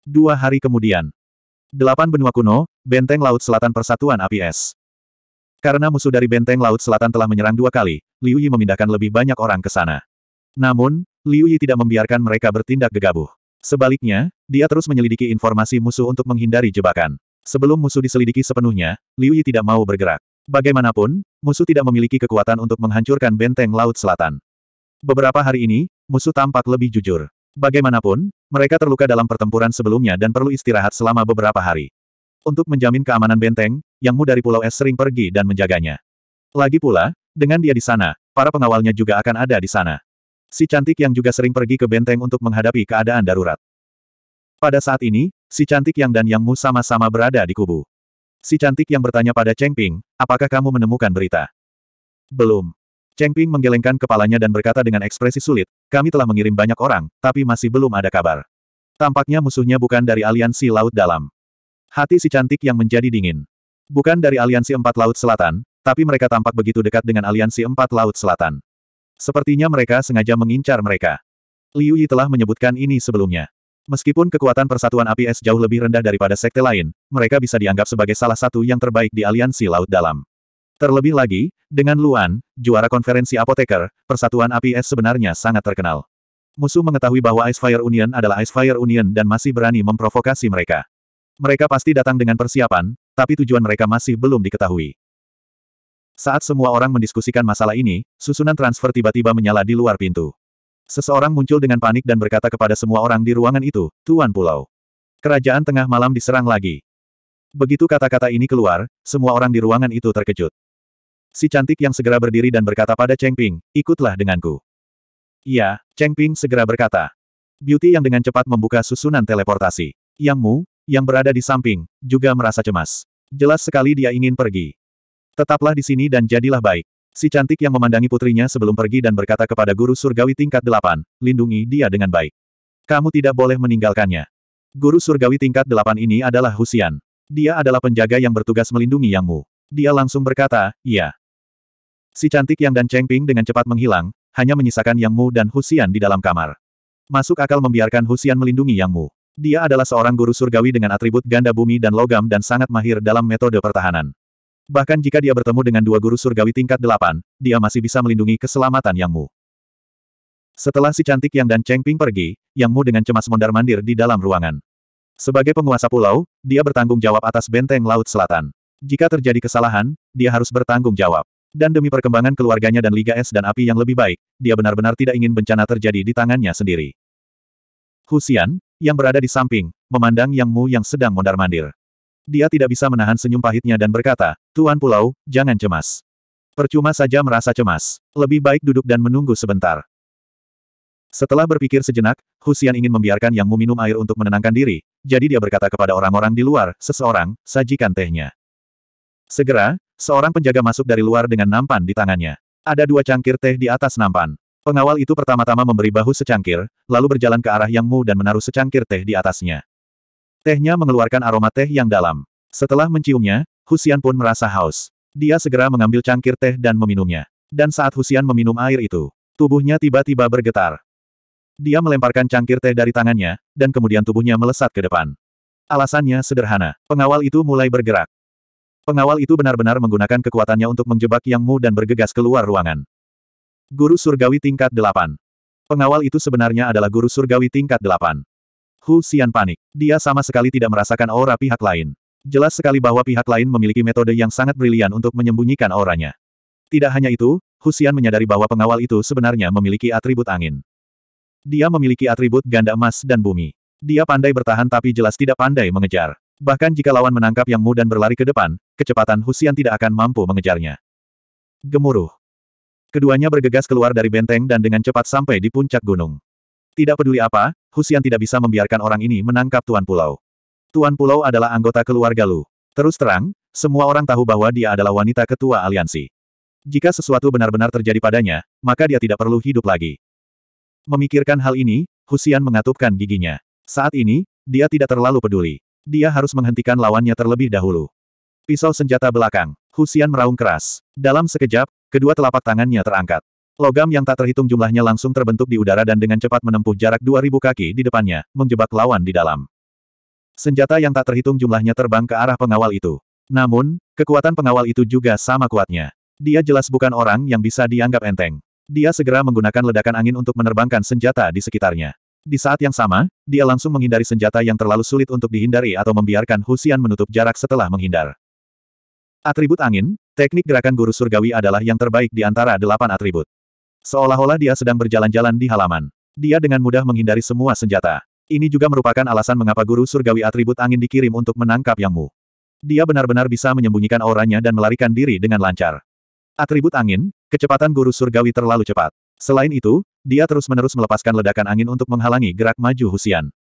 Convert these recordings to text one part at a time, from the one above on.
Dua hari kemudian. Delapan benua kuno, Benteng Laut Selatan Persatuan APS. Karena musuh dari Benteng Laut Selatan telah menyerang dua kali, Liu Yi memindahkan lebih banyak orang ke sana. Namun, Liu Yi tidak membiarkan mereka bertindak gegabah. Sebaliknya, dia terus menyelidiki informasi musuh untuk menghindari jebakan. Sebelum musuh diselidiki sepenuhnya, Liu Yi tidak mau bergerak. Bagaimanapun, musuh tidak memiliki kekuatan untuk menghancurkan benteng Laut Selatan. Beberapa hari ini, musuh tampak lebih jujur. Bagaimanapun, mereka terluka dalam pertempuran sebelumnya dan perlu istirahat selama beberapa hari. Untuk menjamin keamanan benteng, Yang Mu dari Pulau Es sering pergi dan menjaganya. Lagi pula, dengan dia di sana, para pengawalnya juga akan ada di sana. Si cantik yang juga sering pergi ke benteng untuk menghadapi keadaan darurat. Pada saat ini, si cantik yang dan Yang Mu sama-sama berada di kubu. Si cantik yang bertanya pada Cheng Ping, apakah kamu menemukan berita? Belum. Cheng Ping menggelengkan kepalanya dan berkata dengan ekspresi sulit, kami telah mengirim banyak orang, tapi masih belum ada kabar. Tampaknya musuhnya bukan dari aliansi laut dalam. Hati si cantik yang menjadi dingin. Bukan dari aliansi empat laut selatan, tapi mereka tampak begitu dekat dengan aliansi empat laut selatan. Sepertinya mereka sengaja mengincar mereka. Liu Yi telah menyebutkan ini sebelumnya. Meskipun kekuatan Persatuan Api Es jauh lebih rendah daripada sekte lain, mereka bisa dianggap sebagai salah satu yang terbaik di aliansi Laut Dalam. Terlebih lagi, dengan Luan, juara konferensi apoteker, Persatuan Api Es sebenarnya sangat terkenal. Musuh mengetahui bahwa Ice Fire Union adalah Ice Fire Union dan masih berani memprovokasi mereka. Mereka pasti datang dengan persiapan, tapi tujuan mereka masih belum diketahui. Saat semua orang mendiskusikan masalah ini, susunan transfer tiba-tiba menyala di luar pintu. Seseorang muncul dengan panik dan berkata kepada semua orang di ruangan itu, Tuan Pulau. Kerajaan tengah malam diserang lagi. Begitu kata-kata ini keluar, semua orang di ruangan itu terkejut. Si cantik yang segera berdiri dan berkata pada Cheng Ping, ikutlah denganku. Ya, Cheng Ping segera berkata. Beauty yang dengan cepat membuka susunan teleportasi. Yang Mu, yang berada di samping, juga merasa cemas. Jelas sekali dia ingin pergi. Tetaplah di sini dan jadilah baik. Si cantik yang memandangi putrinya sebelum pergi dan berkata kepada guru surgawi tingkat delapan, lindungi dia dengan baik. Kamu tidak boleh meninggalkannya. Guru surgawi tingkat delapan ini adalah Husian. Dia adalah penjaga yang bertugas melindungi Yang Mu. Dia langsung berkata, iya. Si cantik yang dan Cheng Ping dengan cepat menghilang, hanya menyisakan Yang Mu dan Husian di dalam kamar. Masuk akal membiarkan Husian melindungi Yang Mu. Dia adalah seorang guru surgawi dengan atribut ganda bumi dan logam dan sangat mahir dalam metode pertahanan. Bahkan jika dia bertemu dengan dua guru surgawi tingkat delapan, dia masih bisa melindungi keselamatan Yang Mu. Setelah si cantik Yang dan Cheng Ping pergi, Yang Mu dengan cemas mondar-mandir di dalam ruangan. Sebagai penguasa pulau, dia bertanggung jawab atas benteng Laut Selatan. Jika terjadi kesalahan, dia harus bertanggung jawab. Dan demi perkembangan keluarganya dan Liga Es dan Api yang lebih baik, dia benar-benar tidak ingin bencana terjadi di tangannya sendiri. Husian, yang berada di samping, memandang Yang Mu yang sedang mondar-mandir. Dia tidak bisa menahan senyum pahitnya dan berkata, Tuan Pulau, jangan cemas. Percuma saja merasa cemas. Lebih baik duduk dan menunggu sebentar. Setelah berpikir sejenak, Husian ingin membiarkan Yang Mu minum air untuk menenangkan diri, jadi dia berkata kepada orang-orang di luar, seseorang, sajikan tehnya. Segera, seorang penjaga masuk dari luar dengan nampan di tangannya. Ada dua cangkir teh di atas nampan. Pengawal itu pertama-tama memberi bahu secangkir, lalu berjalan ke arah Yang Mu dan menaruh secangkir teh di atasnya. Tehnya mengeluarkan aroma teh yang dalam. Setelah menciumnya, Husian pun merasa haus. Dia segera mengambil cangkir teh dan meminumnya. Dan saat Husian meminum air itu, tubuhnya tiba-tiba bergetar. Dia melemparkan cangkir teh dari tangannya, dan kemudian tubuhnya melesat ke depan. Alasannya sederhana, pengawal itu mulai bergerak. Pengawal itu benar-benar menggunakan kekuatannya untuk menjebak Yang Mu dan bergegas keluar ruangan. Guru Surgawi tingkat 8. Pengawal itu sebenarnya adalah guru Surgawi tingkat 8. Hu Xian panik. Dia sama sekali tidak merasakan aura pihak lain. Jelas sekali bahwa pihak lain memiliki metode yang sangat brilian untuk menyembunyikan auranya. Tidak hanya itu, Hu Xian menyadari bahwa pengawal itu sebenarnya memiliki atribut angin. Dia memiliki atribut ganda emas dan bumi. Dia pandai bertahan tapi jelas tidak pandai mengejar. Bahkan jika lawan menangkap yang mudah dan berlari ke depan, kecepatan Husian tidak akan mampu mengejarnya. Gemuruh. Keduanya bergegas keluar dari benteng dan dengan cepat sampai di puncak gunung. Tidak peduli apa, Husian tidak bisa membiarkan orang ini menangkap Tuan Pulau. Tuan Pulau adalah anggota keluarga Lu. Terus terang, semua orang tahu bahwa dia adalah wanita ketua aliansi. Jika sesuatu benar-benar terjadi padanya, maka dia tidak perlu hidup lagi. Memikirkan hal ini, Husian mengatupkan giginya. Saat ini, dia tidak terlalu peduli. Dia harus menghentikan lawannya terlebih dahulu. Pisau senjata belakang. Husian meraung keras. Dalam sekejap, kedua telapak tangannya terangkat. Logam yang tak terhitung jumlahnya langsung terbentuk di udara dan dengan cepat menempuh jarak 2000 kaki di depannya, menjebak lawan di dalam. Senjata yang tak terhitung jumlahnya terbang ke arah pengawal itu. Namun, kekuatan pengawal itu juga sama kuatnya. Dia jelas bukan orang yang bisa dianggap enteng. Dia segera menggunakan ledakan angin untuk menerbangkan senjata di sekitarnya. Di saat yang sama, dia langsung menghindari senjata yang terlalu sulit untuk dihindari atau membiarkan Husian menutup jarak setelah menghindar. Atribut angin, teknik gerakan guru surgawi adalah yang terbaik di antara delapan atribut. Seolah-olah dia sedang berjalan-jalan di halaman. Dia dengan mudah menghindari semua senjata. Ini juga merupakan alasan mengapa guru surgawi atribut angin dikirim untuk menangkap Yang Mu. Dia benar-benar bisa menyembunyikan auranya dan melarikan diri dengan lancar. Atribut angin, kecepatan guru surgawi terlalu cepat. Selain itu, dia terus-menerus melepaskan ledakan angin untuk menghalangi gerak maju Husian.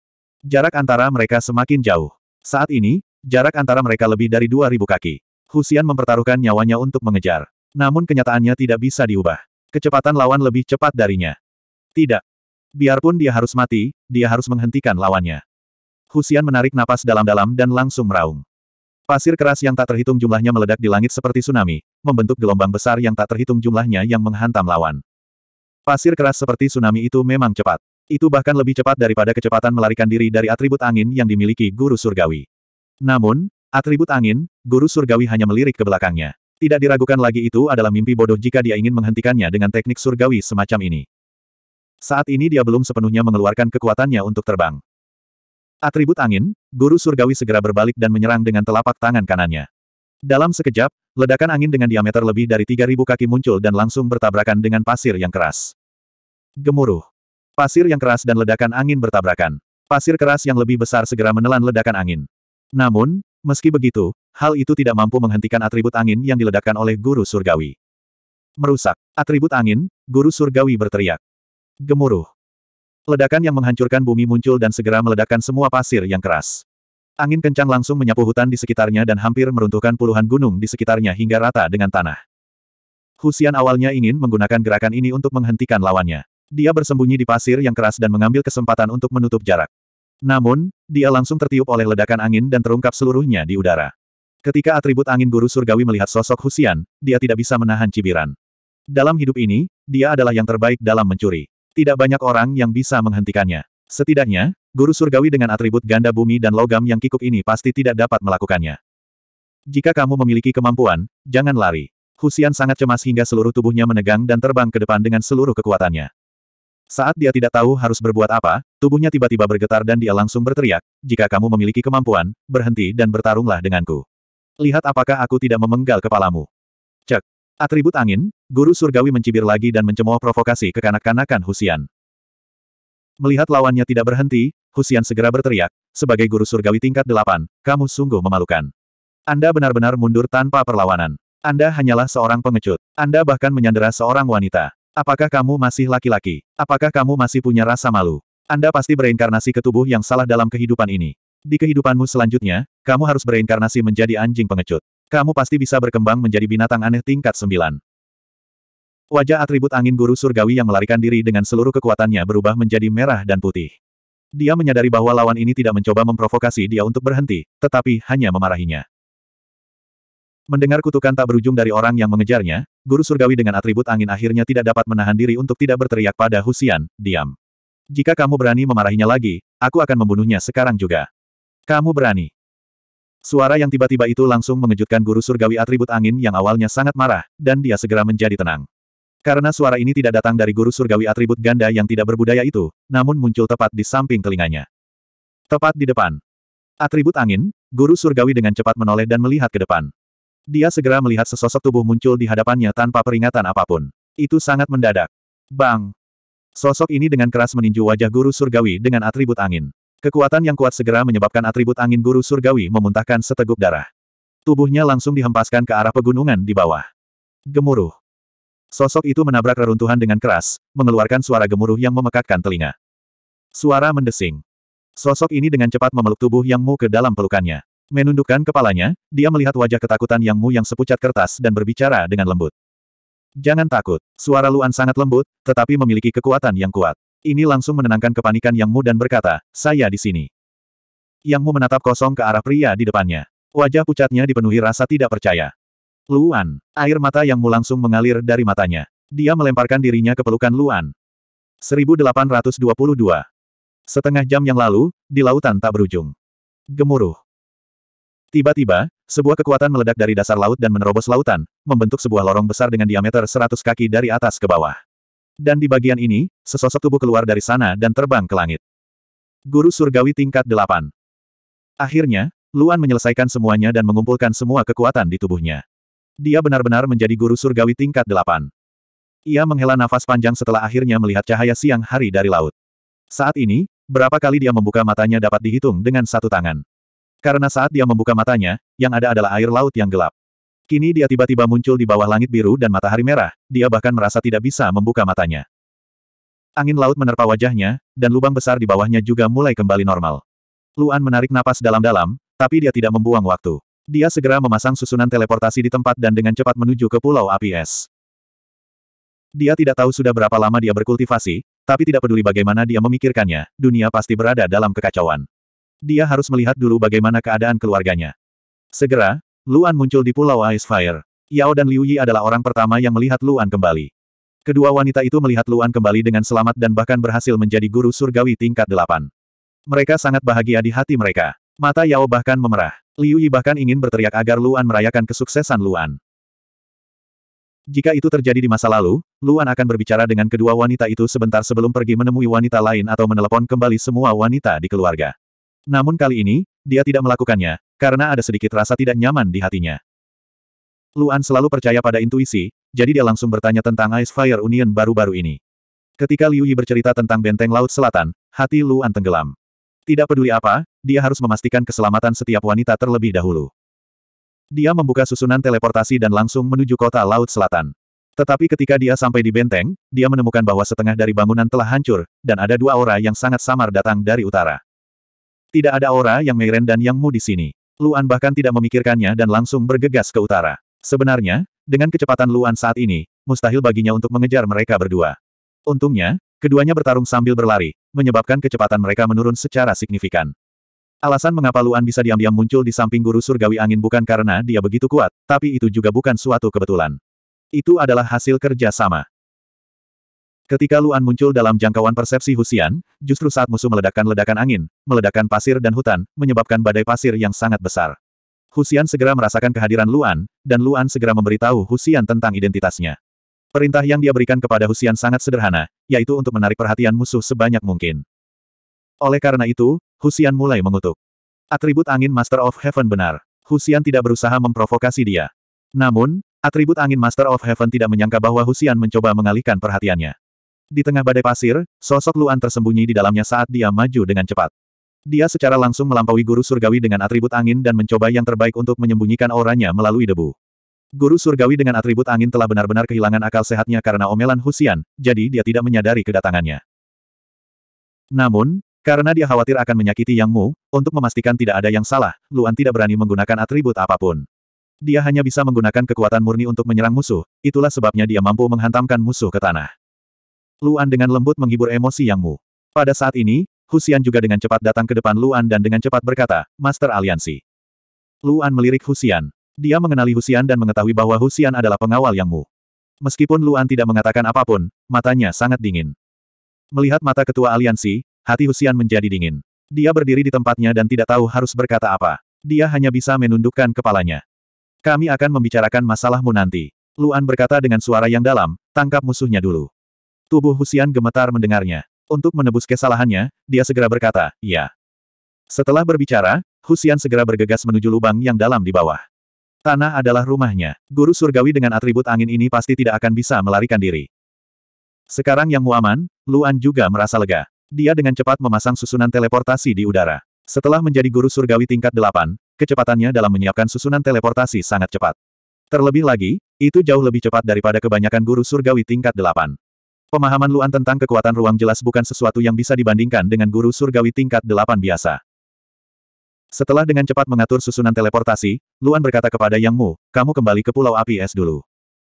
Jarak antara mereka semakin jauh. Saat ini, jarak antara mereka lebih dari 2000 kaki. Husian mempertaruhkan nyawanya untuk mengejar. Namun kenyataannya tidak bisa diubah. Kecepatan lawan lebih cepat darinya. Tidak. Biarpun dia harus mati, dia harus menghentikan lawannya. Husian menarik napas dalam-dalam dan langsung meraung. Pasir keras yang tak terhitung jumlahnya meledak di langit seperti tsunami, membentuk gelombang besar yang tak terhitung jumlahnya yang menghantam lawan. Pasir keras seperti tsunami itu memang cepat. Itu bahkan lebih cepat daripada kecepatan melarikan diri dari atribut angin yang dimiliki guru surgawi. Namun, atribut angin, guru surgawi hanya melirik ke belakangnya. Tidak diragukan lagi itu adalah mimpi bodoh jika dia ingin menghentikannya dengan teknik surgawi semacam ini. Saat ini dia belum sepenuhnya mengeluarkan kekuatannya untuk terbang. Atribut angin, guru surgawi segera berbalik dan menyerang dengan telapak tangan kanannya. Dalam sekejap, ledakan angin dengan diameter lebih dari 3.000 kaki muncul dan langsung bertabrakan dengan pasir yang keras. Gemuruh. Pasir yang keras dan ledakan angin bertabrakan. Pasir keras yang lebih besar segera menelan ledakan angin. Namun, Meski begitu, hal itu tidak mampu menghentikan atribut angin yang diledakkan oleh guru surgawi. Merusak. Atribut angin, guru surgawi berteriak. Gemuruh. Ledakan yang menghancurkan bumi muncul dan segera meledakkan semua pasir yang keras. Angin kencang langsung menyapu hutan di sekitarnya dan hampir meruntuhkan puluhan gunung di sekitarnya hingga rata dengan tanah. Husian awalnya ingin menggunakan gerakan ini untuk menghentikan lawannya. Dia bersembunyi di pasir yang keras dan mengambil kesempatan untuk menutup jarak. Namun, dia langsung tertiup oleh ledakan angin dan terungkap seluruhnya di udara. Ketika atribut angin guru surgawi melihat sosok Husian, dia tidak bisa menahan cibiran. Dalam hidup ini, dia adalah yang terbaik dalam mencuri. Tidak banyak orang yang bisa menghentikannya. Setidaknya, guru surgawi dengan atribut ganda bumi dan logam yang kikuk ini pasti tidak dapat melakukannya. Jika kamu memiliki kemampuan, jangan lari. Husian sangat cemas hingga seluruh tubuhnya menegang dan terbang ke depan dengan seluruh kekuatannya. Saat dia tidak tahu harus berbuat apa, tubuhnya tiba-tiba bergetar dan dia langsung berteriak, jika kamu memiliki kemampuan, berhenti dan bertarunglah denganku. Lihat apakah aku tidak memenggal kepalamu. Cek. Atribut angin, guru surgawi mencibir lagi dan mencemooh provokasi kekanak-kanakan Husian. Melihat lawannya tidak berhenti, Husian segera berteriak, sebagai guru surgawi tingkat delapan, kamu sungguh memalukan. Anda benar-benar mundur tanpa perlawanan. Anda hanyalah seorang pengecut. Anda bahkan menyandera seorang wanita. Apakah kamu masih laki-laki? Apakah kamu masih punya rasa malu? Anda pasti bereinkarnasi ke tubuh yang salah dalam kehidupan ini. Di kehidupanmu selanjutnya, kamu harus bereinkarnasi menjadi anjing pengecut. Kamu pasti bisa berkembang menjadi binatang aneh tingkat sembilan. Wajah atribut angin guru surgawi yang melarikan diri dengan seluruh kekuatannya berubah menjadi merah dan putih. Dia menyadari bahwa lawan ini tidak mencoba memprovokasi dia untuk berhenti, tetapi hanya memarahinya. Mendengar kutukan tak berujung dari orang yang mengejarnya, guru surgawi dengan atribut angin akhirnya tidak dapat menahan diri untuk tidak berteriak pada Husian, diam. Jika kamu berani memarahinya lagi, aku akan membunuhnya sekarang juga. Kamu berani. Suara yang tiba-tiba itu langsung mengejutkan guru surgawi atribut angin yang awalnya sangat marah, dan dia segera menjadi tenang. Karena suara ini tidak datang dari guru surgawi atribut ganda yang tidak berbudaya itu, namun muncul tepat di samping telinganya. Tepat di depan, Atribut angin, guru surgawi dengan cepat menoleh dan melihat ke depan. Dia segera melihat sesosok tubuh muncul di hadapannya tanpa peringatan apapun. Itu sangat mendadak. Bang! Sosok ini dengan keras meninju wajah guru surgawi dengan atribut angin. Kekuatan yang kuat segera menyebabkan atribut angin guru surgawi memuntahkan seteguk darah. Tubuhnya langsung dihempaskan ke arah pegunungan di bawah. Gemuruh. Sosok itu menabrak reruntuhan dengan keras, mengeluarkan suara gemuruh yang memekakkan telinga. Suara mendesing. Sosok ini dengan cepat memeluk tubuh Yang Mu ke dalam pelukannya. Menundukkan kepalanya, dia melihat wajah ketakutan Yang Mu yang sepucat kertas dan berbicara dengan lembut. Jangan takut, suara Luan sangat lembut, tetapi memiliki kekuatan yang kuat. Ini langsung menenangkan kepanikan Yang Mu dan berkata, saya di sini. Yang Mu menatap kosong ke arah pria di depannya. Wajah pucatnya dipenuhi rasa tidak percaya. Luan, air mata Yang Mu langsung mengalir dari matanya. Dia melemparkan dirinya ke pelukan Luan. 1822. Setengah jam yang lalu, di lautan tak berujung. Gemuruh. Tiba-tiba, sebuah kekuatan meledak dari dasar laut dan menerobos lautan, membentuk sebuah lorong besar dengan diameter 100 kaki dari atas ke bawah. Dan di bagian ini, sesosok tubuh keluar dari sana dan terbang ke langit. Guru Surgawi tingkat 8. Akhirnya, Luan menyelesaikan semuanya dan mengumpulkan semua kekuatan di tubuhnya. Dia benar-benar menjadi guru surgawi tingkat Delapan. Ia menghela nafas panjang setelah akhirnya melihat cahaya siang hari dari laut. Saat ini, berapa kali dia membuka matanya dapat dihitung dengan satu tangan. Karena saat dia membuka matanya, yang ada adalah air laut yang gelap. Kini dia tiba-tiba muncul di bawah langit biru dan matahari merah, dia bahkan merasa tidak bisa membuka matanya. Angin laut menerpa wajahnya, dan lubang besar di bawahnya juga mulai kembali normal. Luan menarik napas dalam-dalam, tapi dia tidak membuang waktu. Dia segera memasang susunan teleportasi di tempat dan dengan cepat menuju ke pulau api es. Dia tidak tahu sudah berapa lama dia berkultivasi, tapi tidak peduli bagaimana dia memikirkannya, dunia pasti berada dalam kekacauan. Dia harus melihat dulu bagaimana keadaan keluarganya. Segera, Luan muncul di Pulau Ice Fire. Yao dan Liu Yi adalah orang pertama yang melihat Luan kembali. Kedua wanita itu melihat Luan kembali dengan selamat dan bahkan berhasil menjadi guru surgawi tingkat delapan. Mereka sangat bahagia di hati mereka. Mata Yao bahkan memerah. Liu Yi bahkan ingin berteriak agar Luan merayakan kesuksesan Luan. Jika itu terjadi di masa lalu, Luan akan berbicara dengan kedua wanita itu sebentar sebelum pergi menemui wanita lain atau menelepon kembali semua wanita di keluarga. Namun kali ini, dia tidak melakukannya, karena ada sedikit rasa tidak nyaman di hatinya. Luan selalu percaya pada intuisi, jadi dia langsung bertanya tentang Ice Fire Union baru-baru ini. Ketika Liu Yi bercerita tentang benteng Laut Selatan, hati Luan tenggelam. Tidak peduli apa, dia harus memastikan keselamatan setiap wanita terlebih dahulu. Dia membuka susunan teleportasi dan langsung menuju kota Laut Selatan. Tetapi ketika dia sampai di benteng, dia menemukan bahwa setengah dari bangunan telah hancur, dan ada dua aura yang sangat samar datang dari utara. Tidak ada aura yang Meiren dan Yang Mu di sini. Luan bahkan tidak memikirkannya dan langsung bergegas ke utara. Sebenarnya, dengan kecepatan Luan saat ini, mustahil baginya untuk mengejar mereka berdua. Untungnya, keduanya bertarung sambil berlari, menyebabkan kecepatan mereka menurun secara signifikan. Alasan mengapa Luan bisa diam-diam muncul di samping guru surgawi angin bukan karena dia begitu kuat, tapi itu juga bukan suatu kebetulan. Itu adalah hasil kerja sama. Ketika Luan muncul dalam jangkauan persepsi Husian, justru saat musuh meledakkan ledakan angin, meledakkan pasir dan hutan, menyebabkan badai pasir yang sangat besar. Husian segera merasakan kehadiran Luan, dan Luan segera memberitahu Husian tentang identitasnya. Perintah yang dia berikan kepada Husian sangat sederhana, yaitu untuk menarik perhatian musuh sebanyak mungkin. Oleh karena itu, Husian mulai mengutuk. Atribut angin Master of Heaven benar. Husian tidak berusaha memprovokasi dia. Namun, atribut angin Master of Heaven tidak menyangka bahwa Husian mencoba mengalihkan perhatiannya. Di tengah badai pasir, sosok Luan tersembunyi di dalamnya saat dia maju dengan cepat. Dia secara langsung melampaui guru surgawi dengan atribut angin dan mencoba yang terbaik untuk menyembunyikan auranya melalui debu. Guru surgawi dengan atribut angin telah benar-benar kehilangan akal sehatnya karena omelan Husian, jadi dia tidak menyadari kedatangannya. Namun, karena dia khawatir akan menyakiti Yang Mu, untuk memastikan tidak ada yang salah, Luan tidak berani menggunakan atribut apapun. Dia hanya bisa menggunakan kekuatan murni untuk menyerang musuh, itulah sebabnya dia mampu menghantamkan musuh ke tanah. Luan dengan lembut menghibur emosi Yang Mu. Pada saat ini, Husian juga dengan cepat datang ke depan Luan dan dengan cepat berkata, Master Aliansi. Luan melirik Husian. Dia mengenali Husian dan mengetahui bahwa Husian adalah pengawal Yang Mu. Meskipun Luan tidak mengatakan apapun, matanya sangat dingin. Melihat mata ketua aliansi, hati Husian menjadi dingin. Dia berdiri di tempatnya dan tidak tahu harus berkata apa. Dia hanya bisa menundukkan kepalanya. Kami akan membicarakan masalahmu nanti. Luan berkata dengan suara yang dalam, tangkap musuhnya dulu. Tubuh Husian gemetar mendengarnya. Untuk menebus kesalahannya, dia segera berkata, ya. Setelah berbicara, Husian segera bergegas menuju lubang yang dalam di bawah. Tanah adalah rumahnya. Guru surgawi dengan atribut angin ini pasti tidak akan bisa melarikan diri. Sekarang yang Muaman, Luan juga merasa lega. Dia dengan cepat memasang susunan teleportasi di udara. Setelah menjadi guru surgawi tingkat delapan, kecepatannya dalam menyiapkan susunan teleportasi sangat cepat. Terlebih lagi, itu jauh lebih cepat daripada kebanyakan guru surgawi tingkat delapan. Pemahaman Luan tentang kekuatan ruang jelas bukan sesuatu yang bisa dibandingkan dengan guru surgawi tingkat delapan biasa. Setelah dengan cepat mengatur susunan teleportasi, Luan berkata kepada Yang Mu, kamu kembali ke Pulau Api Es dulu.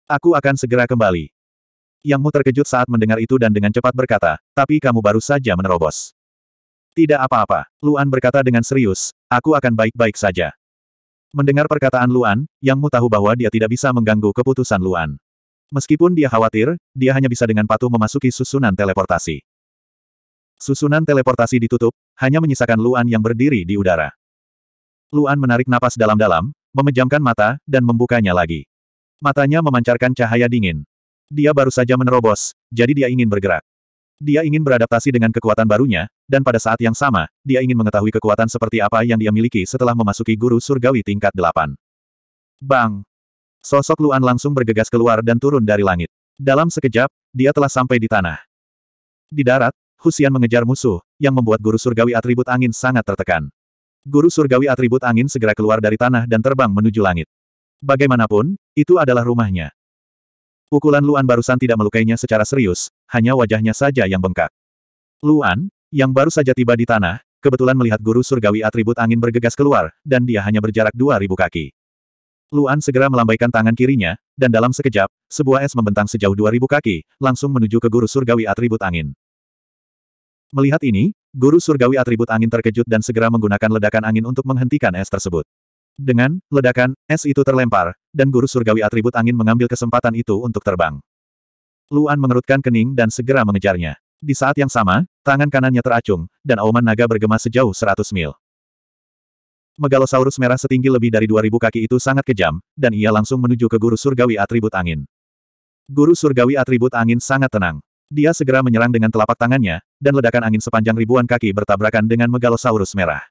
Aku akan segera kembali. Yang Mu terkejut saat mendengar itu dan dengan cepat berkata, tapi kamu baru saja menerobos. Tidak apa-apa, Luan berkata dengan serius, aku akan baik-baik saja. Mendengar perkataan Luan, Yang Mu tahu bahwa dia tidak bisa mengganggu keputusan Luan. Meskipun dia khawatir, dia hanya bisa dengan patuh memasuki susunan teleportasi. Susunan teleportasi ditutup, hanya menyisakan Luan yang berdiri di udara. Luan menarik napas dalam-dalam, memejamkan mata, dan membukanya lagi. Matanya memancarkan cahaya dingin. Dia baru saja menerobos, jadi dia ingin bergerak. Dia ingin beradaptasi dengan kekuatan barunya, dan pada saat yang sama, dia ingin mengetahui kekuatan seperti apa yang dia miliki setelah memasuki guru surgawi tingkat delapan. Bang! Sosok Luan langsung bergegas keluar dan turun dari langit. Dalam sekejap, dia telah sampai di tanah. Di darat, Husian mengejar musuh, yang membuat guru surgawi atribut angin sangat tertekan. Guru surgawi atribut angin segera keluar dari tanah dan terbang menuju langit. Bagaimanapun, itu adalah rumahnya. Pukulan Luan barusan tidak melukainya secara serius, hanya wajahnya saja yang bengkak. Luan, yang baru saja tiba di tanah, kebetulan melihat guru surgawi atribut angin bergegas keluar, dan dia hanya berjarak 2000 kaki. Luan segera melambaikan tangan kirinya, dan dalam sekejap, sebuah es membentang sejauh 2000 kaki, langsung menuju ke guru surgawi atribut angin. Melihat ini, guru surgawi atribut angin terkejut dan segera menggunakan ledakan angin untuk menghentikan es tersebut. Dengan ledakan, es itu terlempar, dan guru surgawi atribut angin mengambil kesempatan itu untuk terbang. Luan mengerutkan kening dan segera mengejarnya. Di saat yang sama, tangan kanannya teracung, dan auman naga bergema sejauh 100 mil megalosaurus merah setinggi lebih dari 2000 kaki itu sangat kejam, dan ia langsung menuju ke guru surgawi atribut angin. Guru surgawi atribut angin sangat tenang. Dia segera menyerang dengan telapak tangannya, dan ledakan angin sepanjang ribuan kaki bertabrakan dengan megalosaurus merah.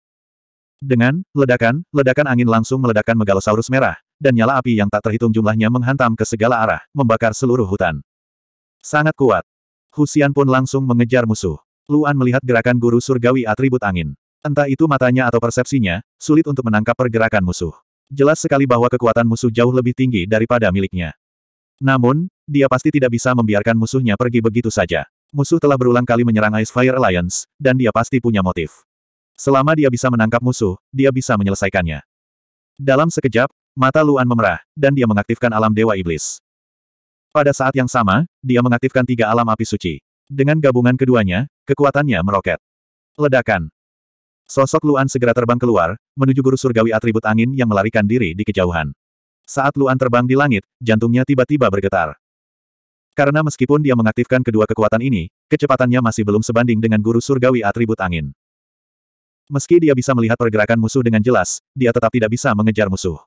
Dengan ledakan, ledakan angin langsung meledakkan megalosaurus merah, dan nyala api yang tak terhitung jumlahnya menghantam ke segala arah, membakar seluruh hutan. Sangat kuat. Husian pun langsung mengejar musuh. Luan melihat gerakan guru surgawi atribut angin. Entah itu matanya atau persepsinya, sulit untuk menangkap pergerakan musuh. Jelas sekali bahwa kekuatan musuh jauh lebih tinggi daripada miliknya. Namun, dia pasti tidak bisa membiarkan musuhnya pergi begitu saja. Musuh telah berulang kali menyerang Ice Fire Alliance, dan dia pasti punya motif. Selama dia bisa menangkap musuh, dia bisa menyelesaikannya. Dalam sekejap, mata Luan memerah, dan dia mengaktifkan alam Dewa Iblis. Pada saat yang sama, dia mengaktifkan tiga alam api suci. Dengan gabungan keduanya, kekuatannya meroket. Ledakan. Sosok Luan segera terbang keluar, menuju guru surgawi atribut angin yang melarikan diri di kejauhan. Saat Luan terbang di langit, jantungnya tiba-tiba bergetar. Karena meskipun dia mengaktifkan kedua kekuatan ini, kecepatannya masih belum sebanding dengan guru surgawi atribut angin. Meski dia bisa melihat pergerakan musuh dengan jelas, dia tetap tidak bisa mengejar musuh.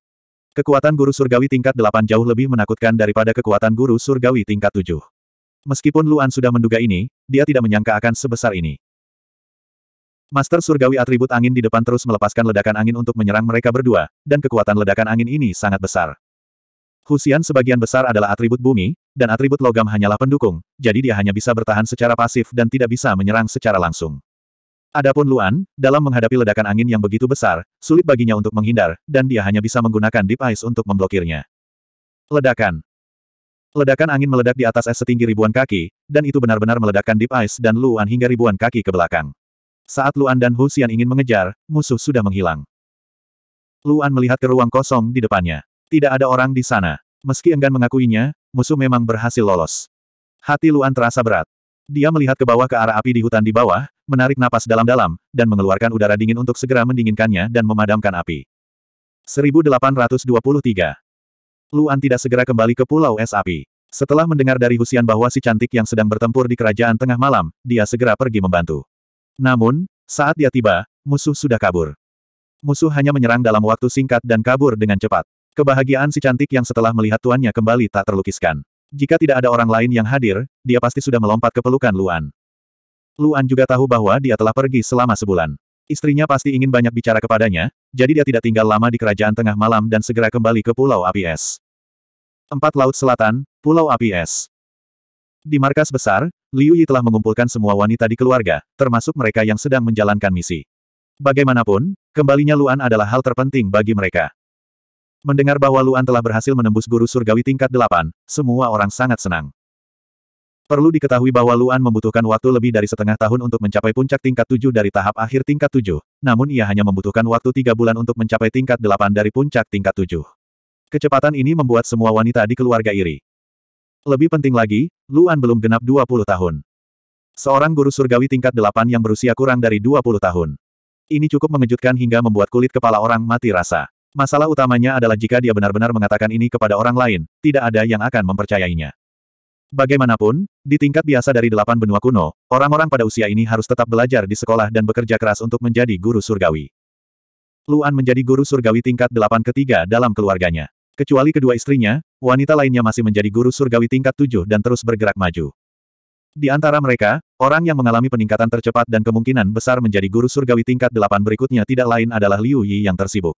Kekuatan guru surgawi tingkat 8 jauh lebih menakutkan daripada kekuatan guru surgawi tingkat 7. Meskipun Luan sudah menduga ini, dia tidak menyangka akan sebesar ini. Master surgawi atribut angin di depan terus melepaskan ledakan angin untuk menyerang mereka berdua, dan kekuatan ledakan angin ini sangat besar. Husian sebagian besar adalah atribut bumi, dan atribut logam hanyalah pendukung, jadi dia hanya bisa bertahan secara pasif dan tidak bisa menyerang secara langsung. Adapun Luan, dalam menghadapi ledakan angin yang begitu besar, sulit baginya untuk menghindar, dan dia hanya bisa menggunakan Deep Ice untuk memblokirnya. Ledakan Ledakan angin meledak di atas es setinggi ribuan kaki, dan itu benar-benar meledakkan Deep Ice dan Luan hingga ribuan kaki ke belakang. Saat Luan dan Husian ingin mengejar, musuh sudah menghilang. Luan melihat ke ruang kosong di depannya. Tidak ada orang di sana. Meski enggan mengakuinya, musuh memang berhasil lolos. Hati Luan terasa berat. Dia melihat ke bawah ke arah api di hutan di bawah, menarik napas dalam-dalam, dan mengeluarkan udara dingin untuk segera mendinginkannya dan memadamkan api. 1823 Luan tidak segera kembali ke Pulau Es Api. Setelah mendengar dari Husian bahwa si cantik yang sedang bertempur di kerajaan tengah malam, dia segera pergi membantu. Namun, saat dia tiba, musuh sudah kabur. Musuh hanya menyerang dalam waktu singkat dan kabur dengan cepat. Kebahagiaan si cantik yang setelah melihat tuannya kembali tak terlukiskan. Jika tidak ada orang lain yang hadir, dia pasti sudah melompat ke pelukan Luan. Luan juga tahu bahwa dia telah pergi selama sebulan. Istrinya pasti ingin banyak bicara kepadanya, jadi dia tidak tinggal lama di kerajaan tengah malam dan segera kembali ke Pulau Api Es. Empat Laut Selatan, Pulau Api Es. Di markas besar, Liu Yi telah mengumpulkan semua wanita di keluarga, termasuk mereka yang sedang menjalankan misi. Bagaimanapun, kembalinya Luan adalah hal terpenting bagi mereka. Mendengar bahwa Luan telah berhasil menembus guru surgawi tingkat 8, semua orang sangat senang. Perlu diketahui bahwa Luan membutuhkan waktu lebih dari setengah tahun untuk mencapai puncak tingkat 7 dari tahap akhir tingkat 7, namun ia hanya membutuhkan waktu tiga bulan untuk mencapai tingkat 8 dari puncak tingkat 7. Kecepatan ini membuat semua wanita di keluarga iri. Lebih penting lagi, Luan belum genap 20 tahun. Seorang guru surgawi tingkat delapan yang berusia kurang dari 20 tahun. Ini cukup mengejutkan hingga membuat kulit kepala orang mati rasa. Masalah utamanya adalah jika dia benar-benar mengatakan ini kepada orang lain, tidak ada yang akan mempercayainya. Bagaimanapun, di tingkat biasa dari delapan benua kuno, orang-orang pada usia ini harus tetap belajar di sekolah dan bekerja keras untuk menjadi guru surgawi. Luan menjadi guru surgawi tingkat delapan ketiga dalam keluarganya. Kecuali kedua istrinya, wanita lainnya masih menjadi guru surgawi tingkat tujuh dan terus bergerak maju. Di antara mereka, orang yang mengalami peningkatan tercepat dan kemungkinan besar menjadi guru surgawi tingkat delapan berikutnya tidak lain adalah Liu Yi yang tersibuk.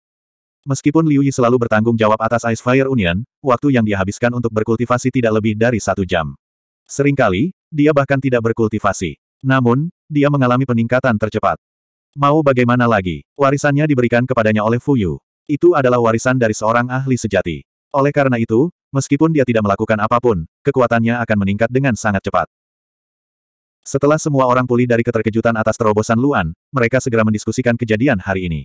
Meskipun Liu Yi selalu bertanggung jawab atas Ice Fire Union, waktu yang dia habiskan untuk berkultivasi tidak lebih dari satu jam. Seringkali, dia bahkan tidak berkultivasi. Namun, dia mengalami peningkatan tercepat. Mau bagaimana lagi, warisannya diberikan kepadanya oleh Fuyu. Itu adalah warisan dari seorang ahli sejati. Oleh karena itu, meskipun dia tidak melakukan apapun, kekuatannya akan meningkat dengan sangat cepat. Setelah semua orang pulih dari keterkejutan atas terobosan Luan, mereka segera mendiskusikan kejadian hari ini.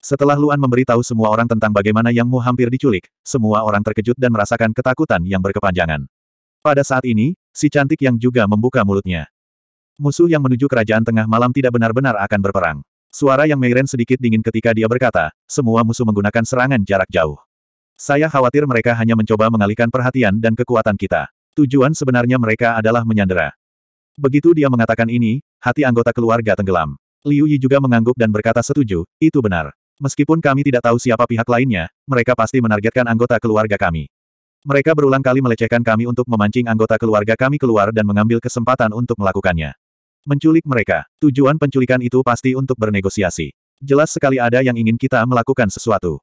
Setelah Luan memberitahu semua orang tentang bagaimana Yang Mu hampir diculik, semua orang terkejut dan merasakan ketakutan yang berkepanjangan. Pada saat ini, si cantik yang juga membuka mulutnya. Musuh yang menuju kerajaan tengah malam tidak benar-benar akan berperang. Suara yang Meiren sedikit dingin ketika dia berkata, semua musuh menggunakan serangan jarak jauh. Saya khawatir mereka hanya mencoba mengalihkan perhatian dan kekuatan kita. Tujuan sebenarnya mereka adalah menyandera. Begitu dia mengatakan ini, hati anggota keluarga tenggelam. Liu Yi juga mengangguk dan berkata setuju, itu benar. Meskipun kami tidak tahu siapa pihak lainnya, mereka pasti menargetkan anggota keluarga kami. Mereka berulang kali melecehkan kami untuk memancing anggota keluarga kami keluar dan mengambil kesempatan untuk melakukannya. Menculik mereka, tujuan penculikan itu pasti untuk bernegosiasi. Jelas sekali ada yang ingin kita melakukan sesuatu.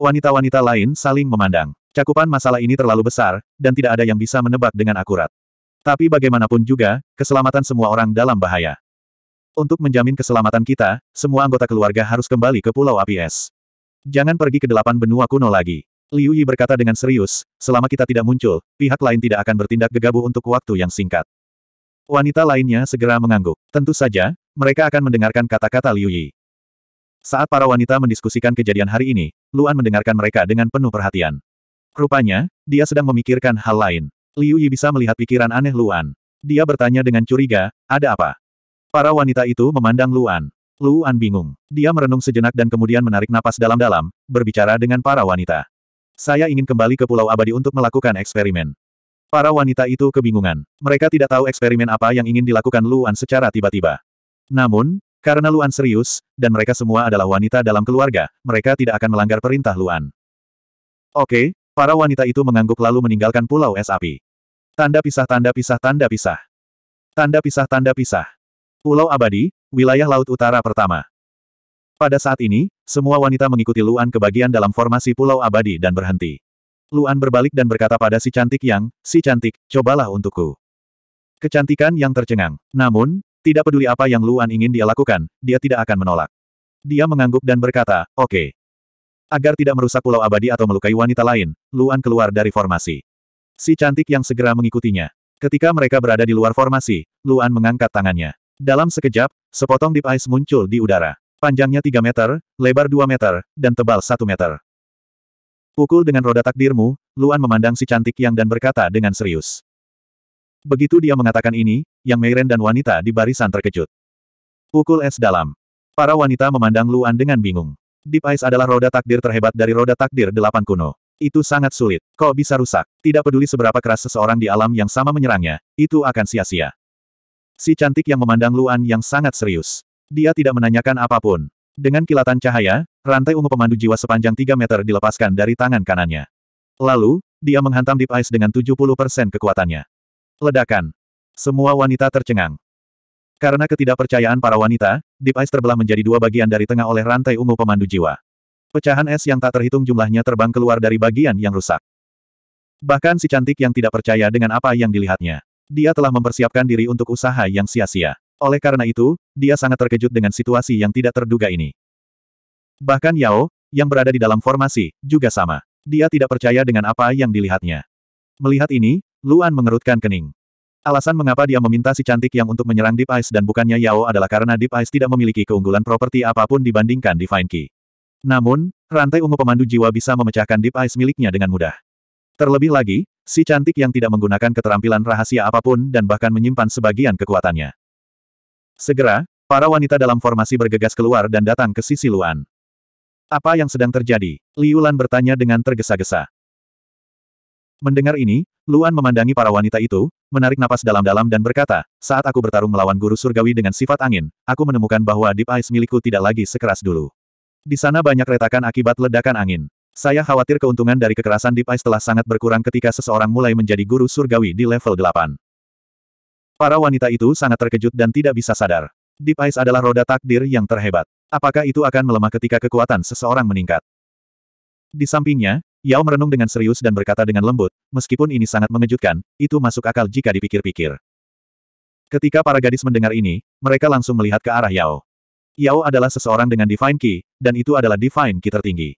Wanita-wanita lain saling memandang. Cakupan masalah ini terlalu besar, dan tidak ada yang bisa menebak dengan akurat. Tapi bagaimanapun juga, keselamatan semua orang dalam bahaya. Untuk menjamin keselamatan kita, semua anggota keluarga harus kembali ke Pulau Api Es. Jangan pergi ke delapan benua kuno lagi. Liu Yi berkata dengan serius, selama kita tidak muncul, pihak lain tidak akan bertindak gegabah untuk waktu yang singkat. Wanita lainnya segera mengangguk. Tentu saja, mereka akan mendengarkan kata-kata Liu Yi. Saat para wanita mendiskusikan kejadian hari ini, Luan mendengarkan mereka dengan penuh perhatian. Rupanya, dia sedang memikirkan hal lain. Liu Yi bisa melihat pikiran aneh Luan. Dia bertanya dengan curiga, ada apa? Para wanita itu memandang Luan. Luan bingung. Dia merenung sejenak dan kemudian menarik napas dalam-dalam, berbicara dengan para wanita. Saya ingin kembali ke Pulau Abadi untuk melakukan eksperimen. Para wanita itu kebingungan. Mereka tidak tahu eksperimen apa yang ingin dilakukan Luan secara tiba-tiba. Namun, karena Luan serius, dan mereka semua adalah wanita dalam keluarga, mereka tidak akan melanggar perintah Luan. Oke, para wanita itu mengangguk lalu meninggalkan pulau es api. Tanda pisah tanda pisah tanda pisah. Tanda pisah tanda pisah. Pulau Abadi, wilayah laut utara pertama. Pada saat ini, semua wanita mengikuti Luan ke bagian dalam formasi Pulau Abadi dan berhenti. Luan berbalik dan berkata pada si cantik yang, si cantik, cobalah untukku. Kecantikan yang tercengang. Namun, tidak peduli apa yang Luan ingin dia lakukan, dia tidak akan menolak. Dia mengangguk dan berkata, oke. Okay. Agar tidak merusak pulau abadi atau melukai wanita lain, Luan keluar dari formasi. Si cantik yang segera mengikutinya. Ketika mereka berada di luar formasi, Luan mengangkat tangannya. Dalam sekejap, sepotong deep ice muncul di udara. Panjangnya 3 meter, lebar 2 meter, dan tebal 1 meter. Pukul dengan roda takdirmu, Luan memandang si cantik yang dan berkata dengan serius. Begitu dia mengatakan ini, Yang Meiren dan wanita di barisan terkejut. Pukul es dalam. Para wanita memandang Luan dengan bingung. Deep Ice adalah roda takdir terhebat dari roda takdir delapan kuno. Itu sangat sulit. Kok bisa rusak? Tidak peduli seberapa keras seseorang di alam yang sama menyerangnya, itu akan sia-sia. Si cantik yang memandang Luan yang sangat serius. Dia tidak menanyakan apapun. Dengan kilatan cahaya, rantai ungu pemandu jiwa sepanjang 3 meter dilepaskan dari tangan kanannya. Lalu, dia menghantam Deep Ice dengan 70% kekuatannya. Ledakan. Semua wanita tercengang. Karena ketidakpercayaan para wanita, Deep Ice terbelah menjadi dua bagian dari tengah oleh rantai ungu pemandu jiwa. Pecahan es yang tak terhitung jumlahnya terbang keluar dari bagian yang rusak. Bahkan si cantik yang tidak percaya dengan apa yang dilihatnya. Dia telah mempersiapkan diri untuk usaha yang sia-sia. Oleh karena itu, dia sangat terkejut dengan situasi yang tidak terduga ini. Bahkan Yao, yang berada di dalam formasi, juga sama. Dia tidak percaya dengan apa yang dilihatnya. Melihat ini, Luan mengerutkan kening. Alasan mengapa dia meminta si cantik yang untuk menyerang Deep Ice dan bukannya Yao adalah karena Deep Ice tidak memiliki keunggulan properti apapun dibandingkan Divine Key. Namun, rantai ungu pemandu jiwa bisa memecahkan Deep Ice miliknya dengan mudah. Terlebih lagi, si cantik yang tidak menggunakan keterampilan rahasia apapun dan bahkan menyimpan sebagian kekuatannya. Segera, para wanita dalam formasi bergegas keluar dan datang ke sisi Luan. Apa yang sedang terjadi? Liu Lan bertanya dengan tergesa-gesa. Mendengar ini, Luan memandangi para wanita itu, menarik napas dalam-dalam dan berkata, saat aku bertarung melawan guru surgawi dengan sifat angin, aku menemukan bahwa Deep Ice milikku tidak lagi sekeras dulu. Di sana banyak retakan akibat ledakan angin. Saya khawatir keuntungan dari kekerasan Deep Ice telah sangat berkurang ketika seseorang mulai menjadi guru surgawi di level 8. Para wanita itu sangat terkejut dan tidak bisa sadar. Deep Ice adalah roda takdir yang terhebat. Apakah itu akan melemah ketika kekuatan seseorang meningkat? Di sampingnya, Yao merenung dengan serius dan berkata dengan lembut, meskipun ini sangat mengejutkan, itu masuk akal jika dipikir-pikir. Ketika para gadis mendengar ini, mereka langsung melihat ke arah Yao. Yao adalah seseorang dengan Divine Key, dan itu adalah Divine Key tertinggi.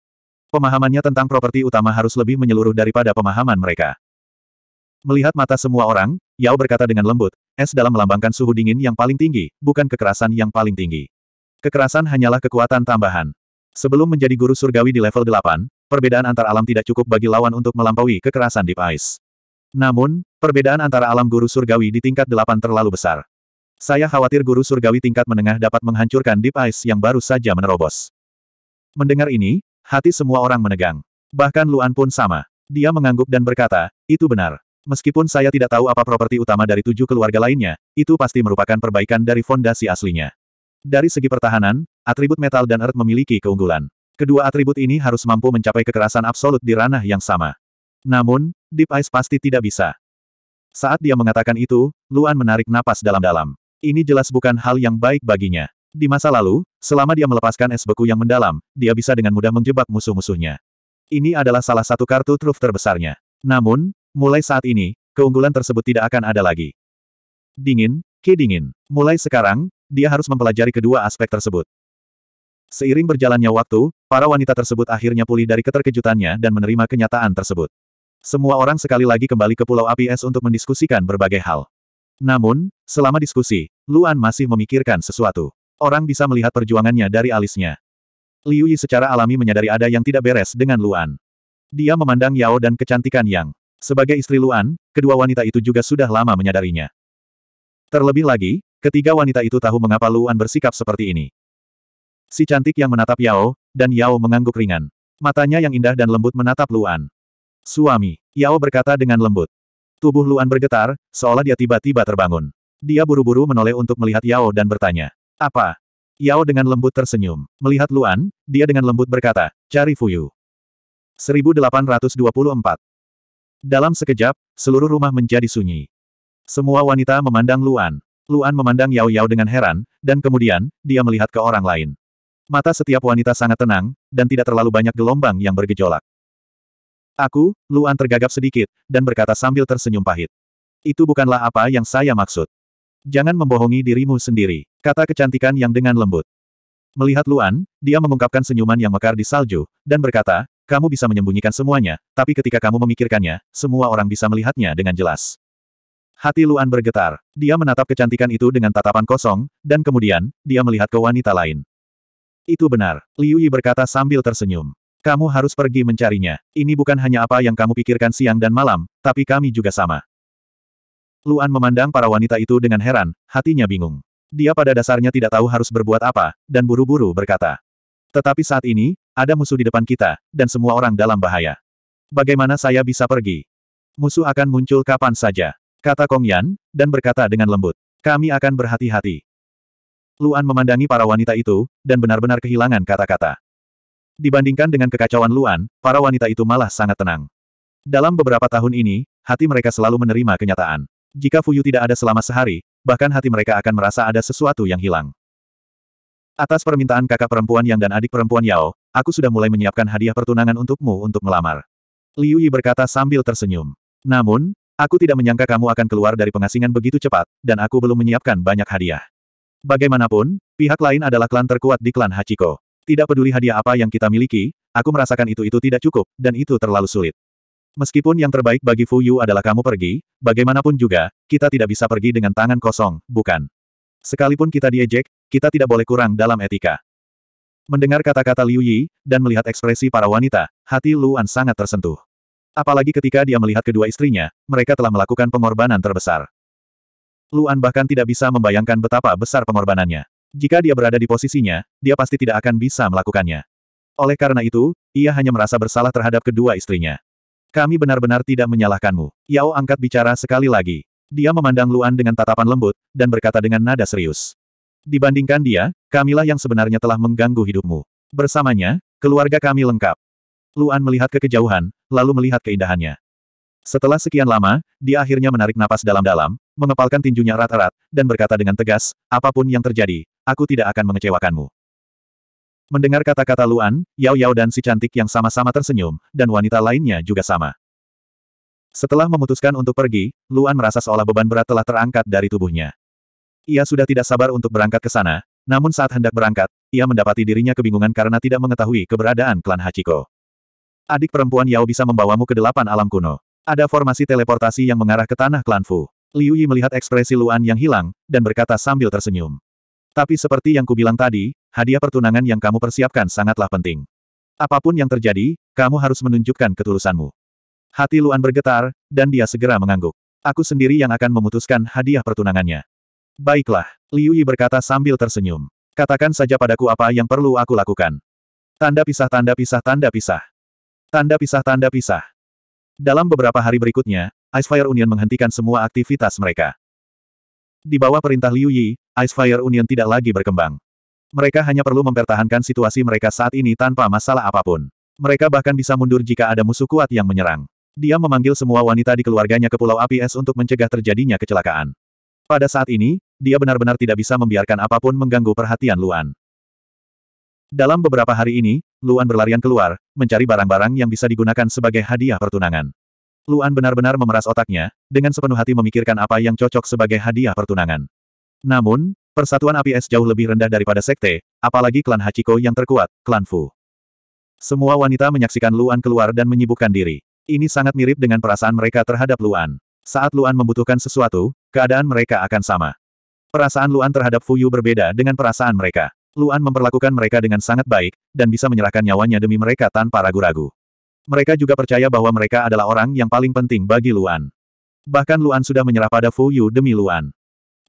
Pemahamannya tentang properti utama harus lebih menyeluruh daripada pemahaman mereka. Melihat mata semua orang, Yao berkata dengan lembut, es dalam melambangkan suhu dingin yang paling tinggi, bukan kekerasan yang paling tinggi. Kekerasan hanyalah kekuatan tambahan. Sebelum menjadi guru surgawi di level 8, perbedaan antara alam tidak cukup bagi lawan untuk melampaui kekerasan di Ice. Namun, perbedaan antara alam guru surgawi di tingkat delapan terlalu besar. Saya khawatir guru surgawi tingkat menengah dapat menghancurkan Deep Ice yang baru saja menerobos. Mendengar ini, hati semua orang menegang. Bahkan Luan pun sama. Dia mengangguk dan berkata, itu benar. Meskipun saya tidak tahu apa properti utama dari tujuh keluarga lainnya, itu pasti merupakan perbaikan dari fondasi aslinya. Dari segi pertahanan, atribut metal dan earth memiliki keunggulan. Kedua atribut ini harus mampu mencapai kekerasan absolut di ranah yang sama. Namun, Deep Ice pasti tidak bisa. Saat dia mengatakan itu, Luan menarik napas dalam-dalam. Ini jelas bukan hal yang baik baginya. Di masa lalu, selama dia melepaskan es beku yang mendalam, dia bisa dengan mudah menjebak musuh-musuhnya. Ini adalah salah satu kartu truf terbesarnya. Namun, mulai saat ini, keunggulan tersebut tidak akan ada lagi. Dingin, kedingin. dingin. Mulai sekarang, dia harus mempelajari kedua aspek tersebut. Seiring berjalannya waktu, para wanita tersebut akhirnya pulih dari keterkejutannya dan menerima kenyataan tersebut. Semua orang sekali lagi kembali ke Pulau Api Es untuk mendiskusikan berbagai hal. Namun, selama diskusi, Luan masih memikirkan sesuatu. Orang bisa melihat perjuangannya dari alisnya. Liu Yi secara alami menyadari ada yang tidak beres dengan Luan. Dia memandang Yao dan kecantikan Yang. Sebagai istri Luan, kedua wanita itu juga sudah lama menyadarinya. Terlebih lagi, ketiga wanita itu tahu mengapa Luan bersikap seperti ini. Si cantik yang menatap Yao, dan Yao mengangguk ringan. Matanya yang indah dan lembut menatap Luan. Suami, Yao berkata dengan lembut. Tubuh Luan bergetar, seolah dia tiba-tiba terbangun. Dia buru-buru menoleh untuk melihat Yao dan bertanya. Apa? Yao dengan lembut tersenyum. Melihat Luan, dia dengan lembut berkata, cari Fuyu. 1824. Dalam sekejap, seluruh rumah menjadi sunyi. Semua wanita memandang Luan. Luan memandang Yao Yao dengan heran, dan kemudian, dia melihat ke orang lain. Mata setiap wanita sangat tenang, dan tidak terlalu banyak gelombang yang bergejolak. Aku, Luan tergagap sedikit, dan berkata sambil tersenyum pahit. Itu bukanlah apa yang saya maksud. Jangan membohongi dirimu sendiri, kata kecantikan yang dengan lembut. Melihat Luan, dia mengungkapkan senyuman yang mekar di salju, dan berkata, kamu bisa menyembunyikan semuanya, tapi ketika kamu memikirkannya, semua orang bisa melihatnya dengan jelas. Hati Luan bergetar. Dia menatap kecantikan itu dengan tatapan kosong, dan kemudian, dia melihat ke wanita lain. Itu benar, Liu Yi berkata sambil tersenyum. Kamu harus pergi mencarinya. Ini bukan hanya apa yang kamu pikirkan siang dan malam, tapi kami juga sama. Luan memandang para wanita itu dengan heran, hatinya bingung. Dia pada dasarnya tidak tahu harus berbuat apa, dan buru-buru berkata. Tetapi saat ini, ada musuh di depan kita, dan semua orang dalam bahaya. Bagaimana saya bisa pergi? Musuh akan muncul kapan saja, kata Kong Yan, dan berkata dengan lembut. Kami akan berhati-hati. Luan memandangi para wanita itu, dan benar-benar kehilangan kata-kata. Dibandingkan dengan kekacauan Luan, para wanita itu malah sangat tenang. Dalam beberapa tahun ini, hati mereka selalu menerima kenyataan. Jika Fuyu tidak ada selama sehari, bahkan hati mereka akan merasa ada sesuatu yang hilang. Atas permintaan kakak perempuan Yang dan adik perempuan Yao, aku sudah mulai menyiapkan hadiah pertunangan untukmu untuk melamar. Liu Yi berkata sambil tersenyum. Namun, aku tidak menyangka kamu akan keluar dari pengasingan begitu cepat, dan aku belum menyiapkan banyak hadiah. Bagaimanapun, pihak lain adalah klan terkuat di klan Hachiko. Tidak peduli hadiah apa yang kita miliki, aku merasakan itu-itu tidak cukup, dan itu terlalu sulit. Meskipun yang terbaik bagi Fu Yu adalah kamu pergi, bagaimanapun juga, kita tidak bisa pergi dengan tangan kosong, bukan? Sekalipun kita diejek, kita tidak boleh kurang dalam etika. Mendengar kata-kata Liu Yi, dan melihat ekspresi para wanita, hati Luan sangat tersentuh. Apalagi ketika dia melihat kedua istrinya, mereka telah melakukan pengorbanan terbesar. Luan bahkan tidak bisa membayangkan betapa besar pengorbanannya. Jika dia berada di posisinya, dia pasti tidak akan bisa melakukannya. Oleh karena itu, ia hanya merasa bersalah terhadap kedua istrinya. Kami benar-benar tidak menyalahkanmu. Yao angkat bicara sekali lagi. Dia memandang Luan dengan tatapan lembut, dan berkata dengan nada serius. Dibandingkan dia, kamilah yang sebenarnya telah mengganggu hidupmu. Bersamanya, keluarga kami lengkap. Luan melihat ke kejauhan, lalu melihat keindahannya. Setelah sekian lama, dia akhirnya menarik napas dalam-dalam, mengepalkan tinjunya rat-rat, dan berkata dengan tegas, apapun yang terjadi, aku tidak akan mengecewakanmu. Mendengar kata-kata Luan, Yao Yao dan si cantik yang sama-sama tersenyum, dan wanita lainnya juga sama. Setelah memutuskan untuk pergi, Luan merasa seolah beban berat telah terangkat dari tubuhnya. Ia sudah tidak sabar untuk berangkat ke sana, namun saat hendak berangkat, ia mendapati dirinya kebingungan karena tidak mengetahui keberadaan klan Hachiko. Adik perempuan Yao bisa membawamu ke delapan alam kuno. Ada formasi teleportasi yang mengarah ke tanah klan Fu. Liu Yi melihat ekspresi Luan yang hilang, dan berkata sambil tersenyum. Tapi seperti yang kubilang tadi, hadiah pertunangan yang kamu persiapkan sangatlah penting. Apapun yang terjadi, kamu harus menunjukkan ketulusanmu. Hati Luan bergetar, dan dia segera mengangguk. Aku sendiri yang akan memutuskan hadiah pertunangannya. Baiklah, Liu Yi berkata sambil tersenyum. Katakan saja padaku apa yang perlu aku lakukan. Tanda pisah tanda pisah tanda pisah. Tanda pisah tanda pisah. Dalam beberapa hari berikutnya, Ice Fire Union menghentikan semua aktivitas mereka. Di bawah perintah Liu Yi, Ice Fire Union tidak lagi berkembang. Mereka hanya perlu mempertahankan situasi mereka saat ini tanpa masalah apapun. Mereka bahkan bisa mundur jika ada musuh kuat yang menyerang. Dia memanggil semua wanita di keluarganya ke Pulau Api Es untuk mencegah terjadinya kecelakaan. Pada saat ini, dia benar-benar tidak bisa membiarkan apapun mengganggu perhatian Luan. Dalam beberapa hari ini, Luan berlarian keluar, mencari barang-barang yang bisa digunakan sebagai hadiah pertunangan. Luan benar-benar memeras otaknya, dengan sepenuh hati memikirkan apa yang cocok sebagai hadiah pertunangan. Namun, persatuan api es jauh lebih rendah daripada sekte, apalagi klan Hachiko yang terkuat, klan Fu. Semua wanita menyaksikan Luan keluar dan menyibukkan diri. Ini sangat mirip dengan perasaan mereka terhadap Luan. Saat Luan membutuhkan sesuatu, keadaan mereka akan sama. Perasaan Luan terhadap Fuyu berbeda dengan perasaan mereka. Luan memperlakukan mereka dengan sangat baik, dan bisa menyerahkan nyawanya demi mereka tanpa ragu-ragu. Mereka juga percaya bahwa mereka adalah orang yang paling penting bagi Luan. Bahkan Luan sudah menyerah pada Fu Yu demi Luan.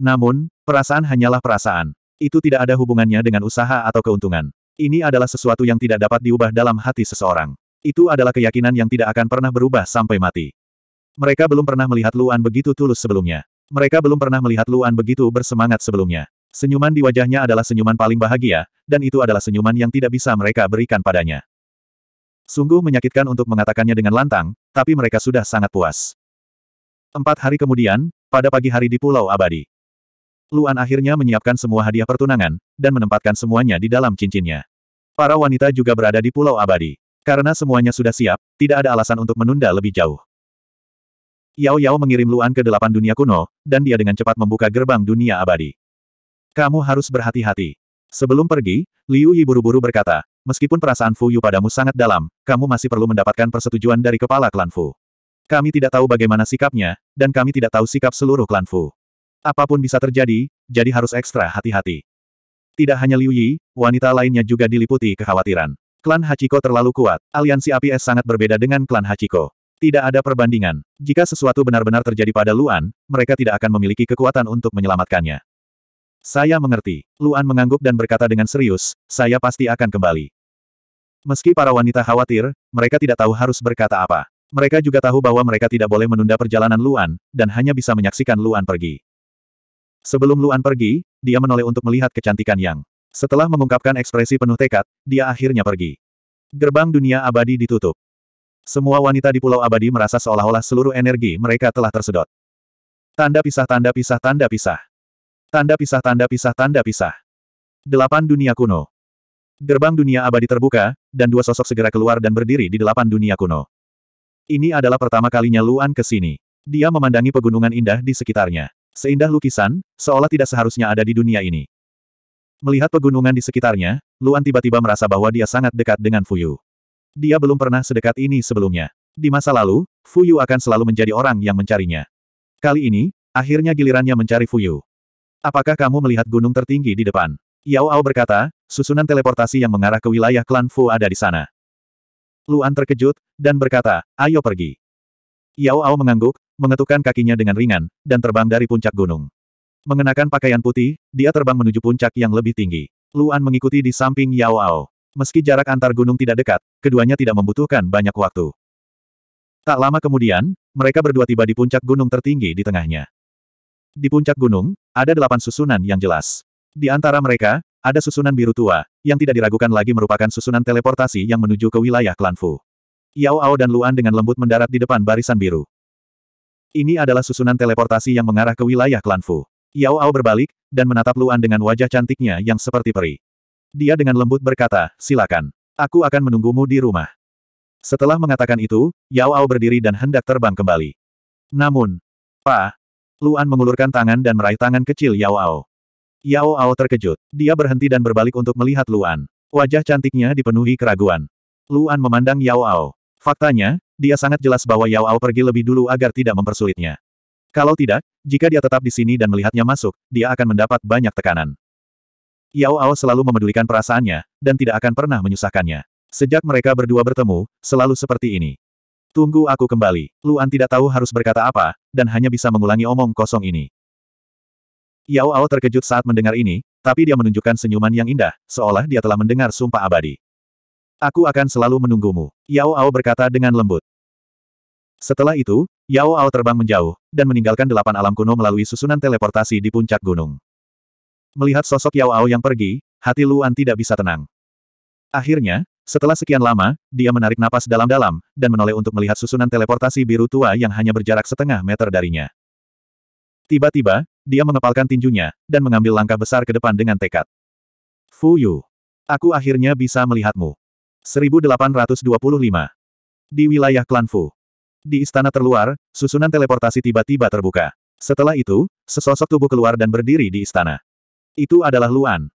Namun, perasaan hanyalah perasaan. Itu tidak ada hubungannya dengan usaha atau keuntungan. Ini adalah sesuatu yang tidak dapat diubah dalam hati seseorang. Itu adalah keyakinan yang tidak akan pernah berubah sampai mati. Mereka belum pernah melihat Luan begitu tulus sebelumnya. Mereka belum pernah melihat Luan begitu bersemangat sebelumnya. Senyuman di wajahnya adalah senyuman paling bahagia, dan itu adalah senyuman yang tidak bisa mereka berikan padanya. Sungguh menyakitkan untuk mengatakannya dengan lantang, tapi mereka sudah sangat puas. Empat hari kemudian, pada pagi hari di Pulau Abadi, Luan akhirnya menyiapkan semua hadiah pertunangan, dan menempatkan semuanya di dalam cincinnya. Para wanita juga berada di Pulau Abadi. Karena semuanya sudah siap, tidak ada alasan untuk menunda lebih jauh. Yao Yao mengirim Luan ke delapan dunia kuno, dan dia dengan cepat membuka gerbang dunia abadi. Kamu harus berhati-hati. Sebelum pergi, Liu Yi buru-buru berkata, meskipun perasaan Fu Yu padamu sangat dalam, kamu masih perlu mendapatkan persetujuan dari kepala klan Fu. Kami tidak tahu bagaimana sikapnya, dan kami tidak tahu sikap seluruh klan Fu. Apapun bisa terjadi, jadi harus ekstra hati-hati. Tidak hanya Liu Yi, wanita lainnya juga diliputi kekhawatiran. Klan Hachiko terlalu kuat, aliansi api es sangat berbeda dengan klan Hachiko. Tidak ada perbandingan. Jika sesuatu benar-benar terjadi pada Luan, mereka tidak akan memiliki kekuatan untuk menyelamatkannya. Saya mengerti. Luan mengangguk dan berkata dengan serius, saya pasti akan kembali. Meski para wanita khawatir, mereka tidak tahu harus berkata apa. Mereka juga tahu bahwa mereka tidak boleh menunda perjalanan Luan, dan hanya bisa menyaksikan Luan pergi. Sebelum Luan pergi, dia menoleh untuk melihat kecantikan Yang. Setelah mengungkapkan ekspresi penuh tekad, dia akhirnya pergi. Gerbang dunia abadi ditutup. Semua wanita di Pulau Abadi merasa seolah-olah seluruh energi mereka telah tersedot. Tanda pisah tanda pisah tanda pisah. Tanda pisah tanda pisah tanda pisah. Delapan dunia kuno. Gerbang dunia abadi terbuka, dan dua sosok segera keluar dan berdiri di delapan dunia kuno. Ini adalah pertama kalinya Luan ke sini. Dia memandangi pegunungan indah di sekitarnya. Seindah lukisan, seolah tidak seharusnya ada di dunia ini. Melihat pegunungan di sekitarnya, Luan tiba-tiba merasa bahwa dia sangat dekat dengan Fuyu. Dia belum pernah sedekat ini sebelumnya. Di masa lalu, Fuyu akan selalu menjadi orang yang mencarinya. Kali ini, akhirnya gilirannya mencari Fuyu. Apakah kamu melihat gunung tertinggi di depan? Yao Ao berkata, susunan teleportasi yang mengarah ke wilayah klan Fu ada di sana. Luan terkejut, dan berkata, ayo pergi. Yao Ao mengangguk, mengetukkan kakinya dengan ringan, dan terbang dari puncak gunung. Mengenakan pakaian putih, dia terbang menuju puncak yang lebih tinggi. Luan mengikuti di samping Yao Ao. Meski jarak antar gunung tidak dekat, keduanya tidak membutuhkan banyak waktu. Tak lama kemudian, mereka berdua tiba di puncak gunung tertinggi di tengahnya. Di puncak gunung, ada delapan susunan yang jelas. Di antara mereka, ada susunan biru tua, yang tidak diragukan lagi merupakan susunan teleportasi yang menuju ke wilayah klan Fu. Yao Ao dan Luan dengan lembut mendarat di depan barisan biru. Ini adalah susunan teleportasi yang mengarah ke wilayah klan Fu. Yao Ao berbalik, dan menatap Luan dengan wajah cantiknya yang seperti peri. Dia dengan lembut berkata, silakan. Aku akan menunggumu di rumah. Setelah mengatakan itu, Yao Ao berdiri dan hendak terbang kembali. Namun, Pa, Luan mengulurkan tangan dan meraih tangan kecil Yao Ao. Yao Ao terkejut. Dia berhenti dan berbalik untuk melihat Luan. Wajah cantiknya dipenuhi keraguan. Luan memandang Yao Ao. Faktanya, dia sangat jelas bahwa Yao Ao pergi lebih dulu agar tidak mempersulitnya. Kalau tidak, jika dia tetap di sini dan melihatnya masuk, dia akan mendapat banyak tekanan. Yao Ao selalu memedulikan perasaannya, dan tidak akan pernah menyusahkannya. Sejak mereka berdua bertemu, selalu seperti ini. Tunggu aku kembali. Luan tidak tahu harus berkata apa, dan hanya bisa mengulangi omong kosong ini. Yao Ao terkejut saat mendengar ini, tapi dia menunjukkan senyuman yang indah, seolah dia telah mendengar sumpah abadi. Aku akan selalu menunggumu, Yao Ao berkata dengan lembut. Setelah itu, Yao Ao terbang menjauh, dan meninggalkan delapan alam kuno melalui susunan teleportasi di puncak gunung. Melihat sosok Yao Ao yang pergi, hati Luan tidak bisa tenang. Akhirnya, setelah sekian lama, dia menarik napas dalam-dalam, dan menoleh untuk melihat susunan teleportasi biru tua yang hanya berjarak setengah meter darinya. Tiba-tiba, dia mengepalkan tinjunya, dan mengambil langkah besar ke depan dengan tekad. Fu Yu, Aku akhirnya bisa melihatmu. 1825. Di wilayah klan Fu. Di istana terluar, susunan teleportasi tiba-tiba terbuka. Setelah itu, sesosok tubuh keluar dan berdiri di istana. Itu adalah Luan,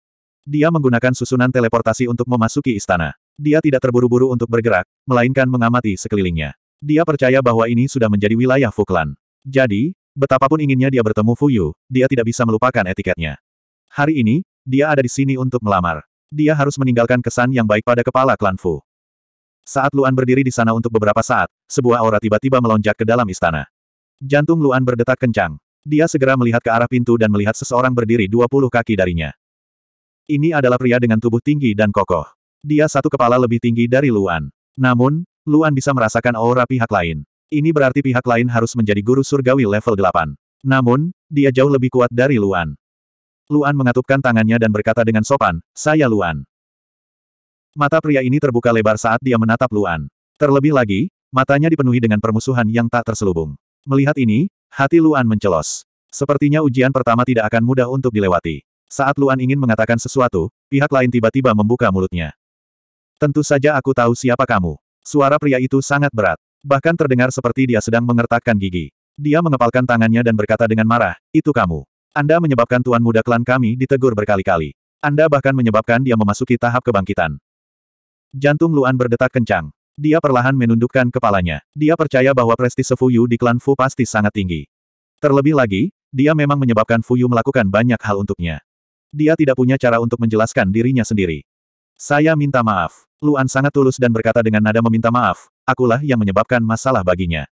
dia menggunakan susunan teleportasi untuk memasuki istana. Dia tidak terburu-buru untuk bergerak, melainkan mengamati sekelilingnya. Dia percaya bahwa ini sudah menjadi wilayah Fuklan. Jadi, betapapun inginnya dia bertemu Fuyu, dia tidak bisa melupakan etiketnya. Hari ini, dia ada di sini untuk melamar. Dia harus meninggalkan kesan yang baik pada kepala klan Fu. Saat Luan berdiri di sana untuk beberapa saat, sebuah aura tiba-tiba melonjak ke dalam istana. Jantung Luan berdetak kencang. Dia segera melihat ke arah pintu dan melihat seseorang berdiri 20 kaki darinya. Ini adalah pria dengan tubuh tinggi dan kokoh. Dia satu kepala lebih tinggi dari Luan. Namun, Luan bisa merasakan aura pihak lain. Ini berarti pihak lain harus menjadi guru surgawi level 8. Namun, dia jauh lebih kuat dari Luan. Luan mengatupkan tangannya dan berkata dengan sopan, saya Luan. Mata pria ini terbuka lebar saat dia menatap Luan. Terlebih lagi, matanya dipenuhi dengan permusuhan yang tak terselubung. Melihat ini, hati Luan mencelos. Sepertinya ujian pertama tidak akan mudah untuk dilewati. Saat Luan ingin mengatakan sesuatu, pihak lain tiba-tiba membuka mulutnya. Tentu saja aku tahu siapa kamu. Suara pria itu sangat berat. Bahkan terdengar seperti dia sedang mengertakkan gigi. Dia mengepalkan tangannya dan berkata dengan marah, itu kamu. Anda menyebabkan tuan muda klan kami ditegur berkali-kali. Anda bahkan menyebabkan dia memasuki tahap kebangkitan. Jantung Luan berdetak kencang. Dia perlahan menundukkan kepalanya. Dia percaya bahwa prestise Fuyu di klan Fu pasti sangat tinggi. Terlebih lagi, dia memang menyebabkan Fuyu melakukan banyak hal untuknya. Dia tidak punya cara untuk menjelaskan dirinya sendiri. Saya minta maaf. Luan sangat tulus dan berkata dengan nada meminta maaf, akulah yang menyebabkan masalah baginya.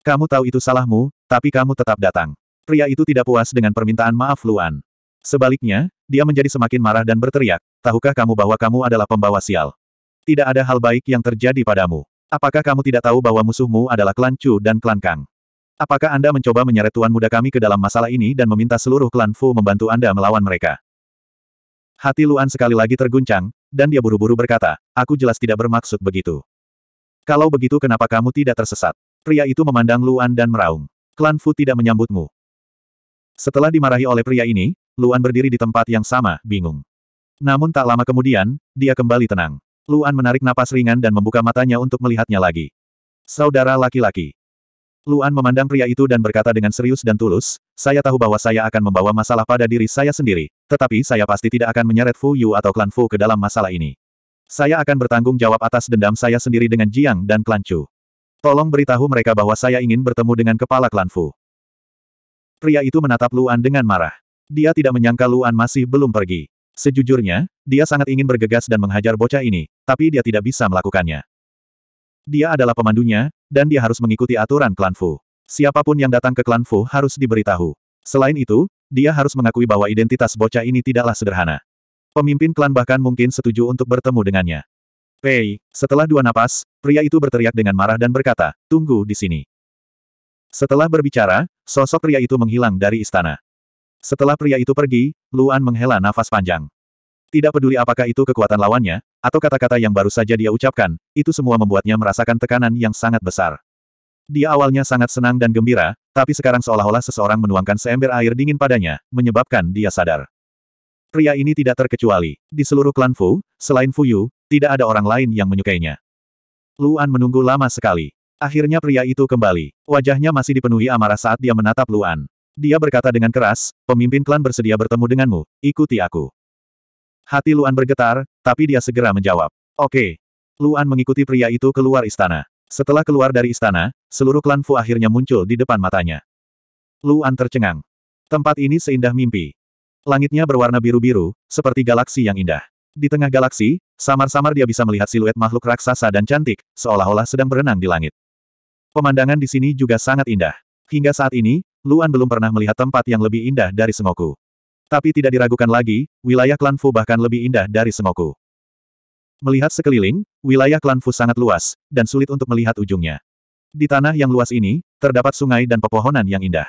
Kamu tahu itu salahmu, tapi kamu tetap datang. Pria itu tidak puas dengan permintaan maaf Luan. Sebaliknya, dia menjadi semakin marah dan berteriak, tahukah kamu bahwa kamu adalah pembawa sial? Tidak ada hal baik yang terjadi padamu. Apakah kamu tidak tahu bahwa musuhmu adalah klan Chu dan klan Kang? Apakah Anda mencoba menyeret tuan muda kami ke dalam masalah ini dan meminta seluruh klan Fu membantu Anda melawan mereka? Hati Luan sekali lagi terguncang, dan dia buru-buru berkata, aku jelas tidak bermaksud begitu. Kalau begitu kenapa kamu tidak tersesat? Pria itu memandang Luan dan meraung. Klan Fu tidak menyambutmu. Setelah dimarahi oleh pria ini, Luan berdiri di tempat yang sama, bingung. Namun tak lama kemudian, dia kembali tenang. Luan menarik napas ringan dan membuka matanya untuk melihatnya lagi. Saudara laki-laki, Luan memandang pria itu dan berkata dengan serius dan tulus, saya tahu bahwa saya akan membawa masalah pada diri saya sendiri, tetapi saya pasti tidak akan menyeret Fu Yu atau klan Fu ke dalam masalah ini. Saya akan bertanggung jawab atas dendam saya sendiri dengan Jiang dan klan Chu. Tolong beritahu mereka bahwa saya ingin bertemu dengan kepala klan Fu. Pria itu menatap Luan dengan marah. Dia tidak menyangka Luan masih belum pergi. Sejujurnya, dia sangat ingin bergegas dan menghajar bocah ini, tapi dia tidak bisa melakukannya. Dia adalah pemandunya, dan dia harus mengikuti aturan klan Fu. Siapapun yang datang ke klan Fu harus diberitahu. Selain itu, dia harus mengakui bahwa identitas bocah ini tidaklah sederhana. Pemimpin klan bahkan mungkin setuju untuk bertemu dengannya. Pei, setelah dua napas, pria itu berteriak dengan marah dan berkata, tunggu di sini. Setelah berbicara, sosok pria itu menghilang dari istana. Setelah pria itu pergi, Luan menghela nafas panjang. Tidak peduli apakah itu kekuatan lawannya, atau kata-kata yang baru saja dia ucapkan, itu semua membuatnya merasakan tekanan yang sangat besar. Dia awalnya sangat senang dan gembira, tapi sekarang seolah-olah seseorang menuangkan seember air dingin padanya, menyebabkan dia sadar. Pria ini tidak terkecuali. Di seluruh klan Fu, selain Fu Yu, tidak ada orang lain yang menyukainya. Luan menunggu lama sekali. Akhirnya pria itu kembali. Wajahnya masih dipenuhi amarah saat dia menatap Luan. Dia berkata dengan keras, pemimpin klan bersedia bertemu denganmu, ikuti aku. Hati Luan bergetar, tapi dia segera menjawab. Oke. Luan mengikuti pria itu keluar istana. Setelah keluar dari istana, seluruh klan Fu akhirnya muncul di depan matanya. Luan tercengang. Tempat ini seindah mimpi. Langitnya berwarna biru-biru, seperti galaksi yang indah. Di tengah galaksi, samar-samar dia bisa melihat siluet makhluk raksasa dan cantik, seolah-olah sedang berenang di langit. Pemandangan di sini juga sangat indah. Hingga saat ini, Luan belum pernah melihat tempat yang lebih indah dari Sengoku. Tapi tidak diragukan lagi, wilayah klan Fu bahkan lebih indah dari Sengoku. Melihat sekeliling, wilayah klan Fu sangat luas, dan sulit untuk melihat ujungnya. Di tanah yang luas ini, terdapat sungai dan pepohonan yang indah.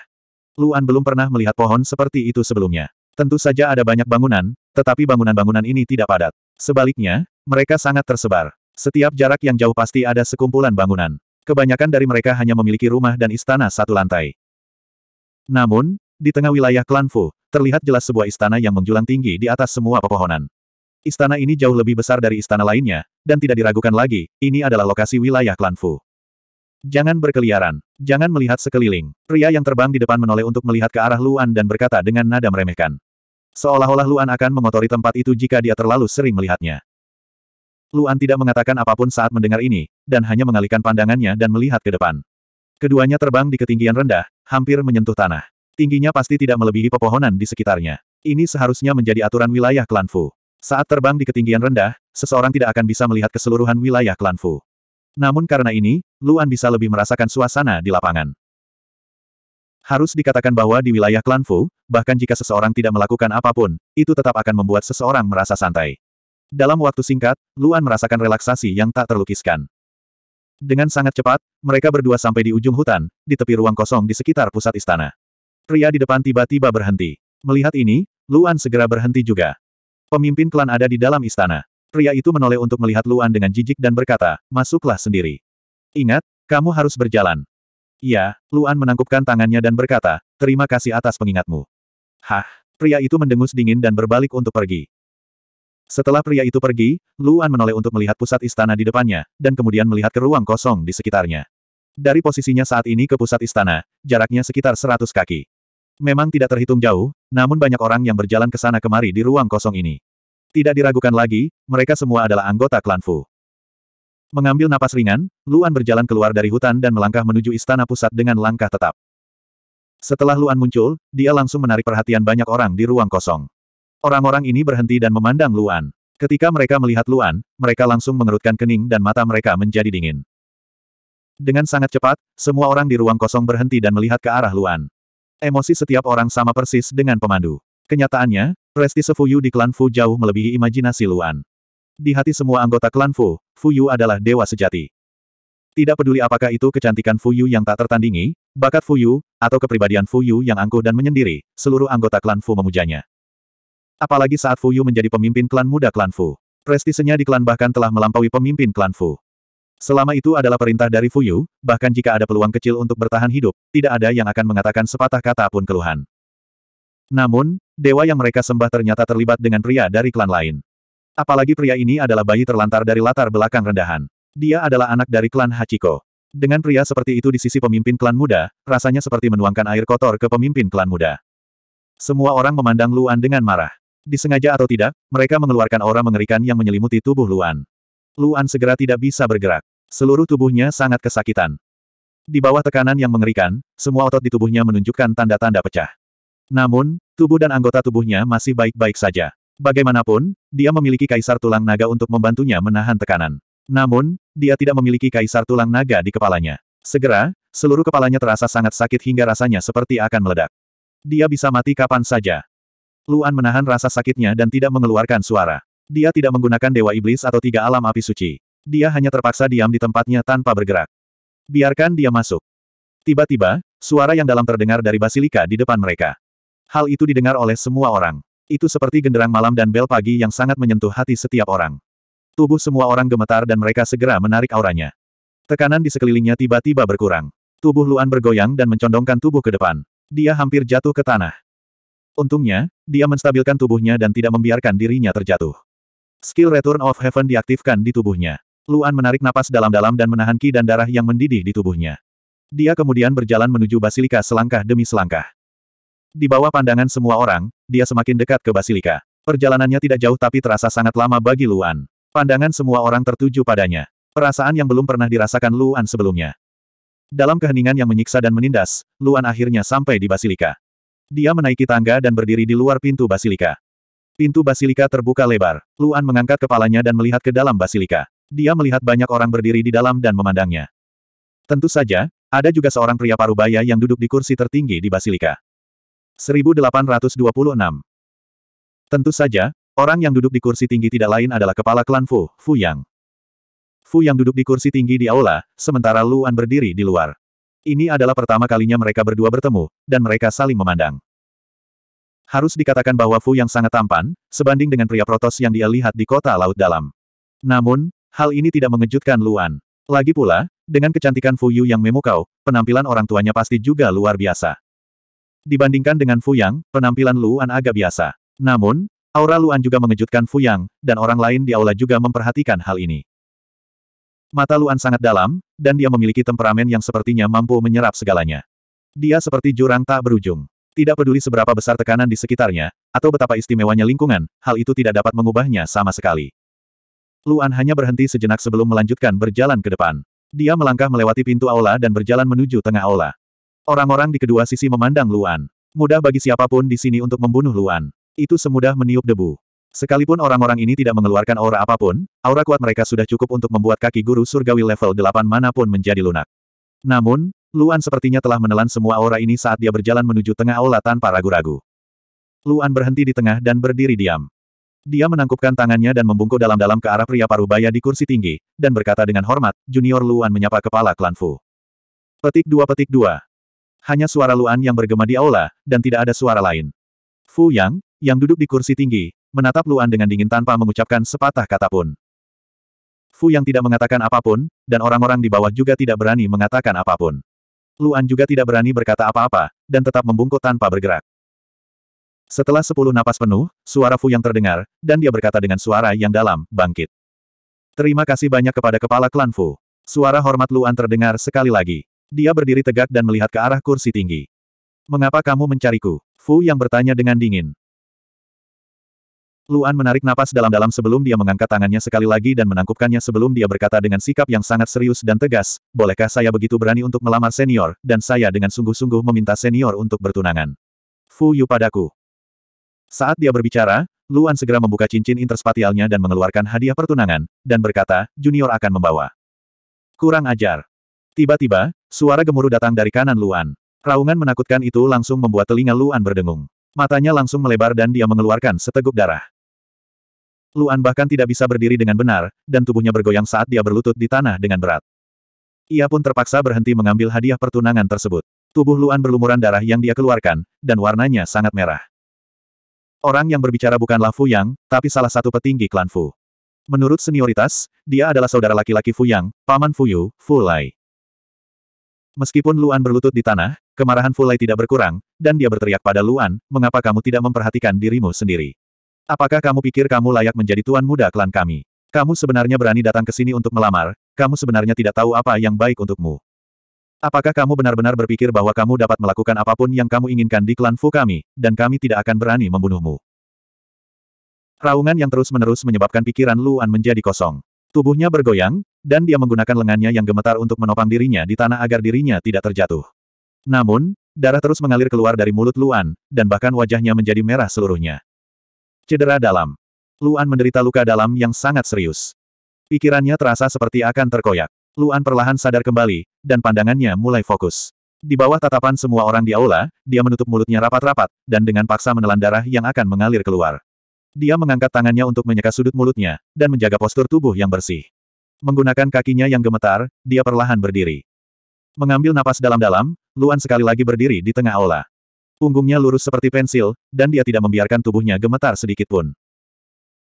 Luan belum pernah melihat pohon seperti itu sebelumnya. Tentu saja ada banyak bangunan, tetapi bangunan-bangunan ini tidak padat. Sebaliknya, mereka sangat tersebar. Setiap jarak yang jauh pasti ada sekumpulan bangunan. Kebanyakan dari mereka hanya memiliki rumah dan istana satu lantai. Namun, di tengah wilayah klan Fu, terlihat jelas sebuah istana yang menjulang tinggi di atas semua pepohonan. Istana ini jauh lebih besar dari istana lainnya, dan tidak diragukan lagi, ini adalah lokasi wilayah klan Fu. Jangan berkeliaran, jangan melihat sekeliling. Pria yang terbang di depan menoleh untuk melihat ke arah Luan dan berkata dengan nada meremehkan. Seolah-olah Luan akan mengotori tempat itu jika dia terlalu sering melihatnya. Luan tidak mengatakan apapun saat mendengar ini, dan hanya mengalihkan pandangannya dan melihat ke depan. Keduanya terbang di ketinggian rendah, hampir menyentuh tanah. Tingginya pasti tidak melebihi pepohonan di sekitarnya. Ini seharusnya menjadi aturan wilayah klan Fu. Saat terbang di ketinggian rendah, seseorang tidak akan bisa melihat keseluruhan wilayah klan Fu. Namun karena ini, Luan bisa lebih merasakan suasana di lapangan. Harus dikatakan bahwa di wilayah klan Fu, bahkan jika seseorang tidak melakukan apapun, itu tetap akan membuat seseorang merasa santai. Dalam waktu singkat, Luan merasakan relaksasi yang tak terlukiskan. Dengan sangat cepat, mereka berdua sampai di ujung hutan, di tepi ruang kosong di sekitar pusat istana. Pria di depan tiba-tiba berhenti. Melihat ini, Luan segera berhenti juga. Pemimpin klan ada di dalam istana. Pria itu menoleh untuk melihat Luan dengan jijik dan berkata, masuklah sendiri. Ingat, kamu harus berjalan. Iya, Luan menangkupkan tangannya dan berkata, terima kasih atas pengingatmu. Hah, pria itu mendengus dingin dan berbalik untuk pergi. Setelah pria itu pergi, Luan menoleh untuk melihat pusat istana di depannya, dan kemudian melihat ke ruang kosong di sekitarnya. Dari posisinya saat ini ke pusat istana, jaraknya sekitar 100 kaki. Memang tidak terhitung jauh, namun banyak orang yang berjalan ke sana kemari di ruang kosong ini. Tidak diragukan lagi, mereka semua adalah anggota klan Fu. Mengambil napas ringan, Luan berjalan keluar dari hutan dan melangkah menuju istana pusat dengan langkah tetap. Setelah Luan muncul, dia langsung menarik perhatian banyak orang di ruang kosong. Orang-orang ini berhenti dan memandang Luan. Ketika mereka melihat Luan, mereka langsung mengerutkan kening dan mata mereka menjadi dingin. Dengan sangat cepat, semua orang di ruang kosong berhenti dan melihat ke arah Luan. Emosi setiap orang sama persis dengan pemandu. Kenyataannya, prestise Fuyu di klan Fu jauh melebihi imajinasi Luan. Di hati semua anggota klan Fu, Fuyu adalah dewa sejati. Tidak peduli apakah itu kecantikan Fuyu yang tak tertandingi, bakat Fuyu, atau kepribadian Fuyu yang angkuh dan menyendiri, seluruh anggota klan Fu memujanya. Apalagi saat Fuyu menjadi pemimpin klan muda klan Fu. Prestisenya di klan bahkan telah melampaui pemimpin klan Fu. Selama itu adalah perintah dari Fuyu, bahkan jika ada peluang kecil untuk bertahan hidup, tidak ada yang akan mengatakan sepatah kata pun keluhan. Namun, dewa yang mereka sembah ternyata terlibat dengan pria dari klan lain. Apalagi pria ini adalah bayi terlantar dari latar belakang rendahan. Dia adalah anak dari klan Hachiko. Dengan pria seperti itu di sisi pemimpin klan muda, rasanya seperti menuangkan air kotor ke pemimpin klan muda. Semua orang memandang Luan dengan marah. Disengaja atau tidak, mereka mengeluarkan aura mengerikan yang menyelimuti tubuh Luan. Luan segera tidak bisa bergerak. Seluruh tubuhnya sangat kesakitan. Di bawah tekanan yang mengerikan, semua otot di tubuhnya menunjukkan tanda-tanda pecah. Namun, tubuh dan anggota tubuhnya masih baik-baik saja. Bagaimanapun, dia memiliki kaisar tulang naga untuk membantunya menahan tekanan. Namun, dia tidak memiliki kaisar tulang naga di kepalanya. Segera, seluruh kepalanya terasa sangat sakit hingga rasanya seperti akan meledak. Dia bisa mati kapan saja. Luan menahan rasa sakitnya dan tidak mengeluarkan suara. Dia tidak menggunakan Dewa Iblis atau tiga alam api suci dia hanya terpaksa diam di tempatnya tanpa bergerak. Biarkan dia masuk. Tiba-tiba, suara yang dalam terdengar dari basilika di depan mereka. Hal itu didengar oleh semua orang. Itu seperti genderang malam dan bel pagi yang sangat menyentuh hati setiap orang. Tubuh semua orang gemetar dan mereka segera menarik auranya. Tekanan di sekelilingnya tiba-tiba berkurang. Tubuh Luan bergoyang dan mencondongkan tubuh ke depan. Dia hampir jatuh ke tanah. Untungnya, dia menstabilkan tubuhnya dan tidak membiarkan dirinya terjatuh. Skill Return of Heaven diaktifkan di tubuhnya. Luan menarik napas dalam-dalam dan menahan ki dan darah yang mendidih di tubuhnya. Dia kemudian berjalan menuju basilika selangkah demi selangkah. Di bawah pandangan semua orang, dia semakin dekat ke basilika. Perjalanannya tidak jauh tapi terasa sangat lama bagi Luan. Pandangan semua orang tertuju padanya. Perasaan yang belum pernah dirasakan Luan sebelumnya. Dalam keheningan yang menyiksa dan menindas, Luan akhirnya sampai di basilika. Dia menaiki tangga dan berdiri di luar pintu basilika. Pintu basilika terbuka lebar. Luan mengangkat kepalanya dan melihat ke dalam basilika. Dia melihat banyak orang berdiri di dalam dan memandangnya. Tentu saja, ada juga seorang pria parubaya yang duduk di kursi tertinggi di Basilika. 1826 Tentu saja, orang yang duduk di kursi tinggi tidak lain adalah kepala klan Fu, Fu Yang. Fu Yang duduk di kursi tinggi di aula, sementara Luan berdiri di luar. Ini adalah pertama kalinya mereka berdua bertemu, dan mereka saling memandang. Harus dikatakan bahwa Fu Yang sangat tampan, sebanding dengan pria protos yang dia lihat di kota Laut Dalam. Namun, Hal ini tidak mengejutkan Luan. Lagi pula, dengan kecantikan Fu Yu yang memukau, penampilan orang tuanya pasti juga luar biasa. Dibandingkan dengan Fu Yang, penampilan Luan agak biasa. Namun, aura Luan juga mengejutkan Fu Yang, dan orang lain di aula juga memperhatikan hal ini. Mata Luan sangat dalam, dan dia memiliki temperamen yang sepertinya mampu menyerap segalanya. Dia seperti jurang tak berujung. Tidak peduli seberapa besar tekanan di sekitarnya, atau betapa istimewanya lingkungan, hal itu tidak dapat mengubahnya sama sekali. Luan hanya berhenti sejenak sebelum melanjutkan berjalan ke depan. Dia melangkah melewati pintu aula dan berjalan menuju tengah aula. Orang-orang di kedua sisi memandang Luan. Mudah bagi siapapun di sini untuk membunuh Luan. Itu semudah meniup debu. Sekalipun orang-orang ini tidak mengeluarkan aura apapun, aura kuat mereka sudah cukup untuk membuat kaki guru surgawi level 8 manapun menjadi lunak. Namun, Luan sepertinya telah menelan semua aura ini saat dia berjalan menuju tengah aula tanpa ragu-ragu. Luan berhenti di tengah dan berdiri diam. Dia menangkupkan tangannya dan membungkuk dalam-dalam ke arah pria parubaya di kursi tinggi, dan berkata dengan hormat, Junior Luan menyapa kepala klan Fu. Petik dua petik dua. Hanya suara Luan yang bergema di aula, dan tidak ada suara lain. Fu Yang, yang duduk di kursi tinggi, menatap Luan dengan dingin tanpa mengucapkan sepatah kata pun. Fu Yang tidak mengatakan apapun, dan orang-orang di bawah juga tidak berani mengatakan apapun. Luan juga tidak berani berkata apa-apa, dan tetap membungkuk tanpa bergerak. Setelah sepuluh napas penuh, suara Fu yang terdengar, dan dia berkata dengan suara yang dalam, bangkit. Terima kasih banyak kepada kepala klan Fu. Suara hormat Luan terdengar sekali lagi. Dia berdiri tegak dan melihat ke arah kursi tinggi. Mengapa kamu mencariku? Fu yang bertanya dengan dingin. Luan menarik napas dalam-dalam sebelum dia mengangkat tangannya sekali lagi dan menangkupkannya sebelum dia berkata dengan sikap yang sangat serius dan tegas, bolehkah saya begitu berani untuk melamar senior, dan saya dengan sungguh-sungguh meminta senior untuk bertunangan. Fu Yu padaku. Saat dia berbicara, Luan segera membuka cincin interspatialnya dan mengeluarkan hadiah pertunangan, dan berkata, Junior akan membawa. Kurang ajar. Tiba-tiba, suara gemuruh datang dari kanan Luan. Raungan menakutkan itu langsung membuat telinga Luan berdengung. Matanya langsung melebar dan dia mengeluarkan seteguk darah. Luan bahkan tidak bisa berdiri dengan benar, dan tubuhnya bergoyang saat dia berlutut di tanah dengan berat. Ia pun terpaksa berhenti mengambil hadiah pertunangan tersebut. Tubuh Luan berlumuran darah yang dia keluarkan, dan warnanya sangat merah. Orang yang berbicara bukanlah Fu Yang, tapi salah satu petinggi klan Fu. Menurut senioritas, dia adalah saudara laki-laki Fu Yang, paman Fu Yu, Fu Lai. Meskipun Luan berlutut di tanah, kemarahan Fu Lai tidak berkurang, dan dia berteriak pada Luan, mengapa kamu tidak memperhatikan dirimu sendiri? Apakah kamu pikir kamu layak menjadi tuan muda klan kami? Kamu sebenarnya berani datang ke sini untuk melamar, kamu sebenarnya tidak tahu apa yang baik untukmu. Apakah kamu benar-benar berpikir bahwa kamu dapat melakukan apapun yang kamu inginkan di klan Fu kami, dan kami tidak akan berani membunuhmu? Raungan yang terus-menerus menyebabkan pikiran Luan menjadi kosong. Tubuhnya bergoyang, dan dia menggunakan lengannya yang gemetar untuk menopang dirinya di tanah agar dirinya tidak terjatuh. Namun, darah terus mengalir keluar dari mulut Luan, dan bahkan wajahnya menjadi merah seluruhnya. Cedera dalam. Luan menderita luka dalam yang sangat serius. Pikirannya terasa seperti akan terkoyak. Luan perlahan sadar kembali, dan pandangannya mulai fokus. Di bawah tatapan semua orang di aula, dia menutup mulutnya rapat-rapat, dan dengan paksa menelan darah yang akan mengalir keluar. Dia mengangkat tangannya untuk menyeka sudut mulutnya, dan menjaga postur tubuh yang bersih. Menggunakan kakinya yang gemetar, dia perlahan berdiri. Mengambil napas dalam-dalam, Luan sekali lagi berdiri di tengah aula. Punggungnya lurus seperti pensil, dan dia tidak membiarkan tubuhnya gemetar sedikitpun.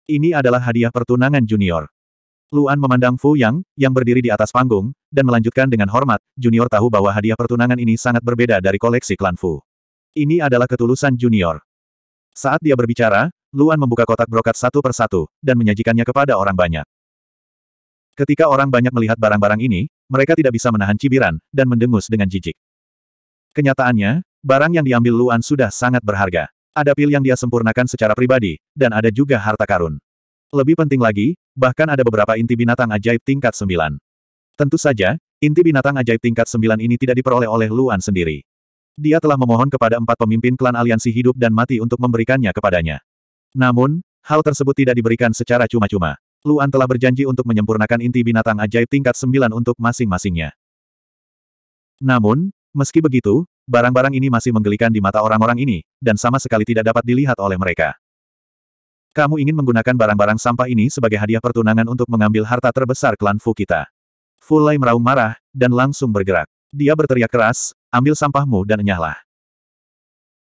Ini adalah hadiah pertunangan junior. Luan memandang Fu Yang, yang berdiri di atas panggung, dan melanjutkan dengan hormat, Junior tahu bahwa hadiah pertunangan ini sangat berbeda dari koleksi klan Fu. Ini adalah ketulusan Junior. Saat dia berbicara, Luan membuka kotak brokat satu persatu, dan menyajikannya kepada orang banyak. Ketika orang banyak melihat barang-barang ini, mereka tidak bisa menahan cibiran, dan mendengus dengan jijik. Kenyataannya, barang yang diambil Luan sudah sangat berharga. Ada pil yang dia sempurnakan secara pribadi, dan ada juga harta karun. Lebih penting lagi, bahkan ada beberapa inti binatang ajaib tingkat 9. Tentu saja, inti binatang ajaib tingkat 9 ini tidak diperoleh oleh Luan sendiri. Dia telah memohon kepada empat pemimpin klan aliansi hidup dan mati untuk memberikannya kepadanya. Namun, hal tersebut tidak diberikan secara cuma-cuma. Luan telah berjanji untuk menyempurnakan inti binatang ajaib tingkat 9 untuk masing-masingnya. Namun, meski begitu, barang-barang ini masih menggelikan di mata orang-orang ini, dan sama sekali tidak dapat dilihat oleh mereka. Kamu ingin menggunakan barang-barang sampah ini sebagai hadiah pertunangan untuk mengambil harta terbesar klan Fu kita. Fu Lai meraung marah, dan langsung bergerak. Dia berteriak keras, ambil sampahmu dan enyahlah.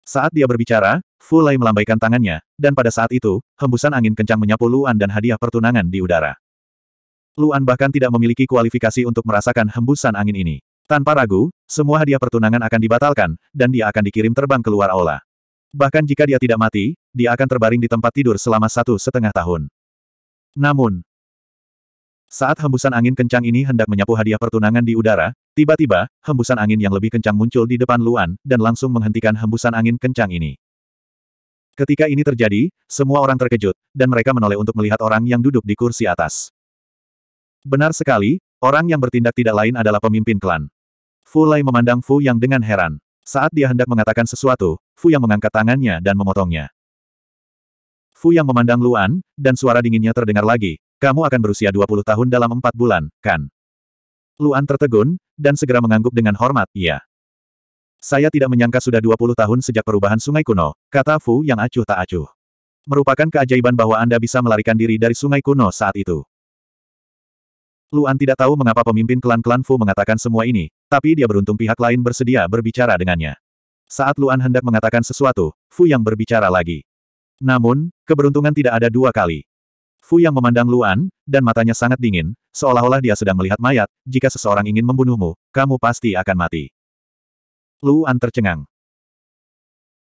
Saat dia berbicara, Fu Lai melambaikan tangannya, dan pada saat itu, hembusan angin kencang menyapu Luan dan hadiah pertunangan di udara. Luan bahkan tidak memiliki kualifikasi untuk merasakan hembusan angin ini. Tanpa ragu, semua hadiah pertunangan akan dibatalkan, dan dia akan dikirim terbang keluar aula. Bahkan jika dia tidak mati, dia akan terbaring di tempat tidur selama satu setengah tahun. Namun, saat hembusan angin kencang ini hendak menyapu hadiah pertunangan di udara, tiba-tiba, hembusan angin yang lebih kencang muncul di depan Luan, dan langsung menghentikan hembusan angin kencang ini. Ketika ini terjadi, semua orang terkejut, dan mereka menoleh untuk melihat orang yang duduk di kursi atas. Benar sekali, orang yang bertindak tidak lain adalah pemimpin klan. Fu Lai memandang Fu Yang dengan heran. Saat dia hendak mengatakan sesuatu, Fu yang mengangkat tangannya dan memotongnya. Fu yang memandang Luan, dan suara dinginnya terdengar lagi, kamu akan berusia 20 tahun dalam 4 bulan, kan? Luan tertegun, dan segera mengangguk dengan hormat, iya. Saya tidak menyangka sudah 20 tahun sejak perubahan sungai kuno, kata Fu yang acuh tak acuh. Merupakan keajaiban bahwa Anda bisa melarikan diri dari sungai kuno saat itu. Luan tidak tahu mengapa pemimpin klan-klan Fu mengatakan semua ini, tapi dia beruntung pihak lain bersedia berbicara dengannya. Saat Luan hendak mengatakan sesuatu, Fu Yang berbicara lagi. Namun, keberuntungan tidak ada dua kali. Fu Yang memandang Luan, dan matanya sangat dingin, seolah-olah dia sedang melihat mayat, jika seseorang ingin membunuhmu, kamu pasti akan mati. Luan tercengang.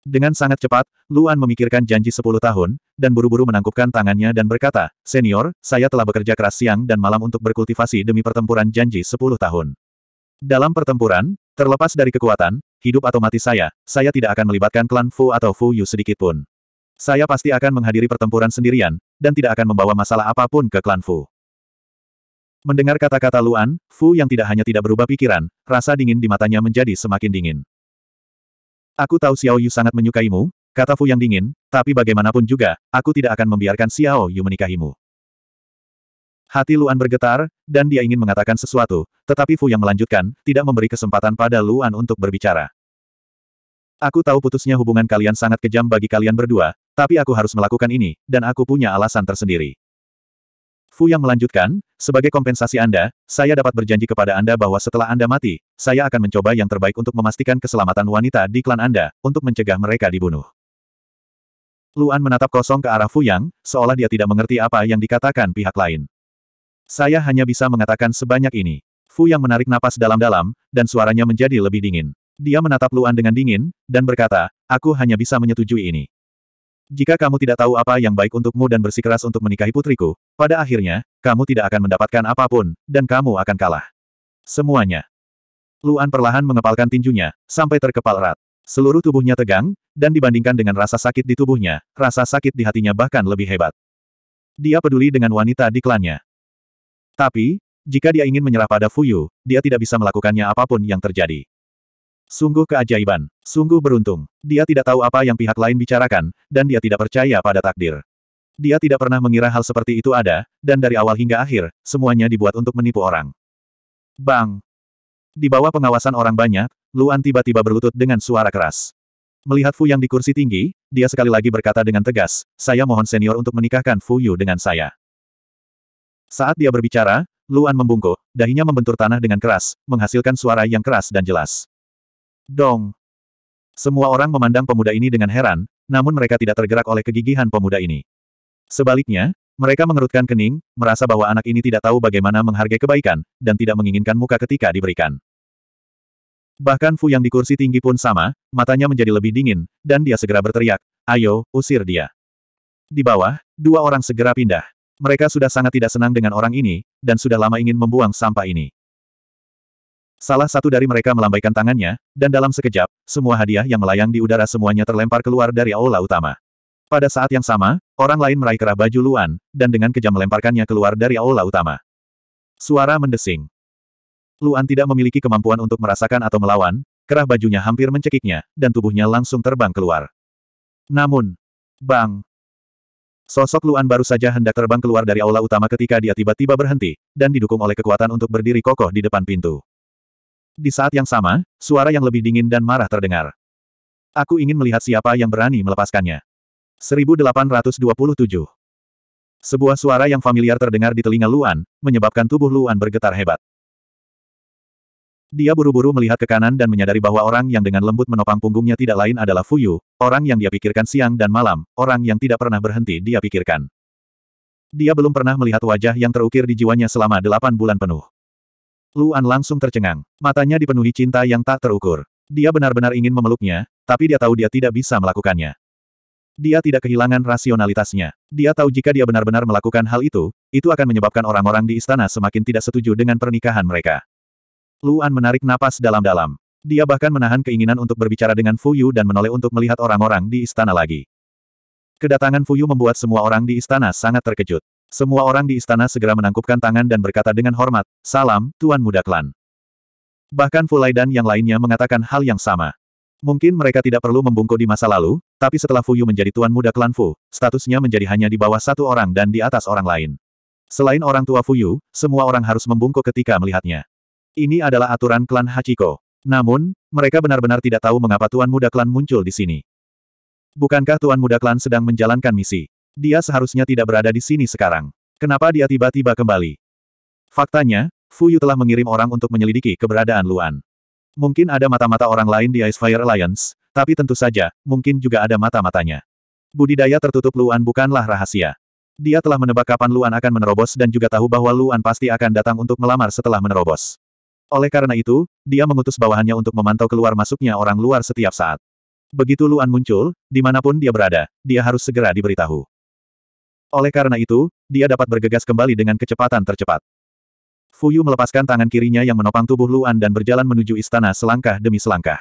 Dengan sangat cepat, Luan memikirkan janji sepuluh tahun, dan buru-buru menangkupkan tangannya dan berkata, Senior, saya telah bekerja keras siang dan malam untuk berkultivasi demi pertempuran janji sepuluh tahun. Dalam pertempuran, terlepas dari kekuatan, hidup atau mati saya, saya tidak akan melibatkan klan Fu atau Fu Yu sedikitpun. Saya pasti akan menghadiri pertempuran sendirian, dan tidak akan membawa masalah apapun ke klan Fu. Mendengar kata-kata Luan, Fu yang tidak hanya tidak berubah pikiran, rasa dingin di matanya menjadi semakin dingin. Aku tahu Xiao Yu sangat menyukaimu, kata Fu yang dingin, tapi bagaimanapun juga, aku tidak akan membiarkan Xiao Yu menikahimu. Hati Luan bergetar, dan dia ingin mengatakan sesuatu, tetapi Fu yang melanjutkan, tidak memberi kesempatan pada Luan untuk berbicara. Aku tahu putusnya hubungan kalian sangat kejam bagi kalian berdua, tapi aku harus melakukan ini, dan aku punya alasan tersendiri. Fu yang melanjutkan, sebagai kompensasi Anda, saya dapat berjanji kepada Anda bahwa setelah Anda mati, saya akan mencoba yang terbaik untuk memastikan keselamatan wanita di klan Anda, untuk mencegah mereka dibunuh. Luan menatap kosong ke arah Fu Yang, seolah dia tidak mengerti apa yang dikatakan pihak lain. Saya hanya bisa mengatakan sebanyak ini. Fu yang menarik napas dalam-dalam, dan suaranya menjadi lebih dingin. Dia menatap Luan dengan dingin, dan berkata, aku hanya bisa menyetujui ini. Jika kamu tidak tahu apa yang baik untukmu dan bersikeras untuk menikahi putriku, pada akhirnya, kamu tidak akan mendapatkan apapun, dan kamu akan kalah. Semuanya. Luan perlahan mengepalkan tinjunya, sampai terkepal erat. Seluruh tubuhnya tegang, dan dibandingkan dengan rasa sakit di tubuhnya, rasa sakit di hatinya bahkan lebih hebat. Dia peduli dengan wanita di klannya. Tapi, jika dia ingin menyerah pada Fuyu, dia tidak bisa melakukannya apapun yang terjadi. Sungguh keajaiban, sungguh beruntung. Dia tidak tahu apa yang pihak lain bicarakan, dan dia tidak percaya pada takdir. Dia tidak pernah mengira hal seperti itu ada, dan dari awal hingga akhir, semuanya dibuat untuk menipu orang. Bang! Di bawah pengawasan orang banyak, Luan tiba-tiba berlutut dengan suara keras. Melihat Fu yang di kursi tinggi, dia sekali lagi berkata dengan tegas, saya mohon senior untuk menikahkan Fu Yu dengan saya. Saat dia berbicara, Luan membungkuk, dahinya membentur tanah dengan keras, menghasilkan suara yang keras dan jelas. Dong! Semua orang memandang pemuda ini dengan heran, namun mereka tidak tergerak oleh kegigihan pemuda ini. Sebaliknya, mereka mengerutkan kening, merasa bahwa anak ini tidak tahu bagaimana menghargai kebaikan, dan tidak menginginkan muka ketika diberikan. Bahkan Fu yang di kursi tinggi pun sama, matanya menjadi lebih dingin, dan dia segera berteriak, ayo, usir dia. Di bawah, dua orang segera pindah. Mereka sudah sangat tidak senang dengan orang ini, dan sudah lama ingin membuang sampah ini. Salah satu dari mereka melambaikan tangannya, dan dalam sekejap, semua hadiah yang melayang di udara semuanya terlempar keluar dari aula utama. Pada saat yang sama, orang lain meraih kerah baju Luan, dan dengan kejam melemparkannya keluar dari aula utama. Suara mendesing. Luan tidak memiliki kemampuan untuk merasakan atau melawan, kerah bajunya hampir mencekiknya, dan tubuhnya langsung terbang keluar. Namun, bang, Sosok Luan baru saja hendak terbang keluar dari aula utama ketika dia tiba-tiba berhenti, dan didukung oleh kekuatan untuk berdiri kokoh di depan pintu. Di saat yang sama, suara yang lebih dingin dan marah terdengar. Aku ingin melihat siapa yang berani melepaskannya. 1827 Sebuah suara yang familiar terdengar di telinga Luan, menyebabkan tubuh Luan bergetar hebat. Dia buru-buru melihat ke kanan dan menyadari bahwa orang yang dengan lembut menopang punggungnya tidak lain adalah Fuyu, orang yang dia pikirkan siang dan malam, orang yang tidak pernah berhenti dia pikirkan. Dia belum pernah melihat wajah yang terukir di jiwanya selama delapan bulan penuh. Luan langsung tercengang, matanya dipenuhi cinta yang tak terukur. Dia benar-benar ingin memeluknya, tapi dia tahu dia tidak bisa melakukannya. Dia tidak kehilangan rasionalitasnya. Dia tahu jika dia benar-benar melakukan hal itu, itu akan menyebabkan orang-orang di istana semakin tidak setuju dengan pernikahan mereka. Luan menarik napas dalam-dalam. Dia bahkan menahan keinginan untuk berbicara dengan Fu Yu dan menoleh untuk melihat orang-orang di istana lagi. Kedatangan Fu Yu membuat semua orang di istana sangat terkejut. Semua orang di istana segera menangkupkan tangan dan berkata dengan hormat, Salam, Tuan Muda Klan. Bahkan Fu Lai dan yang lainnya mengatakan hal yang sama. Mungkin mereka tidak perlu membungkuk di masa lalu, tapi setelah Fu Yu menjadi Tuan Muda Klan Fu, statusnya menjadi hanya di bawah satu orang dan di atas orang lain. Selain orang tua Fu Yu, semua orang harus membungkuk ketika melihatnya. Ini adalah aturan klan Hachiko. Namun, mereka benar-benar tidak tahu mengapa Tuan Muda Klan muncul di sini. Bukankah Tuan Muda Klan sedang menjalankan misi? Dia seharusnya tidak berada di sini sekarang. Kenapa dia tiba-tiba kembali? Faktanya, Fuyu telah mengirim orang untuk menyelidiki keberadaan Luan. Mungkin ada mata-mata orang lain di Ice Fire Alliance, tapi tentu saja, mungkin juga ada mata-matanya. Budidaya tertutup Luan bukanlah rahasia. Dia telah menebak kapan Luan akan menerobos dan juga tahu bahwa Luan pasti akan datang untuk melamar setelah menerobos. Oleh karena itu, dia mengutus bawahannya untuk memantau keluar masuknya orang luar setiap saat. Begitu Luan muncul, dimanapun dia berada, dia harus segera diberitahu. Oleh karena itu, dia dapat bergegas kembali dengan kecepatan tercepat. Fuyu melepaskan tangan kirinya yang menopang tubuh Luan dan berjalan menuju istana selangkah demi selangkah.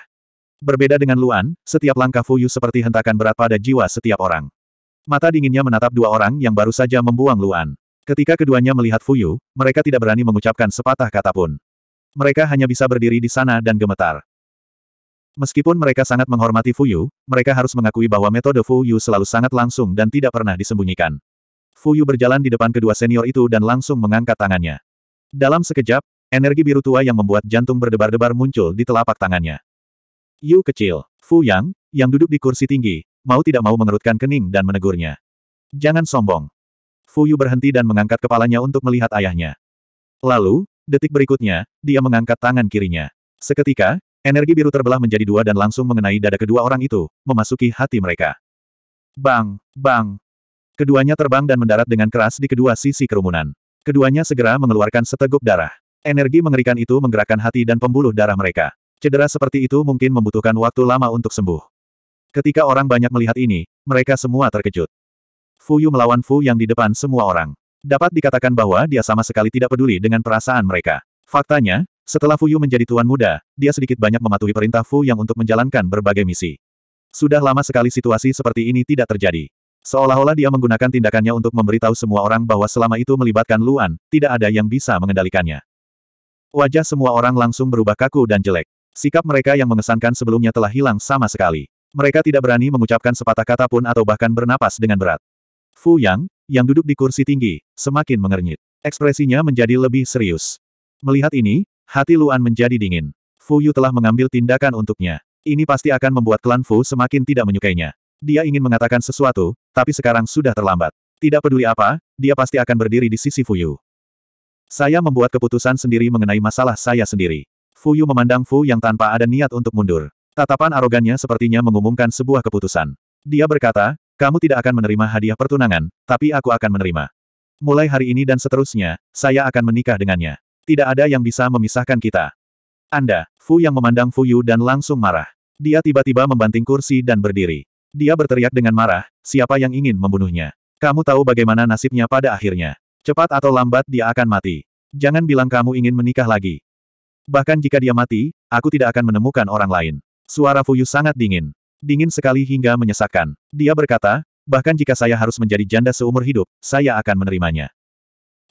Berbeda dengan Luan, setiap langkah Fuyu seperti hentakan berat pada jiwa setiap orang. Mata dinginnya menatap dua orang yang baru saja membuang Luan. Ketika keduanya melihat Fuyu, mereka tidak berani mengucapkan sepatah kata pun. Mereka hanya bisa berdiri di sana dan gemetar. Meskipun mereka sangat menghormati Fuyu, mereka harus mengakui bahwa metode Fuyu selalu sangat langsung dan tidak pernah disembunyikan. Fuyu berjalan di depan kedua senior itu dan langsung mengangkat tangannya. Dalam sekejap, energi biru tua yang membuat jantung berdebar-debar muncul di telapak tangannya. Yu kecil, Fu Yang, yang duduk di kursi tinggi, mau tidak mau mengerutkan kening dan menegurnya. Jangan sombong. Fuyu berhenti dan mengangkat kepalanya untuk melihat ayahnya. Lalu, Detik berikutnya, dia mengangkat tangan kirinya. Seketika, energi biru terbelah menjadi dua dan langsung mengenai dada kedua orang itu, memasuki hati mereka. Bang! Bang! Keduanya terbang dan mendarat dengan keras di kedua sisi kerumunan. Keduanya segera mengeluarkan seteguk darah. Energi mengerikan itu menggerakkan hati dan pembuluh darah mereka. Cedera seperti itu mungkin membutuhkan waktu lama untuk sembuh. Ketika orang banyak melihat ini, mereka semua terkejut. Fuyu melawan Fu yang di depan semua orang. Dapat dikatakan bahwa dia sama sekali tidak peduli dengan perasaan mereka. Faktanya, setelah Fu Yu menjadi tuan muda, dia sedikit banyak mematuhi perintah Fu yang untuk menjalankan berbagai misi. Sudah lama sekali situasi seperti ini tidak terjadi. Seolah-olah dia menggunakan tindakannya untuk memberitahu semua orang bahwa selama itu melibatkan Luan, tidak ada yang bisa mengendalikannya. Wajah semua orang langsung berubah kaku dan jelek. Sikap mereka yang mengesankan sebelumnya telah hilang sama sekali. Mereka tidak berani mengucapkan sepatah kata pun atau bahkan bernapas dengan berat. Fu Yang, yang duduk di kursi tinggi, semakin mengernyit. Ekspresinya menjadi lebih serius. Melihat ini, hati Luan menjadi dingin. Fu Yu telah mengambil tindakan untuknya. Ini pasti akan membuat klan Fu semakin tidak menyukainya. Dia ingin mengatakan sesuatu, tapi sekarang sudah terlambat. Tidak peduli apa, dia pasti akan berdiri di sisi Fu Yu. Saya membuat keputusan sendiri mengenai masalah saya sendiri. Fu Yu memandang Fu yang tanpa ada niat untuk mundur. Tatapan arogannya sepertinya mengumumkan sebuah keputusan. Dia berkata, kamu tidak akan menerima hadiah pertunangan, tapi aku akan menerima. Mulai hari ini dan seterusnya, saya akan menikah dengannya. Tidak ada yang bisa memisahkan kita. Anda, Fu yang memandang Fu Yu dan langsung marah. Dia tiba-tiba membanting kursi dan berdiri. Dia berteriak dengan marah, siapa yang ingin membunuhnya? Kamu tahu bagaimana nasibnya pada akhirnya. Cepat atau lambat dia akan mati. Jangan bilang kamu ingin menikah lagi. Bahkan jika dia mati, aku tidak akan menemukan orang lain. Suara Fuyu sangat dingin dingin sekali hingga menyesakkan. Dia berkata, bahkan jika saya harus menjadi janda seumur hidup, saya akan menerimanya.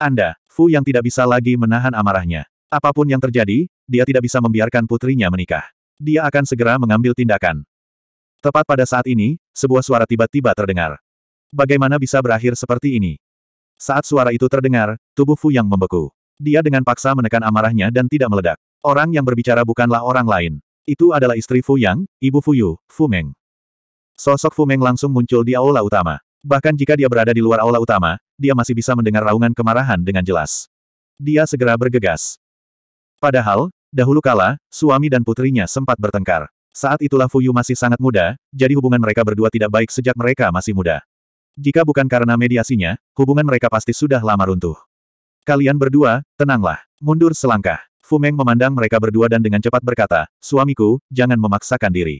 Anda, Fu yang tidak bisa lagi menahan amarahnya. Apapun yang terjadi, dia tidak bisa membiarkan putrinya menikah. Dia akan segera mengambil tindakan. Tepat pada saat ini, sebuah suara tiba-tiba terdengar. Bagaimana bisa berakhir seperti ini? Saat suara itu terdengar, tubuh Fu yang membeku. Dia dengan paksa menekan amarahnya dan tidak meledak. Orang yang berbicara bukanlah orang lain. Itu adalah istri Fu Yang, ibu Fu Yu, Fu Meng. Sosok Fu Meng langsung muncul di aula utama. Bahkan jika dia berada di luar aula utama, dia masih bisa mendengar raungan kemarahan dengan jelas. Dia segera bergegas. Padahal, dahulu kala, suami dan putrinya sempat bertengkar. Saat itulah Fu Yu masih sangat muda, jadi hubungan mereka berdua tidak baik sejak mereka masih muda. Jika bukan karena mediasinya, hubungan mereka pasti sudah lama runtuh. Kalian berdua, tenanglah. Mundur selangkah. Fu Meng memandang mereka berdua dan dengan cepat berkata, Suamiku, jangan memaksakan diri.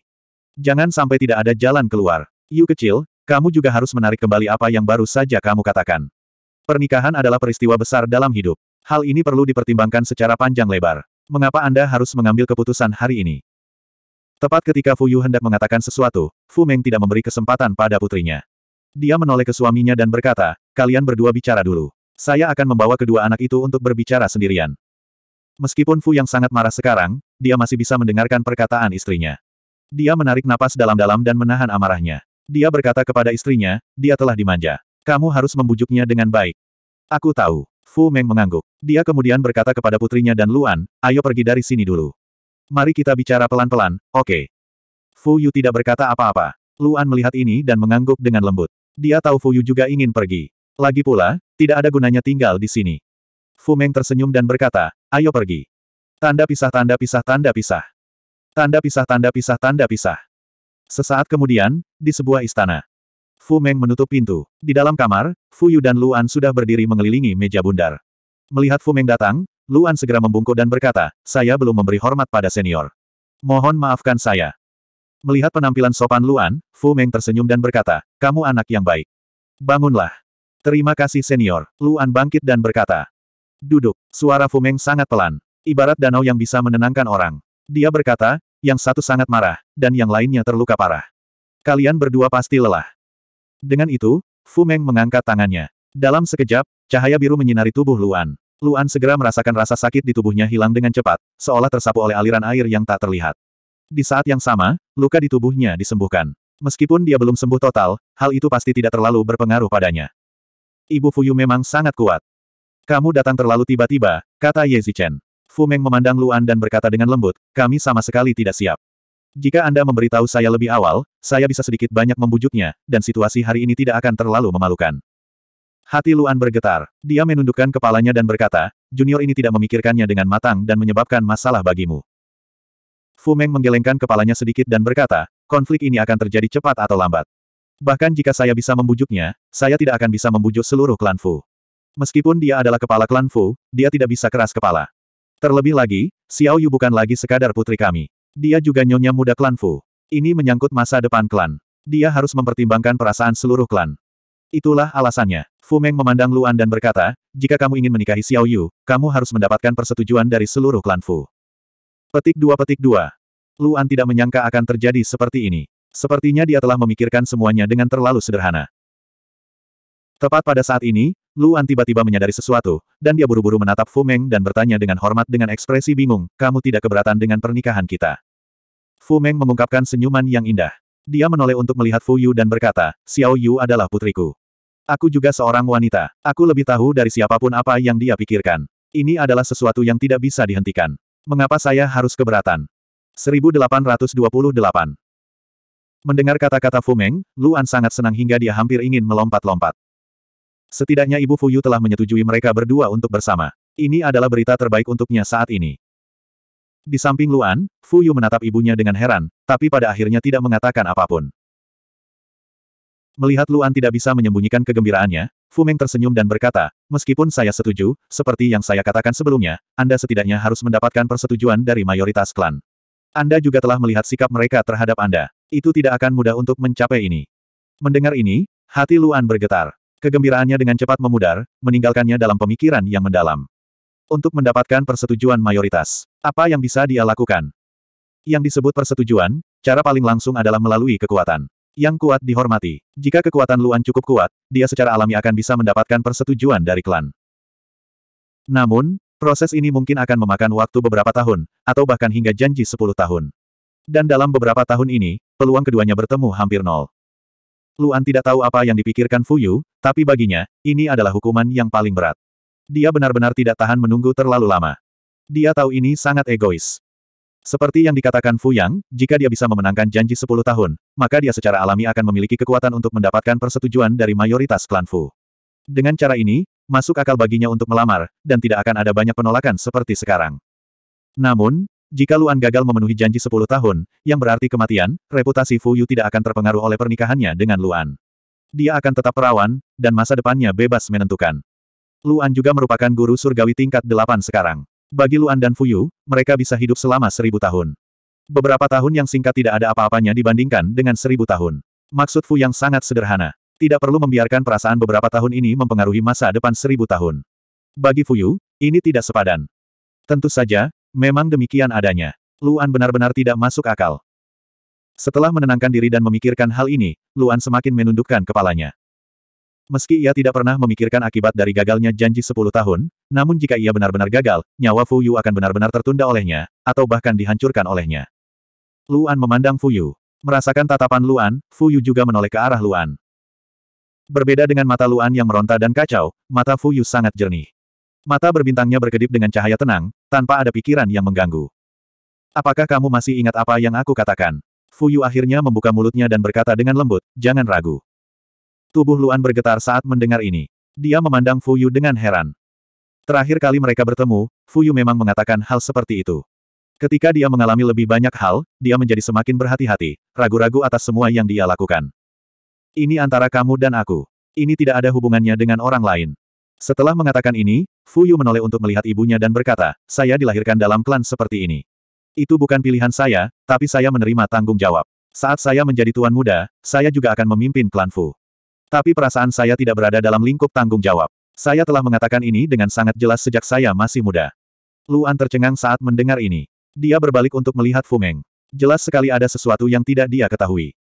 Jangan sampai tidak ada jalan keluar. Yu kecil, kamu juga harus menarik kembali apa yang baru saja kamu katakan. Pernikahan adalah peristiwa besar dalam hidup. Hal ini perlu dipertimbangkan secara panjang lebar. Mengapa Anda harus mengambil keputusan hari ini? Tepat ketika Fu Yu hendak mengatakan sesuatu, Fu Meng tidak memberi kesempatan pada putrinya. Dia menoleh ke suaminya dan berkata, kalian berdua bicara dulu. Saya akan membawa kedua anak itu untuk berbicara sendirian. Meskipun Fu yang sangat marah sekarang, dia masih bisa mendengarkan perkataan istrinya. Dia menarik napas dalam-dalam dan menahan amarahnya. Dia berkata kepada istrinya, dia telah dimanja. Kamu harus membujuknya dengan baik. Aku tahu. Fu Meng mengangguk. Dia kemudian berkata kepada putrinya dan Luan, ayo pergi dari sini dulu. Mari kita bicara pelan-pelan, oke. Okay. Fu Yu tidak berkata apa-apa. Luan melihat ini dan mengangguk dengan lembut. Dia tahu Fu Yu juga ingin pergi. Lagi pula, tidak ada gunanya tinggal di sini. Fu Meng tersenyum dan berkata, Ayo pergi. Tanda pisah tanda pisah tanda pisah. Tanda pisah tanda pisah tanda pisah. Sesaat kemudian, di sebuah istana. Fu Meng menutup pintu. Di dalam kamar, Fu Yu dan Luan sudah berdiri mengelilingi meja bundar. Melihat Fu Meng datang, Luan segera membungkuk dan berkata, saya belum memberi hormat pada senior. Mohon maafkan saya. Melihat penampilan sopan Luan, Fu Meng tersenyum dan berkata, kamu anak yang baik. Bangunlah. Terima kasih senior. Luan bangkit dan berkata, Duduk. Suara Fumeng sangat pelan. Ibarat danau yang bisa menenangkan orang. Dia berkata, yang satu sangat marah, dan yang lainnya terluka parah. Kalian berdua pasti lelah. Dengan itu, Fumeng mengangkat tangannya. Dalam sekejap, cahaya biru menyinari tubuh Luan. Luan segera merasakan rasa sakit di tubuhnya hilang dengan cepat, seolah tersapu oleh aliran air yang tak terlihat. Di saat yang sama, luka di tubuhnya disembuhkan. Meskipun dia belum sembuh total, hal itu pasti tidak terlalu berpengaruh padanya. Ibu Fuyu memang sangat kuat. Kamu datang terlalu tiba-tiba, kata Ye Zichen. Fu Meng memandang Luan dan berkata dengan lembut, kami sama sekali tidak siap. Jika Anda memberitahu saya lebih awal, saya bisa sedikit banyak membujuknya, dan situasi hari ini tidak akan terlalu memalukan. Hati Luan bergetar. Dia menundukkan kepalanya dan berkata, junior ini tidak memikirkannya dengan matang dan menyebabkan masalah bagimu. Fu Meng menggelengkan kepalanya sedikit dan berkata, konflik ini akan terjadi cepat atau lambat. Bahkan jika saya bisa membujuknya, saya tidak akan bisa membujuk seluruh klan Fu. Meskipun dia adalah kepala klan Fu, dia tidak bisa keras kepala. Terlebih lagi, Xiao Yu bukan lagi sekadar putri kami. Dia juga nyonya muda klan Fu. Ini menyangkut masa depan klan. Dia harus mempertimbangkan perasaan seluruh klan. Itulah alasannya. Fu Meng memandang Luan dan berkata, jika kamu ingin menikahi Xiao Yu, kamu harus mendapatkan persetujuan dari seluruh klan Fu. Petik dua petik dua. Luan tidak menyangka akan terjadi seperti ini. Sepertinya dia telah memikirkan semuanya dengan terlalu sederhana. Tepat pada saat ini, Luan tiba-tiba menyadari sesuatu, dan dia buru-buru menatap Fu Meng dan bertanya dengan hormat dengan ekspresi bingung, kamu tidak keberatan dengan pernikahan kita. Fu Meng mengungkapkan senyuman yang indah. Dia menoleh untuk melihat Fu Yu dan berkata, Xiao Yu adalah putriku. Aku juga seorang wanita. Aku lebih tahu dari siapapun apa yang dia pikirkan. Ini adalah sesuatu yang tidak bisa dihentikan. Mengapa saya harus keberatan? 1828 Mendengar kata-kata Fu Meng, Luan sangat senang hingga dia hampir ingin melompat-lompat. Setidaknya Ibu Fuyu telah menyetujui mereka berdua untuk bersama. Ini adalah berita terbaik untuknya saat ini. Di samping Luan, Fuyu menatap ibunya dengan heran, tapi pada akhirnya tidak mengatakan apapun. Melihat Luan tidak bisa menyembunyikan kegembiraannya, Fumeng tersenyum dan berkata, meskipun saya setuju, seperti yang saya katakan sebelumnya, Anda setidaknya harus mendapatkan persetujuan dari mayoritas klan. Anda juga telah melihat sikap mereka terhadap Anda. Itu tidak akan mudah untuk mencapai ini. Mendengar ini, hati Luan bergetar. Kegembiraannya dengan cepat memudar, meninggalkannya dalam pemikiran yang mendalam. Untuk mendapatkan persetujuan mayoritas, apa yang bisa dia lakukan? Yang disebut persetujuan, cara paling langsung adalah melalui kekuatan. Yang kuat dihormati. Jika kekuatan Luan cukup kuat, dia secara alami akan bisa mendapatkan persetujuan dari klan. Namun, proses ini mungkin akan memakan waktu beberapa tahun, atau bahkan hingga janji 10 tahun. Dan dalam beberapa tahun ini, peluang keduanya bertemu hampir nol. Luan tidak tahu apa yang dipikirkan Fuyu, tapi baginya, ini adalah hukuman yang paling berat. Dia benar-benar tidak tahan menunggu terlalu lama. Dia tahu ini sangat egois. Seperti yang dikatakan Fu Yang, jika dia bisa memenangkan janji 10 tahun, maka dia secara alami akan memiliki kekuatan untuk mendapatkan persetujuan dari mayoritas klan Fu. Dengan cara ini, masuk akal baginya untuk melamar, dan tidak akan ada banyak penolakan seperti sekarang. Namun, jika Luan gagal memenuhi janji 10 tahun, yang berarti kematian, reputasi Fu Yu tidak akan terpengaruh oleh pernikahannya dengan Luan. Dia akan tetap perawan, dan masa depannya bebas menentukan. Luan juga merupakan guru surgawi tingkat delapan sekarang. Bagi Luan dan Fuyu, mereka bisa hidup selama seribu tahun. Beberapa tahun yang singkat tidak ada apa-apanya dibandingkan dengan seribu tahun. Maksud Fu yang sangat sederhana. Tidak perlu membiarkan perasaan beberapa tahun ini mempengaruhi masa depan seribu tahun. Bagi Fuyu, ini tidak sepadan. Tentu saja, memang demikian adanya. Luan benar-benar tidak masuk akal. Setelah menenangkan diri dan memikirkan hal ini, Luan semakin menundukkan kepalanya. Meski ia tidak pernah memikirkan akibat dari gagalnya janji 10 tahun, namun jika ia benar-benar gagal, nyawa Fu Yu akan benar-benar tertunda olehnya, atau bahkan dihancurkan olehnya. Luan memandang Fu Yu, Merasakan tatapan Luan, Yu juga menoleh ke arah Luan. Berbeda dengan mata Luan yang meronta dan kacau, mata Fu Yu sangat jernih. Mata berbintangnya berkedip dengan cahaya tenang, tanpa ada pikiran yang mengganggu. Apakah kamu masih ingat apa yang aku katakan? Fuyu akhirnya membuka mulutnya dan berkata dengan lembut, jangan ragu. Tubuh Luan bergetar saat mendengar ini. Dia memandang Fuyu dengan heran. Terakhir kali mereka bertemu, Fuyu memang mengatakan hal seperti itu. Ketika dia mengalami lebih banyak hal, dia menjadi semakin berhati-hati, ragu-ragu atas semua yang dia lakukan. Ini antara kamu dan aku. Ini tidak ada hubungannya dengan orang lain. Setelah mengatakan ini, Fuyu menoleh untuk melihat ibunya dan berkata, saya dilahirkan dalam klan seperti ini. Itu bukan pilihan saya, tapi saya menerima tanggung jawab. Saat saya menjadi tuan muda, saya juga akan memimpin klan Fu. Tapi perasaan saya tidak berada dalam lingkup tanggung jawab. Saya telah mengatakan ini dengan sangat jelas sejak saya masih muda. Luan tercengang saat mendengar ini. Dia berbalik untuk melihat Fu Meng. Jelas sekali ada sesuatu yang tidak dia ketahui.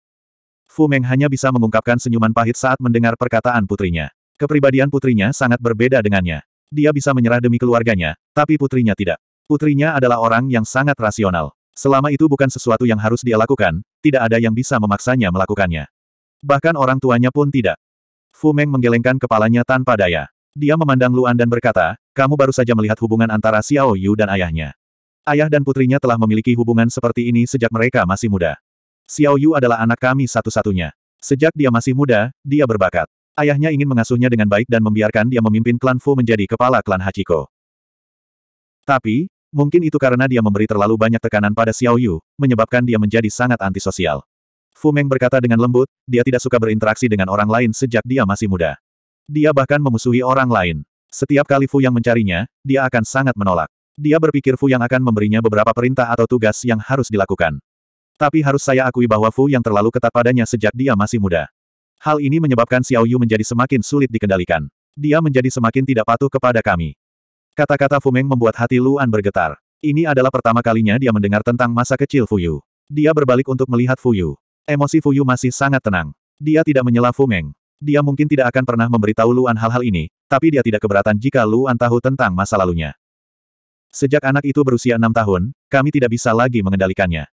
Fu Meng hanya bisa mengungkapkan senyuman pahit saat mendengar perkataan putrinya. Kepribadian putrinya sangat berbeda dengannya. Dia bisa menyerah demi keluarganya, tapi putrinya tidak. Putrinya adalah orang yang sangat rasional. Selama itu bukan sesuatu yang harus dia lakukan, tidak ada yang bisa memaksanya melakukannya. Bahkan orang tuanya pun tidak. Fu Meng menggelengkan kepalanya tanpa daya. Dia memandang Luan dan berkata, kamu baru saja melihat hubungan antara Xiao Yu dan ayahnya. Ayah dan putrinya telah memiliki hubungan seperti ini sejak mereka masih muda. Xiao Yu adalah anak kami satu-satunya. Sejak dia masih muda, dia berbakat. Ayahnya ingin mengasuhnya dengan baik dan membiarkan dia memimpin klan Fu menjadi kepala klan Hachiko. Tapi, Mungkin itu karena dia memberi terlalu banyak tekanan pada Xiao Yu, menyebabkan dia menjadi sangat antisosial. Fu Meng berkata dengan lembut, dia tidak suka berinteraksi dengan orang lain sejak dia masih muda. Dia bahkan memusuhi orang lain. Setiap kali Fu yang mencarinya, dia akan sangat menolak. Dia berpikir Fu yang akan memberinya beberapa perintah atau tugas yang harus dilakukan. Tapi harus saya akui bahwa Fu yang terlalu ketat padanya sejak dia masih muda. Hal ini menyebabkan Xiao Yu menjadi semakin sulit dikendalikan. Dia menjadi semakin tidak patuh kepada kami. Kata-kata Fumeng membuat hati Luan bergetar. Ini adalah pertama kalinya dia mendengar tentang masa kecil Fuyu. Dia berbalik untuk melihat Fuyu. Emosi Fuyu masih sangat tenang. Dia tidak menyela Fumeng. Dia mungkin tidak akan pernah memberitahu Luan hal-hal ini, tapi dia tidak keberatan jika Luan tahu tentang masa lalunya. Sejak anak itu berusia enam tahun, kami tidak bisa lagi mengendalikannya.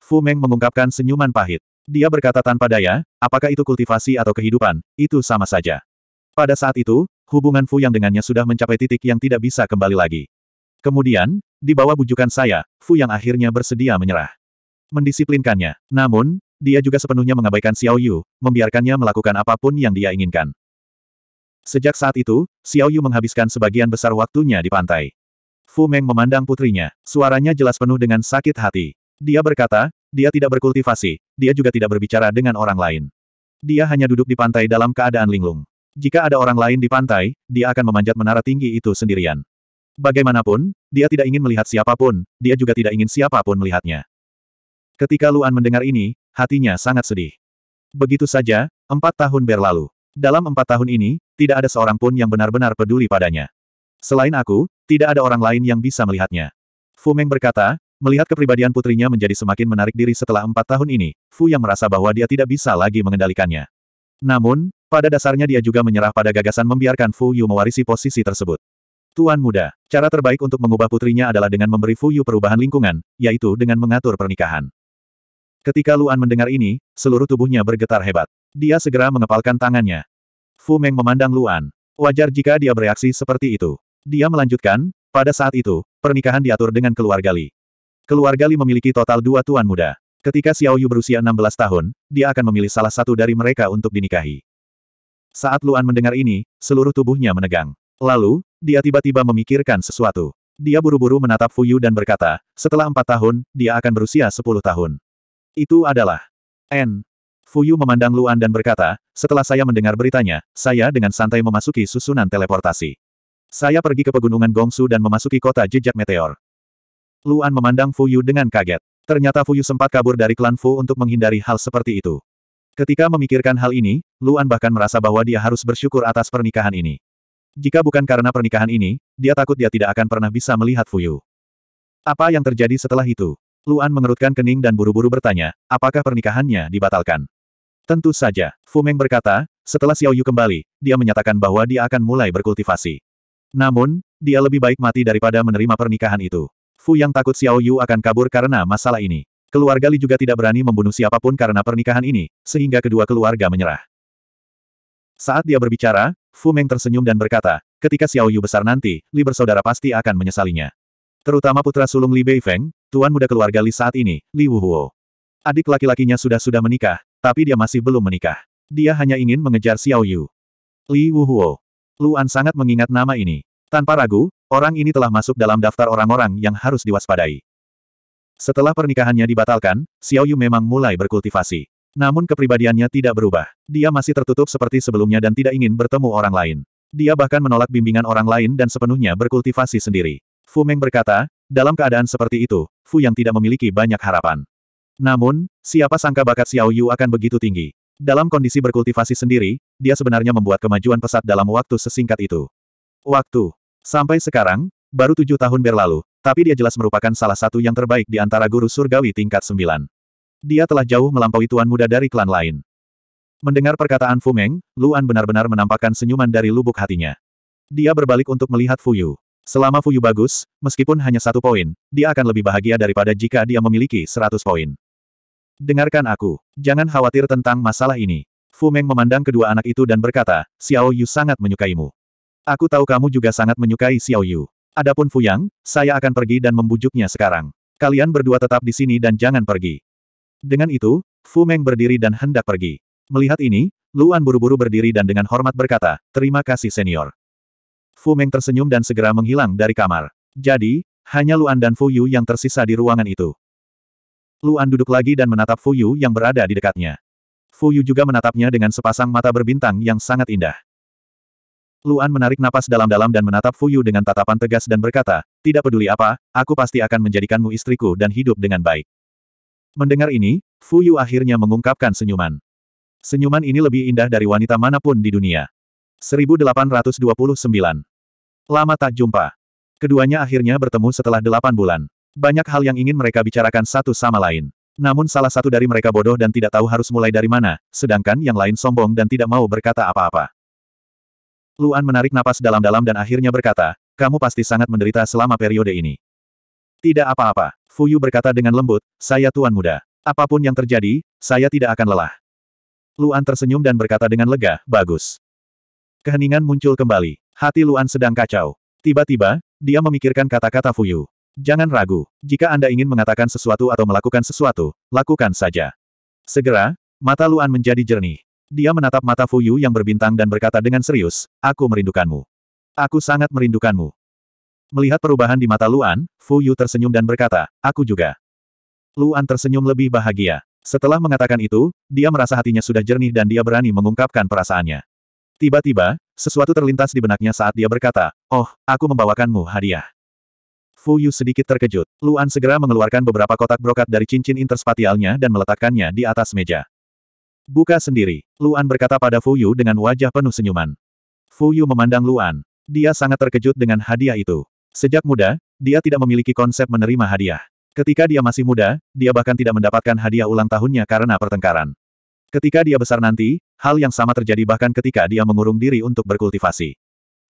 Fu Meng mengungkapkan senyuman pahit. Dia berkata tanpa daya, apakah itu kultivasi atau kehidupan, itu sama saja. Pada saat itu, hubungan Fu Yang dengannya sudah mencapai titik yang tidak bisa kembali lagi. Kemudian, di bawah bujukan saya, Fu Yang akhirnya bersedia menyerah. Mendisiplinkannya. Namun, dia juga sepenuhnya mengabaikan Xiao Yu, membiarkannya melakukan apapun yang dia inginkan. Sejak saat itu, Xiao Yu menghabiskan sebagian besar waktunya di pantai. Fu Meng memandang putrinya, suaranya jelas penuh dengan sakit hati. Dia berkata, dia tidak berkultivasi, dia juga tidak berbicara dengan orang lain. Dia hanya duduk di pantai dalam keadaan linglung. Jika ada orang lain di pantai, dia akan memanjat menara tinggi itu sendirian. Bagaimanapun, dia tidak ingin melihat siapapun, dia juga tidak ingin siapapun melihatnya. Ketika Luan mendengar ini, hatinya sangat sedih. Begitu saja, empat tahun berlalu. Dalam empat tahun ini, tidak ada seorang pun yang benar-benar peduli padanya. Selain aku, tidak ada orang lain yang bisa melihatnya. Fu Meng berkata, melihat kepribadian putrinya menjadi semakin menarik diri setelah empat tahun ini, Fu yang merasa bahwa dia tidak bisa lagi mengendalikannya. Namun, pada dasarnya dia juga menyerah pada gagasan membiarkan Fu Yu mewarisi posisi tersebut. Tuan muda, cara terbaik untuk mengubah putrinya adalah dengan memberi Fu Yu perubahan lingkungan, yaitu dengan mengatur pernikahan. Ketika Luan mendengar ini, seluruh tubuhnya bergetar hebat. Dia segera mengepalkan tangannya. Fu Meng memandang Luan. Wajar jika dia bereaksi seperti itu. Dia melanjutkan, pada saat itu, pernikahan diatur dengan keluarga Li. Keluarga Li memiliki total dua tuan muda. Ketika Xiao Yu berusia 16 tahun, dia akan memilih salah satu dari mereka untuk dinikahi. Saat Luan mendengar ini, seluruh tubuhnya menegang. Lalu, dia tiba-tiba memikirkan sesuatu. Dia buru-buru menatap Fuyu dan berkata, setelah empat tahun, dia akan berusia sepuluh tahun. Itu adalah N. Fuyu memandang Luan dan berkata, setelah saya mendengar beritanya, saya dengan santai memasuki susunan teleportasi. Saya pergi ke pegunungan Gongsu dan memasuki kota jejak meteor. Luan memandang Fuyu dengan kaget. Ternyata Fuyu sempat kabur dari klan Fu untuk menghindari hal seperti itu. Ketika memikirkan hal ini, Luan bahkan merasa bahwa dia harus bersyukur atas pernikahan ini. Jika bukan karena pernikahan ini, dia takut dia tidak akan pernah bisa melihat Fuyu. Apa yang terjadi setelah itu? Luan mengerutkan kening dan buru-buru bertanya, apakah pernikahannya dibatalkan? Tentu saja, Fu Meng berkata, setelah Xiao Yu kembali, dia menyatakan bahwa dia akan mulai berkultivasi. Namun, dia lebih baik mati daripada menerima pernikahan itu. Fu yang takut Xiao Yu akan kabur karena masalah ini. Keluarga Li juga tidak berani membunuh siapapun karena pernikahan ini, sehingga kedua keluarga menyerah. Saat dia berbicara, Fu Meng tersenyum dan berkata, ketika Xiao Yu besar nanti, Li bersaudara pasti akan menyesalinya. Terutama putra sulung Li Beifeng, tuan muda keluarga Li saat ini, Li Wuhuo. Adik laki-lakinya sudah-sudah menikah, tapi dia masih belum menikah. Dia hanya ingin mengejar Xiao Yu. Li Wuhuo. Luan sangat mengingat nama ini. Tanpa ragu, orang ini telah masuk dalam daftar orang-orang yang harus diwaspadai. Setelah pernikahannya dibatalkan, Xiao Yu memang mulai berkultivasi. Namun kepribadiannya tidak berubah. Dia masih tertutup seperti sebelumnya dan tidak ingin bertemu orang lain. Dia bahkan menolak bimbingan orang lain dan sepenuhnya berkultivasi sendiri. Fu Meng berkata, dalam keadaan seperti itu, Fu yang tidak memiliki banyak harapan. Namun, siapa sangka bakat Xiao Yu akan begitu tinggi. Dalam kondisi berkultivasi sendiri, dia sebenarnya membuat kemajuan pesat dalam waktu sesingkat itu. Waktu. Sampai sekarang, Baru tujuh tahun berlalu, tapi dia jelas merupakan salah satu yang terbaik di antara guru surgawi tingkat sembilan. Dia telah jauh melampaui tuan muda dari klan lain. Mendengar perkataan Fu Fumeng, Luan benar-benar menampakkan senyuman dari lubuk hatinya. Dia berbalik untuk melihat Fu Yu. Selama Fu Yu bagus, meskipun hanya satu poin, dia akan lebih bahagia daripada jika dia memiliki seratus poin. Dengarkan aku. Jangan khawatir tentang masalah ini. Fu Meng memandang kedua anak itu dan berkata, Xiao Yu sangat menyukaimu. Aku tahu kamu juga sangat menyukai Xiao Yu. Adapun Fuyang, saya akan pergi dan membujuknya sekarang. Kalian berdua tetap di sini dan jangan pergi. Dengan itu, Fu Meng berdiri dan hendak pergi. Melihat ini, Luan buru-buru berdiri dan dengan hormat berkata, terima kasih senior. Fu Meng tersenyum dan segera menghilang dari kamar. Jadi, hanya Luan dan Fu Yu yang tersisa di ruangan itu. Luan duduk lagi dan menatap Fu Yu yang berada di dekatnya. Fu Yu juga menatapnya dengan sepasang mata berbintang yang sangat indah. Luan menarik napas dalam-dalam dan menatap Fuyu dengan tatapan tegas dan berkata, tidak peduli apa, aku pasti akan menjadikanmu istriku dan hidup dengan baik. Mendengar ini, Fuyu akhirnya mengungkapkan senyuman. Senyuman ini lebih indah dari wanita manapun di dunia. 1829. Lama tak jumpa. Keduanya akhirnya bertemu setelah delapan bulan. Banyak hal yang ingin mereka bicarakan satu sama lain. Namun salah satu dari mereka bodoh dan tidak tahu harus mulai dari mana, sedangkan yang lain sombong dan tidak mau berkata apa-apa. Luan menarik napas dalam-dalam dan akhirnya berkata, kamu pasti sangat menderita selama periode ini. Tidak apa-apa, Fuyu berkata dengan lembut, saya tuan muda. Apapun yang terjadi, saya tidak akan lelah. Luan tersenyum dan berkata dengan lega, bagus. Keheningan muncul kembali. Hati Luan sedang kacau. Tiba-tiba, dia memikirkan kata-kata Fuyu. Jangan ragu, jika Anda ingin mengatakan sesuatu atau melakukan sesuatu, lakukan saja. Segera, mata Luan menjadi jernih. Dia menatap mata Fuyu yang berbintang dan berkata dengan serius, aku merindukanmu. Aku sangat merindukanmu. Melihat perubahan di mata Luan, Fuyu tersenyum dan berkata, aku juga. Luan tersenyum lebih bahagia. Setelah mengatakan itu, dia merasa hatinya sudah jernih dan dia berani mengungkapkan perasaannya. Tiba-tiba, sesuatu terlintas di benaknya saat dia berkata, Oh, aku membawakanmu hadiah. Fu Yu sedikit terkejut. Luan segera mengeluarkan beberapa kotak brokat dari cincin interspatialnya dan meletakkannya di atas meja. Buka sendiri. Luan berkata pada Fu Yu dengan wajah penuh senyuman. Fu Yu memandang Luan. Dia sangat terkejut dengan hadiah itu. Sejak muda, dia tidak memiliki konsep menerima hadiah. Ketika dia masih muda, dia bahkan tidak mendapatkan hadiah ulang tahunnya karena pertengkaran. Ketika dia besar nanti, hal yang sama terjadi bahkan ketika dia mengurung diri untuk berkultivasi.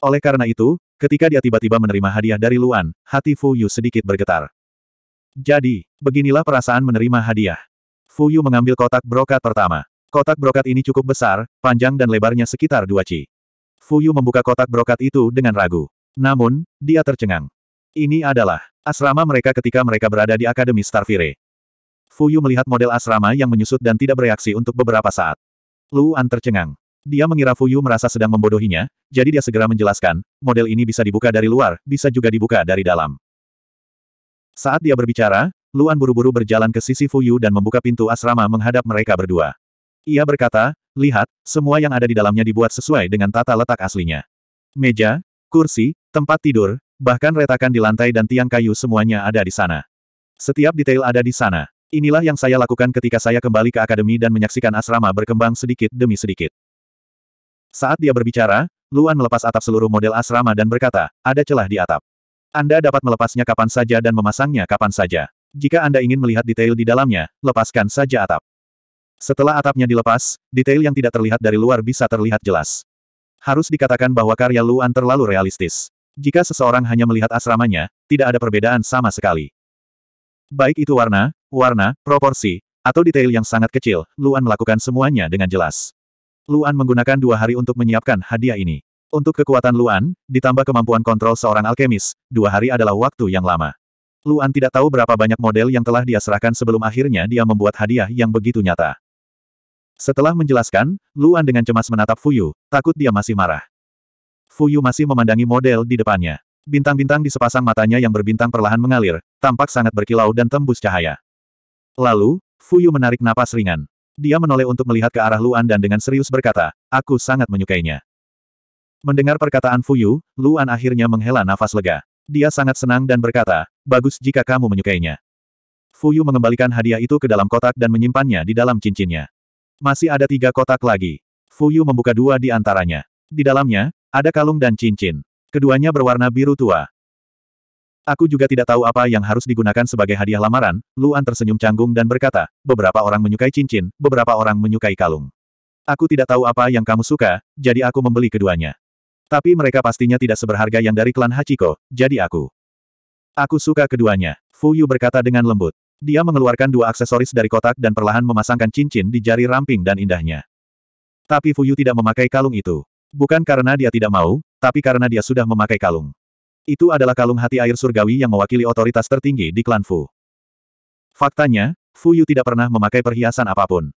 Oleh karena itu, ketika dia tiba-tiba menerima hadiah dari Luan, hati Fu Yu sedikit bergetar. Jadi, beginilah perasaan menerima hadiah. Fu Yu mengambil kotak brokat pertama. Kotak brokat ini cukup besar, panjang dan lebarnya sekitar dua ci. Fuyu membuka kotak brokat itu dengan ragu. Namun, dia tercengang. Ini adalah asrama mereka ketika mereka berada di Akademi Starfire. Fuyu melihat model asrama yang menyusut dan tidak bereaksi untuk beberapa saat. Luan tercengang. Dia mengira Fuyu merasa sedang membodohinya, jadi dia segera menjelaskan, model ini bisa dibuka dari luar, bisa juga dibuka dari dalam. Saat dia berbicara, Luan buru-buru berjalan ke sisi Fuyu dan membuka pintu asrama menghadap mereka berdua. Ia berkata, lihat, semua yang ada di dalamnya dibuat sesuai dengan tata letak aslinya. Meja, kursi, tempat tidur, bahkan retakan di lantai dan tiang kayu semuanya ada di sana. Setiap detail ada di sana. Inilah yang saya lakukan ketika saya kembali ke akademi dan menyaksikan asrama berkembang sedikit demi sedikit. Saat dia berbicara, Luan melepas atap seluruh model asrama dan berkata, ada celah di atap. Anda dapat melepasnya kapan saja dan memasangnya kapan saja. Jika Anda ingin melihat detail di dalamnya, lepaskan saja atap. Setelah atapnya dilepas, detail yang tidak terlihat dari luar bisa terlihat jelas. Harus dikatakan bahwa karya Luan terlalu realistis. Jika seseorang hanya melihat asramanya, tidak ada perbedaan sama sekali. Baik itu warna, warna, proporsi, atau detail yang sangat kecil, Luan melakukan semuanya dengan jelas. Luan menggunakan dua hari untuk menyiapkan hadiah ini. Untuk kekuatan Luan, ditambah kemampuan kontrol seorang alkemis, dua hari adalah waktu yang lama. Luan tidak tahu berapa banyak model yang telah dia serahkan sebelum akhirnya dia membuat hadiah yang begitu nyata. Setelah menjelaskan, Luan dengan cemas menatap Fuyu, takut dia masih marah. Fuyu masih memandangi model di depannya. Bintang-bintang di sepasang matanya yang berbintang perlahan mengalir, tampak sangat berkilau dan tembus cahaya. Lalu, Fuyu menarik napas ringan. Dia menoleh untuk melihat ke arah Luan dan dengan serius berkata, aku sangat menyukainya. Mendengar perkataan Fuyu, Luan akhirnya menghela nafas lega. Dia sangat senang dan berkata, bagus jika kamu menyukainya. Fuyu mengembalikan hadiah itu ke dalam kotak dan menyimpannya di dalam cincinnya. Masih ada tiga kotak lagi. Fuyu membuka dua di antaranya. Di dalamnya, ada kalung dan cincin. Keduanya berwarna biru tua. Aku juga tidak tahu apa yang harus digunakan sebagai hadiah lamaran, Luan tersenyum canggung dan berkata, beberapa orang menyukai cincin, beberapa orang menyukai kalung. Aku tidak tahu apa yang kamu suka, jadi aku membeli keduanya. Tapi mereka pastinya tidak seberharga yang dari klan Hachiko, jadi aku. Aku suka keduanya, Fuyu berkata dengan lembut. Dia mengeluarkan dua aksesoris dari kotak dan perlahan memasangkan cincin di jari ramping dan indahnya. Tapi Fuyu tidak memakai kalung itu. Bukan karena dia tidak mau, tapi karena dia sudah memakai kalung. Itu adalah kalung hati air surgawi yang mewakili otoritas tertinggi di klan Fu. Faktanya, Fuyu tidak pernah memakai perhiasan apapun.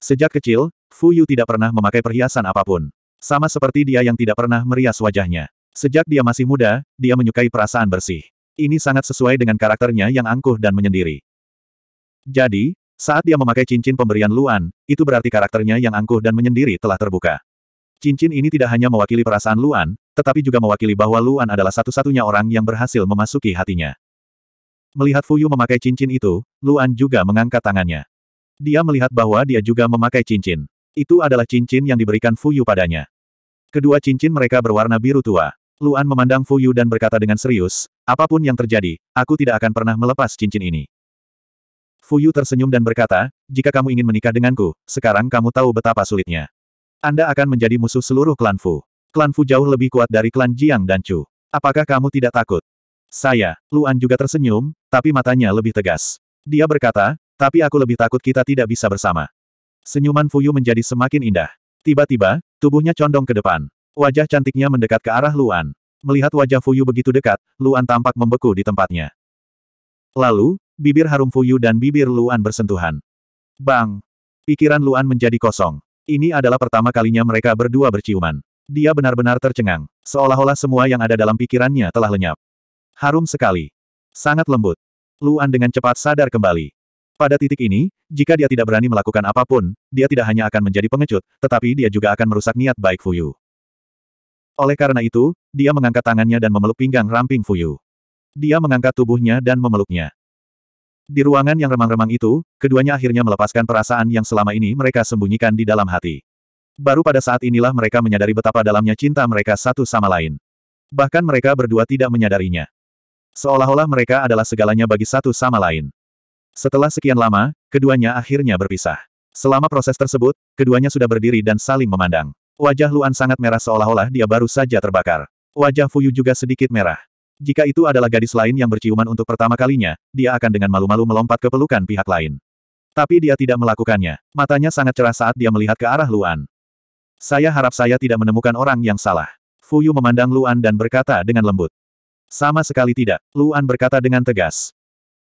Sejak kecil, Fuyu tidak pernah memakai perhiasan apapun. Sama seperti dia yang tidak pernah merias wajahnya. Sejak dia masih muda, dia menyukai perasaan bersih. Ini sangat sesuai dengan karakternya yang angkuh dan menyendiri. Jadi, saat dia memakai cincin pemberian Luan, itu berarti karakternya yang angkuh dan menyendiri telah terbuka. Cincin ini tidak hanya mewakili perasaan Luan, tetapi juga mewakili bahwa Luan adalah satu-satunya orang yang berhasil memasuki hatinya. Melihat Fuyu memakai cincin itu, Luan juga mengangkat tangannya. Dia melihat bahwa dia juga memakai cincin. Itu adalah cincin yang diberikan Fuyu padanya. Kedua cincin mereka berwarna biru tua. Luan memandang Fuyu dan berkata dengan serius, apapun yang terjadi, aku tidak akan pernah melepas cincin ini. Fuyu tersenyum dan berkata, jika kamu ingin menikah denganku, sekarang kamu tahu betapa sulitnya. Anda akan menjadi musuh seluruh klan Fu. Klan Fu jauh lebih kuat dari klan Jiang dan Chu. Apakah kamu tidak takut? Saya, Luan juga tersenyum, tapi matanya lebih tegas. Dia berkata, tapi aku lebih takut kita tidak bisa bersama. Senyuman Fuyu menjadi semakin indah. Tiba-tiba, tubuhnya condong ke depan. Wajah cantiknya mendekat ke arah Luan. Melihat wajah Fuyu begitu dekat, Luan tampak membeku di tempatnya. Lalu, Bibir harum Fuyu dan bibir Luan bersentuhan. Bang! Pikiran Luan menjadi kosong. Ini adalah pertama kalinya mereka berdua berciuman. Dia benar-benar tercengang, seolah-olah semua yang ada dalam pikirannya telah lenyap. Harum sekali. Sangat lembut. Luan dengan cepat sadar kembali. Pada titik ini, jika dia tidak berani melakukan apapun, dia tidak hanya akan menjadi pengecut, tetapi dia juga akan merusak niat baik Fuyu. Oleh karena itu, dia mengangkat tangannya dan memeluk pinggang ramping Fuyu. Dia mengangkat tubuhnya dan memeluknya. Di ruangan yang remang-remang itu, keduanya akhirnya melepaskan perasaan yang selama ini mereka sembunyikan di dalam hati. Baru pada saat inilah mereka menyadari betapa dalamnya cinta mereka satu sama lain. Bahkan mereka berdua tidak menyadarinya. Seolah-olah mereka adalah segalanya bagi satu sama lain. Setelah sekian lama, keduanya akhirnya berpisah. Selama proses tersebut, keduanya sudah berdiri dan saling memandang. Wajah Luan sangat merah seolah-olah dia baru saja terbakar. Wajah Fuyu juga sedikit merah. Jika itu adalah gadis lain yang berciuman untuk pertama kalinya, dia akan dengan malu-malu melompat ke pelukan pihak lain. Tapi dia tidak melakukannya. Matanya sangat cerah saat dia melihat ke arah Luan. Saya harap saya tidak menemukan orang yang salah. Fuyu memandang Luan dan berkata dengan lembut. Sama sekali tidak, Luan berkata dengan tegas.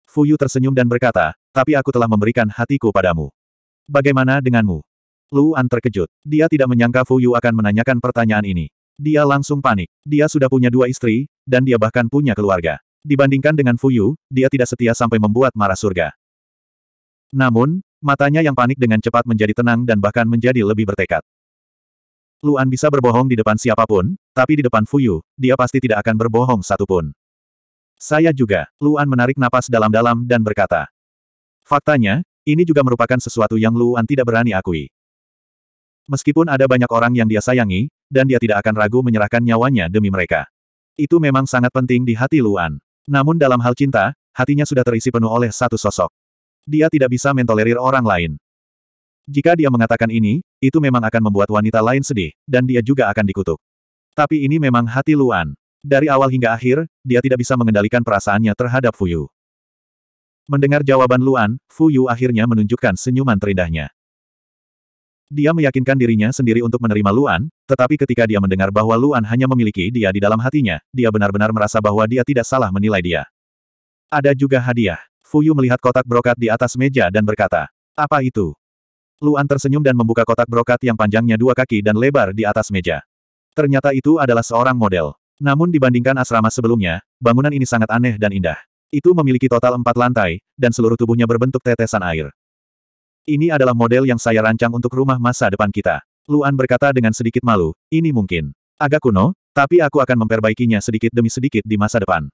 Fuyu tersenyum dan berkata, tapi aku telah memberikan hatiku padamu. Bagaimana denganmu? Luan terkejut. Dia tidak menyangka Fuyu akan menanyakan pertanyaan ini. Dia langsung panik. Dia sudah punya dua istri, dan dia bahkan punya keluarga. Dibandingkan dengan Fuyu, dia tidak setia sampai membuat marah surga. Namun, matanya yang panik dengan cepat menjadi tenang dan bahkan menjadi lebih bertekad. Luan bisa berbohong di depan siapapun, tapi di depan Fuyu, dia pasti tidak akan berbohong satupun. Saya juga, Luan menarik napas dalam-dalam dan berkata. Faktanya, ini juga merupakan sesuatu yang Luan tidak berani akui. Meskipun ada banyak orang yang dia sayangi, dan dia tidak akan ragu menyerahkan nyawanya demi mereka. Itu memang sangat penting di hati Luan. Namun dalam hal cinta, hatinya sudah terisi penuh oleh satu sosok. Dia tidak bisa mentolerir orang lain. Jika dia mengatakan ini, itu memang akan membuat wanita lain sedih, dan dia juga akan dikutuk. Tapi ini memang hati Luan. Dari awal hingga akhir, dia tidak bisa mengendalikan perasaannya terhadap Fuyu. Mendengar jawaban Luan, Fuyu akhirnya menunjukkan senyuman terindahnya. Dia meyakinkan dirinya sendiri untuk menerima Luan, tetapi ketika dia mendengar bahwa Luan hanya memiliki dia di dalam hatinya, dia benar-benar merasa bahwa dia tidak salah menilai dia. Ada juga hadiah. Fuyu melihat kotak brokat di atas meja dan berkata, apa itu? Luan tersenyum dan membuka kotak brokat yang panjangnya dua kaki dan lebar di atas meja. Ternyata itu adalah seorang model. Namun dibandingkan asrama sebelumnya, bangunan ini sangat aneh dan indah. Itu memiliki total empat lantai, dan seluruh tubuhnya berbentuk tetesan air. Ini adalah model yang saya rancang untuk rumah masa depan kita. Luan berkata dengan sedikit malu, ini mungkin agak kuno, tapi aku akan memperbaikinya sedikit demi sedikit di masa depan.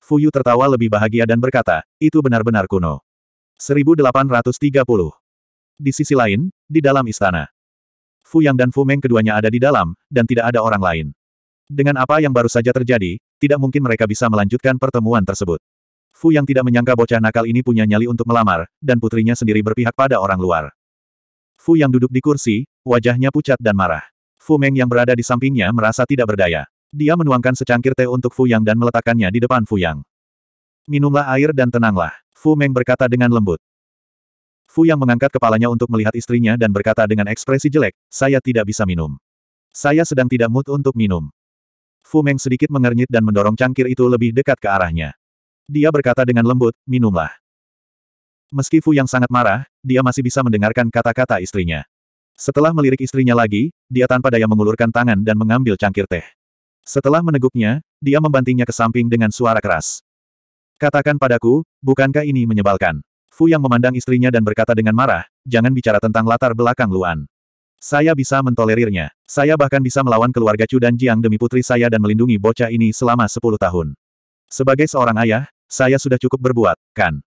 Fuyu tertawa lebih bahagia dan berkata, itu benar-benar kuno. 1830. Di sisi lain, di dalam istana. Fu Yang dan Fu Meng keduanya ada di dalam, dan tidak ada orang lain. Dengan apa yang baru saja terjadi, tidak mungkin mereka bisa melanjutkan pertemuan tersebut. Fu yang tidak menyangka bocah nakal ini punya nyali untuk melamar, dan putrinya sendiri berpihak pada orang luar. Fu yang duduk di kursi, wajahnya pucat dan marah. Fu Meng yang berada di sampingnya merasa tidak berdaya. Dia menuangkan secangkir teh untuk Fu Yang dan meletakkannya di depan Fu Yang. Minumlah air dan tenanglah, Fu Meng berkata dengan lembut. Fu Yang mengangkat kepalanya untuk melihat istrinya dan berkata dengan ekspresi jelek, saya tidak bisa minum. Saya sedang tidak mood untuk minum. Fu Meng sedikit mengernyit dan mendorong cangkir itu lebih dekat ke arahnya. Dia berkata dengan lembut, minumlah. Meski Fu yang sangat marah, dia masih bisa mendengarkan kata-kata istrinya. Setelah melirik istrinya lagi, dia tanpa daya mengulurkan tangan dan mengambil cangkir teh. Setelah meneguknya, dia membantingnya ke samping dengan suara keras. Katakan padaku, bukankah ini menyebalkan? Fu yang memandang istrinya dan berkata dengan marah, jangan bicara tentang latar belakang Luan. Saya bisa mentolerirnya. Saya bahkan bisa melawan keluarga Chu dan Jiang demi putri saya dan melindungi bocah ini selama 10 tahun. Sebagai seorang ayah, saya sudah cukup berbuat, kan?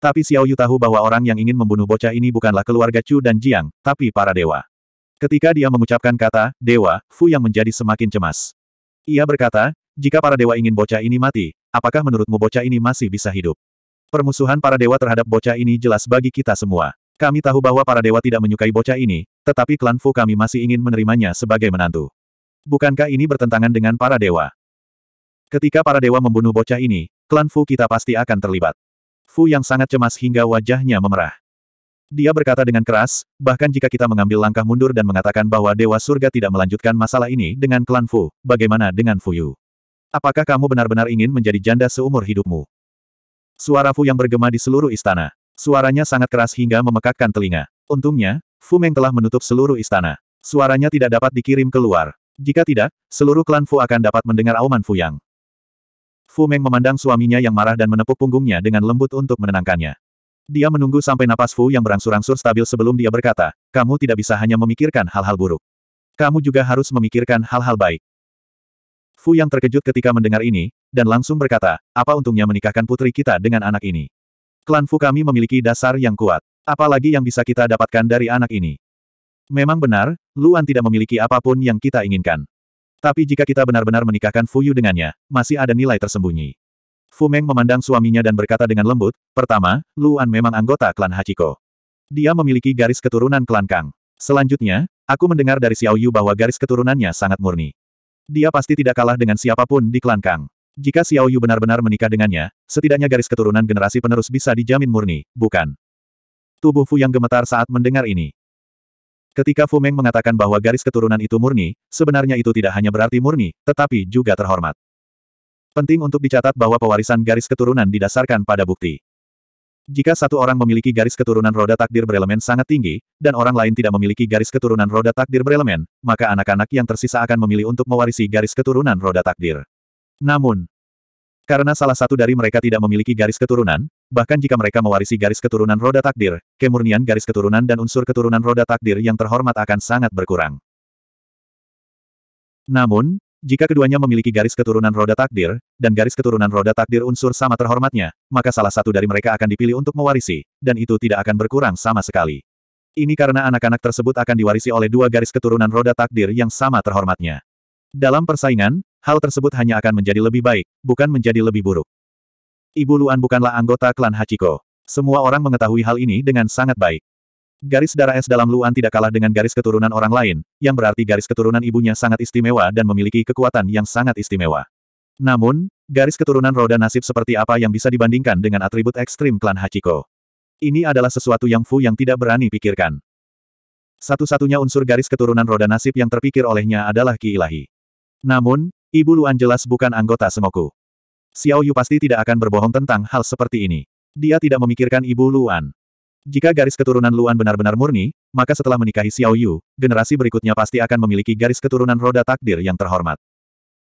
Tapi Xiao Yu tahu bahwa orang yang ingin membunuh bocah ini bukanlah keluarga Chu dan Jiang, tapi para dewa. Ketika dia mengucapkan kata, dewa, Fu yang menjadi semakin cemas. Ia berkata, jika para dewa ingin bocah ini mati, apakah menurutmu bocah ini masih bisa hidup? Permusuhan para dewa terhadap bocah ini jelas bagi kita semua. Kami tahu bahwa para dewa tidak menyukai bocah ini, tetapi klan Fu kami masih ingin menerimanya sebagai menantu. Bukankah ini bertentangan dengan para dewa? Ketika para dewa membunuh bocah ini, Klan Fu kita pasti akan terlibat. Fu yang sangat cemas hingga wajahnya memerah. Dia berkata dengan keras, bahkan jika kita mengambil langkah mundur dan mengatakan bahwa Dewa Surga tidak melanjutkan masalah ini dengan klan Fu, bagaimana dengan Fu Yu? Apakah kamu benar-benar ingin menjadi janda seumur hidupmu? Suara Fu yang bergema di seluruh istana. Suaranya sangat keras hingga memekakkan telinga. Untungnya, Fu Meng telah menutup seluruh istana. Suaranya tidak dapat dikirim keluar. Jika tidak, seluruh klan Fu akan dapat mendengar auman Fu Yang. Fu Meng memandang suaminya yang marah dan menepuk punggungnya dengan lembut untuk menenangkannya. Dia menunggu sampai napas Fu yang berangsur-angsur stabil sebelum dia berkata, kamu tidak bisa hanya memikirkan hal-hal buruk. Kamu juga harus memikirkan hal-hal baik. Fu yang terkejut ketika mendengar ini, dan langsung berkata, apa untungnya menikahkan putri kita dengan anak ini? Klan Fu kami memiliki dasar yang kuat. Apalagi yang bisa kita dapatkan dari anak ini? Memang benar, Luan tidak memiliki apapun yang kita inginkan. Tapi jika kita benar-benar menikahkan Fuyu dengannya, masih ada nilai tersembunyi. Fu Meng memandang suaminya dan berkata dengan lembut, pertama, Luan memang anggota klan Hachiko. Dia memiliki garis keturunan klan Kang. Selanjutnya, aku mendengar dari Xiao Yu bahwa garis keturunannya sangat murni. Dia pasti tidak kalah dengan siapapun di klan Kang. Jika Xiao Yu benar-benar menikah dengannya, setidaknya garis keturunan generasi penerus bisa dijamin murni, bukan? Tubuh Fu yang gemetar saat mendengar ini. Ketika Fu Meng mengatakan bahwa garis keturunan itu murni, sebenarnya itu tidak hanya berarti murni, tetapi juga terhormat. Penting untuk dicatat bahwa pewarisan garis keturunan didasarkan pada bukti. Jika satu orang memiliki garis keturunan roda takdir berelemen sangat tinggi, dan orang lain tidak memiliki garis keturunan roda takdir berelemen, maka anak-anak yang tersisa akan memilih untuk mewarisi garis keturunan roda takdir. Namun, karena salah satu dari mereka tidak memiliki garis keturunan, bahkan jika mereka mewarisi garis keturunan roda takdir, kemurnian garis keturunan dan unsur keturunan roda takdir yang terhormat akan sangat berkurang. Namun, jika keduanya memiliki garis keturunan roda takdir, dan garis keturunan roda takdir unsur sama terhormatnya, maka salah satu dari mereka akan dipilih untuk mewarisi, dan itu tidak akan berkurang sama sekali. Ini karena anak-anak tersebut akan diwarisi oleh dua garis keturunan roda takdir yang sama terhormatnya. Dalam persaingan, hal tersebut hanya akan menjadi lebih baik, bukan menjadi lebih buruk. Ibu Luan bukanlah anggota klan Hachiko. Semua orang mengetahui hal ini dengan sangat baik. Garis darah es dalam Luan tidak kalah dengan garis keturunan orang lain, yang berarti garis keturunan ibunya sangat istimewa dan memiliki kekuatan yang sangat istimewa. Namun, garis keturunan roda nasib seperti apa yang bisa dibandingkan dengan atribut ekstrim klan Hachiko? Ini adalah sesuatu yang Fu yang tidak berani pikirkan. Satu-satunya unsur garis keturunan roda nasib yang terpikir olehnya adalah Ki Ilahi. Namun, Ibu Luan jelas bukan anggota Semoku. Xiao Yu pasti tidak akan berbohong tentang hal seperti ini. Dia tidak memikirkan Ibu Luan. Jika garis keturunan Luan benar-benar murni, maka setelah menikahi Xiao Yu, generasi berikutnya pasti akan memiliki garis keturunan roda takdir yang terhormat.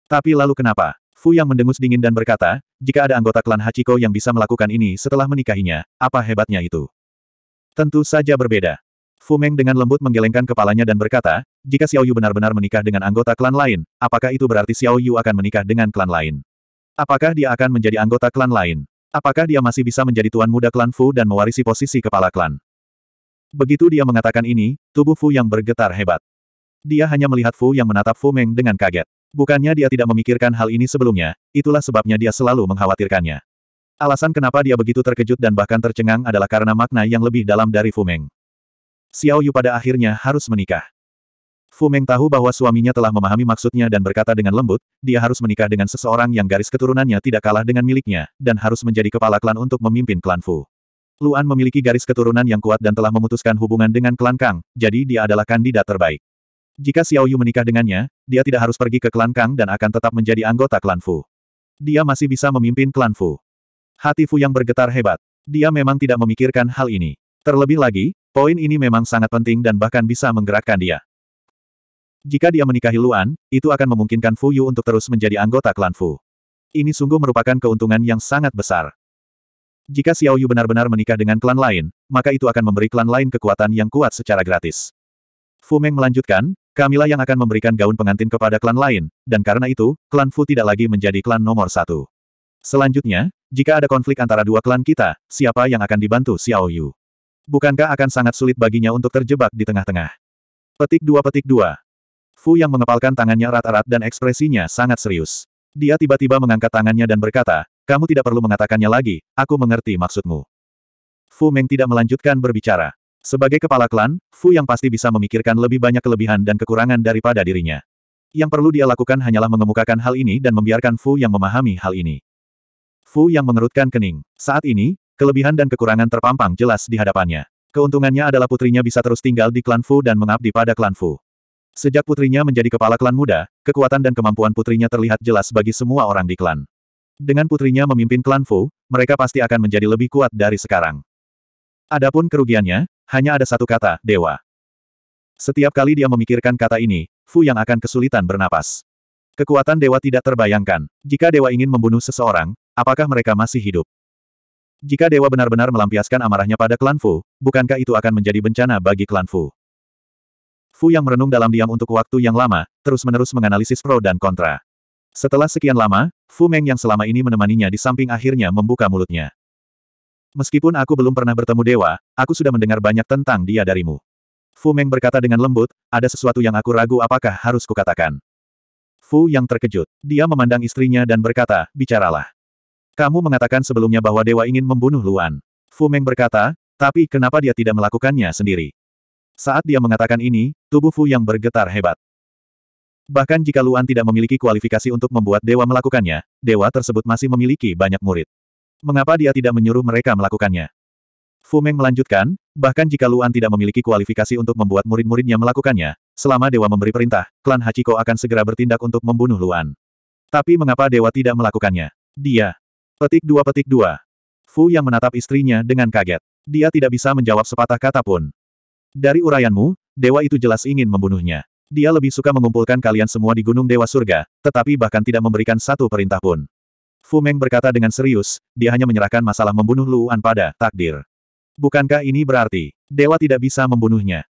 Tapi lalu kenapa? Fu yang mendengus dingin dan berkata, jika ada anggota klan Hachiko yang bisa melakukan ini setelah menikahinya, apa hebatnya itu? Tentu saja berbeda. Fu Meng dengan lembut menggelengkan kepalanya dan berkata, jika Xiao Yu benar-benar menikah dengan anggota klan lain, apakah itu berarti Xiao Yu akan menikah dengan klan lain? Apakah dia akan menjadi anggota klan lain? Apakah dia masih bisa menjadi tuan muda klan Fu dan mewarisi posisi kepala klan? Begitu dia mengatakan ini, tubuh Fu yang bergetar hebat. Dia hanya melihat Fu yang menatap Fu Meng dengan kaget. Bukannya dia tidak memikirkan hal ini sebelumnya, itulah sebabnya dia selalu mengkhawatirkannya. Alasan kenapa dia begitu terkejut dan bahkan tercengang adalah karena makna yang lebih dalam dari Fu Meng. Xiao Yu pada akhirnya harus menikah. Fu Meng tahu bahwa suaminya telah memahami maksudnya dan berkata dengan lembut, dia harus menikah dengan seseorang yang garis keturunannya tidak kalah dengan miliknya, dan harus menjadi kepala klan untuk memimpin klan Fu. Luan memiliki garis keturunan yang kuat dan telah memutuskan hubungan dengan klan Kang, jadi dia adalah kandidat terbaik. Jika Xiao Yu menikah dengannya, dia tidak harus pergi ke klan Kang dan akan tetap menjadi anggota klan Fu. Dia masih bisa memimpin klan Fu. Hati Fu yang bergetar hebat. Dia memang tidak memikirkan hal ini. Terlebih lagi, Poin ini memang sangat penting dan bahkan bisa menggerakkan dia. Jika dia menikahi Luan, itu akan memungkinkan Fu Yu untuk terus menjadi anggota klan Fu. Ini sungguh merupakan keuntungan yang sangat besar. Jika Xiao Yu benar-benar menikah dengan klan lain, maka itu akan memberi klan lain kekuatan yang kuat secara gratis. Fu Meng melanjutkan, Kamilah yang akan memberikan gaun pengantin kepada klan lain, dan karena itu, klan Fu tidak lagi menjadi klan nomor satu. Selanjutnya, jika ada konflik antara dua klan kita, siapa yang akan dibantu Xiao Yu? Bukankah akan sangat sulit baginya untuk terjebak di tengah-tengah? Petik dua petik dua. Fu yang mengepalkan tangannya erat-erat dan ekspresinya sangat serius. Dia tiba-tiba mengangkat tangannya dan berkata, kamu tidak perlu mengatakannya lagi, aku mengerti maksudmu. Fu Meng tidak melanjutkan berbicara. Sebagai kepala klan, Fu yang pasti bisa memikirkan lebih banyak kelebihan dan kekurangan daripada dirinya. Yang perlu dia lakukan hanyalah mengemukakan hal ini dan membiarkan Fu yang memahami hal ini. Fu yang mengerutkan kening. Saat ini, Kelebihan dan kekurangan terpampang jelas di hadapannya. Keuntungannya adalah putrinya bisa terus tinggal di klan Fu dan mengabdi pada klan Fu. Sejak putrinya menjadi kepala klan muda, kekuatan dan kemampuan putrinya terlihat jelas bagi semua orang di klan. Dengan putrinya memimpin klan Fu, mereka pasti akan menjadi lebih kuat dari sekarang. Adapun kerugiannya, hanya ada satu kata, dewa. Setiap kali dia memikirkan kata ini, Fu yang akan kesulitan bernapas. Kekuatan dewa tidak terbayangkan. Jika dewa ingin membunuh seseorang, apakah mereka masih hidup? Jika dewa benar-benar melampiaskan amarahnya pada klan Fu, bukankah itu akan menjadi bencana bagi klan Fu? Fu yang merenung dalam diam untuk waktu yang lama, terus-menerus menganalisis pro dan kontra. Setelah sekian lama, Fu Meng yang selama ini menemaninya di samping akhirnya membuka mulutnya. Meskipun aku belum pernah bertemu dewa, aku sudah mendengar banyak tentang dia darimu. Fu Meng berkata dengan lembut, ada sesuatu yang aku ragu apakah harus kukatakan. Fu yang terkejut. Dia memandang istrinya dan berkata, bicaralah. Kamu mengatakan sebelumnya bahwa dewa ingin membunuh Luan. Fu Meng berkata, tapi kenapa dia tidak melakukannya sendiri? Saat dia mengatakan ini, tubuh Fu yang bergetar hebat. Bahkan jika Luan tidak memiliki kualifikasi untuk membuat dewa melakukannya, dewa tersebut masih memiliki banyak murid. Mengapa dia tidak menyuruh mereka melakukannya? Fu Meng melanjutkan, bahkan jika Luan tidak memiliki kualifikasi untuk membuat murid-muridnya melakukannya, selama dewa memberi perintah, klan Hachiko akan segera bertindak untuk membunuh Luan. Tapi mengapa dewa tidak melakukannya? Dia Petik dua petik dua. Fu yang menatap istrinya dengan kaget. Dia tidak bisa menjawab sepatah kata pun. Dari uraianmu, dewa itu jelas ingin membunuhnya. Dia lebih suka mengumpulkan kalian semua di Gunung Dewa Surga, tetapi bahkan tidak memberikan satu perintah pun. Fu Meng berkata dengan serius, dia hanya menyerahkan masalah membunuh Luan pada takdir. Bukankah ini berarti, dewa tidak bisa membunuhnya?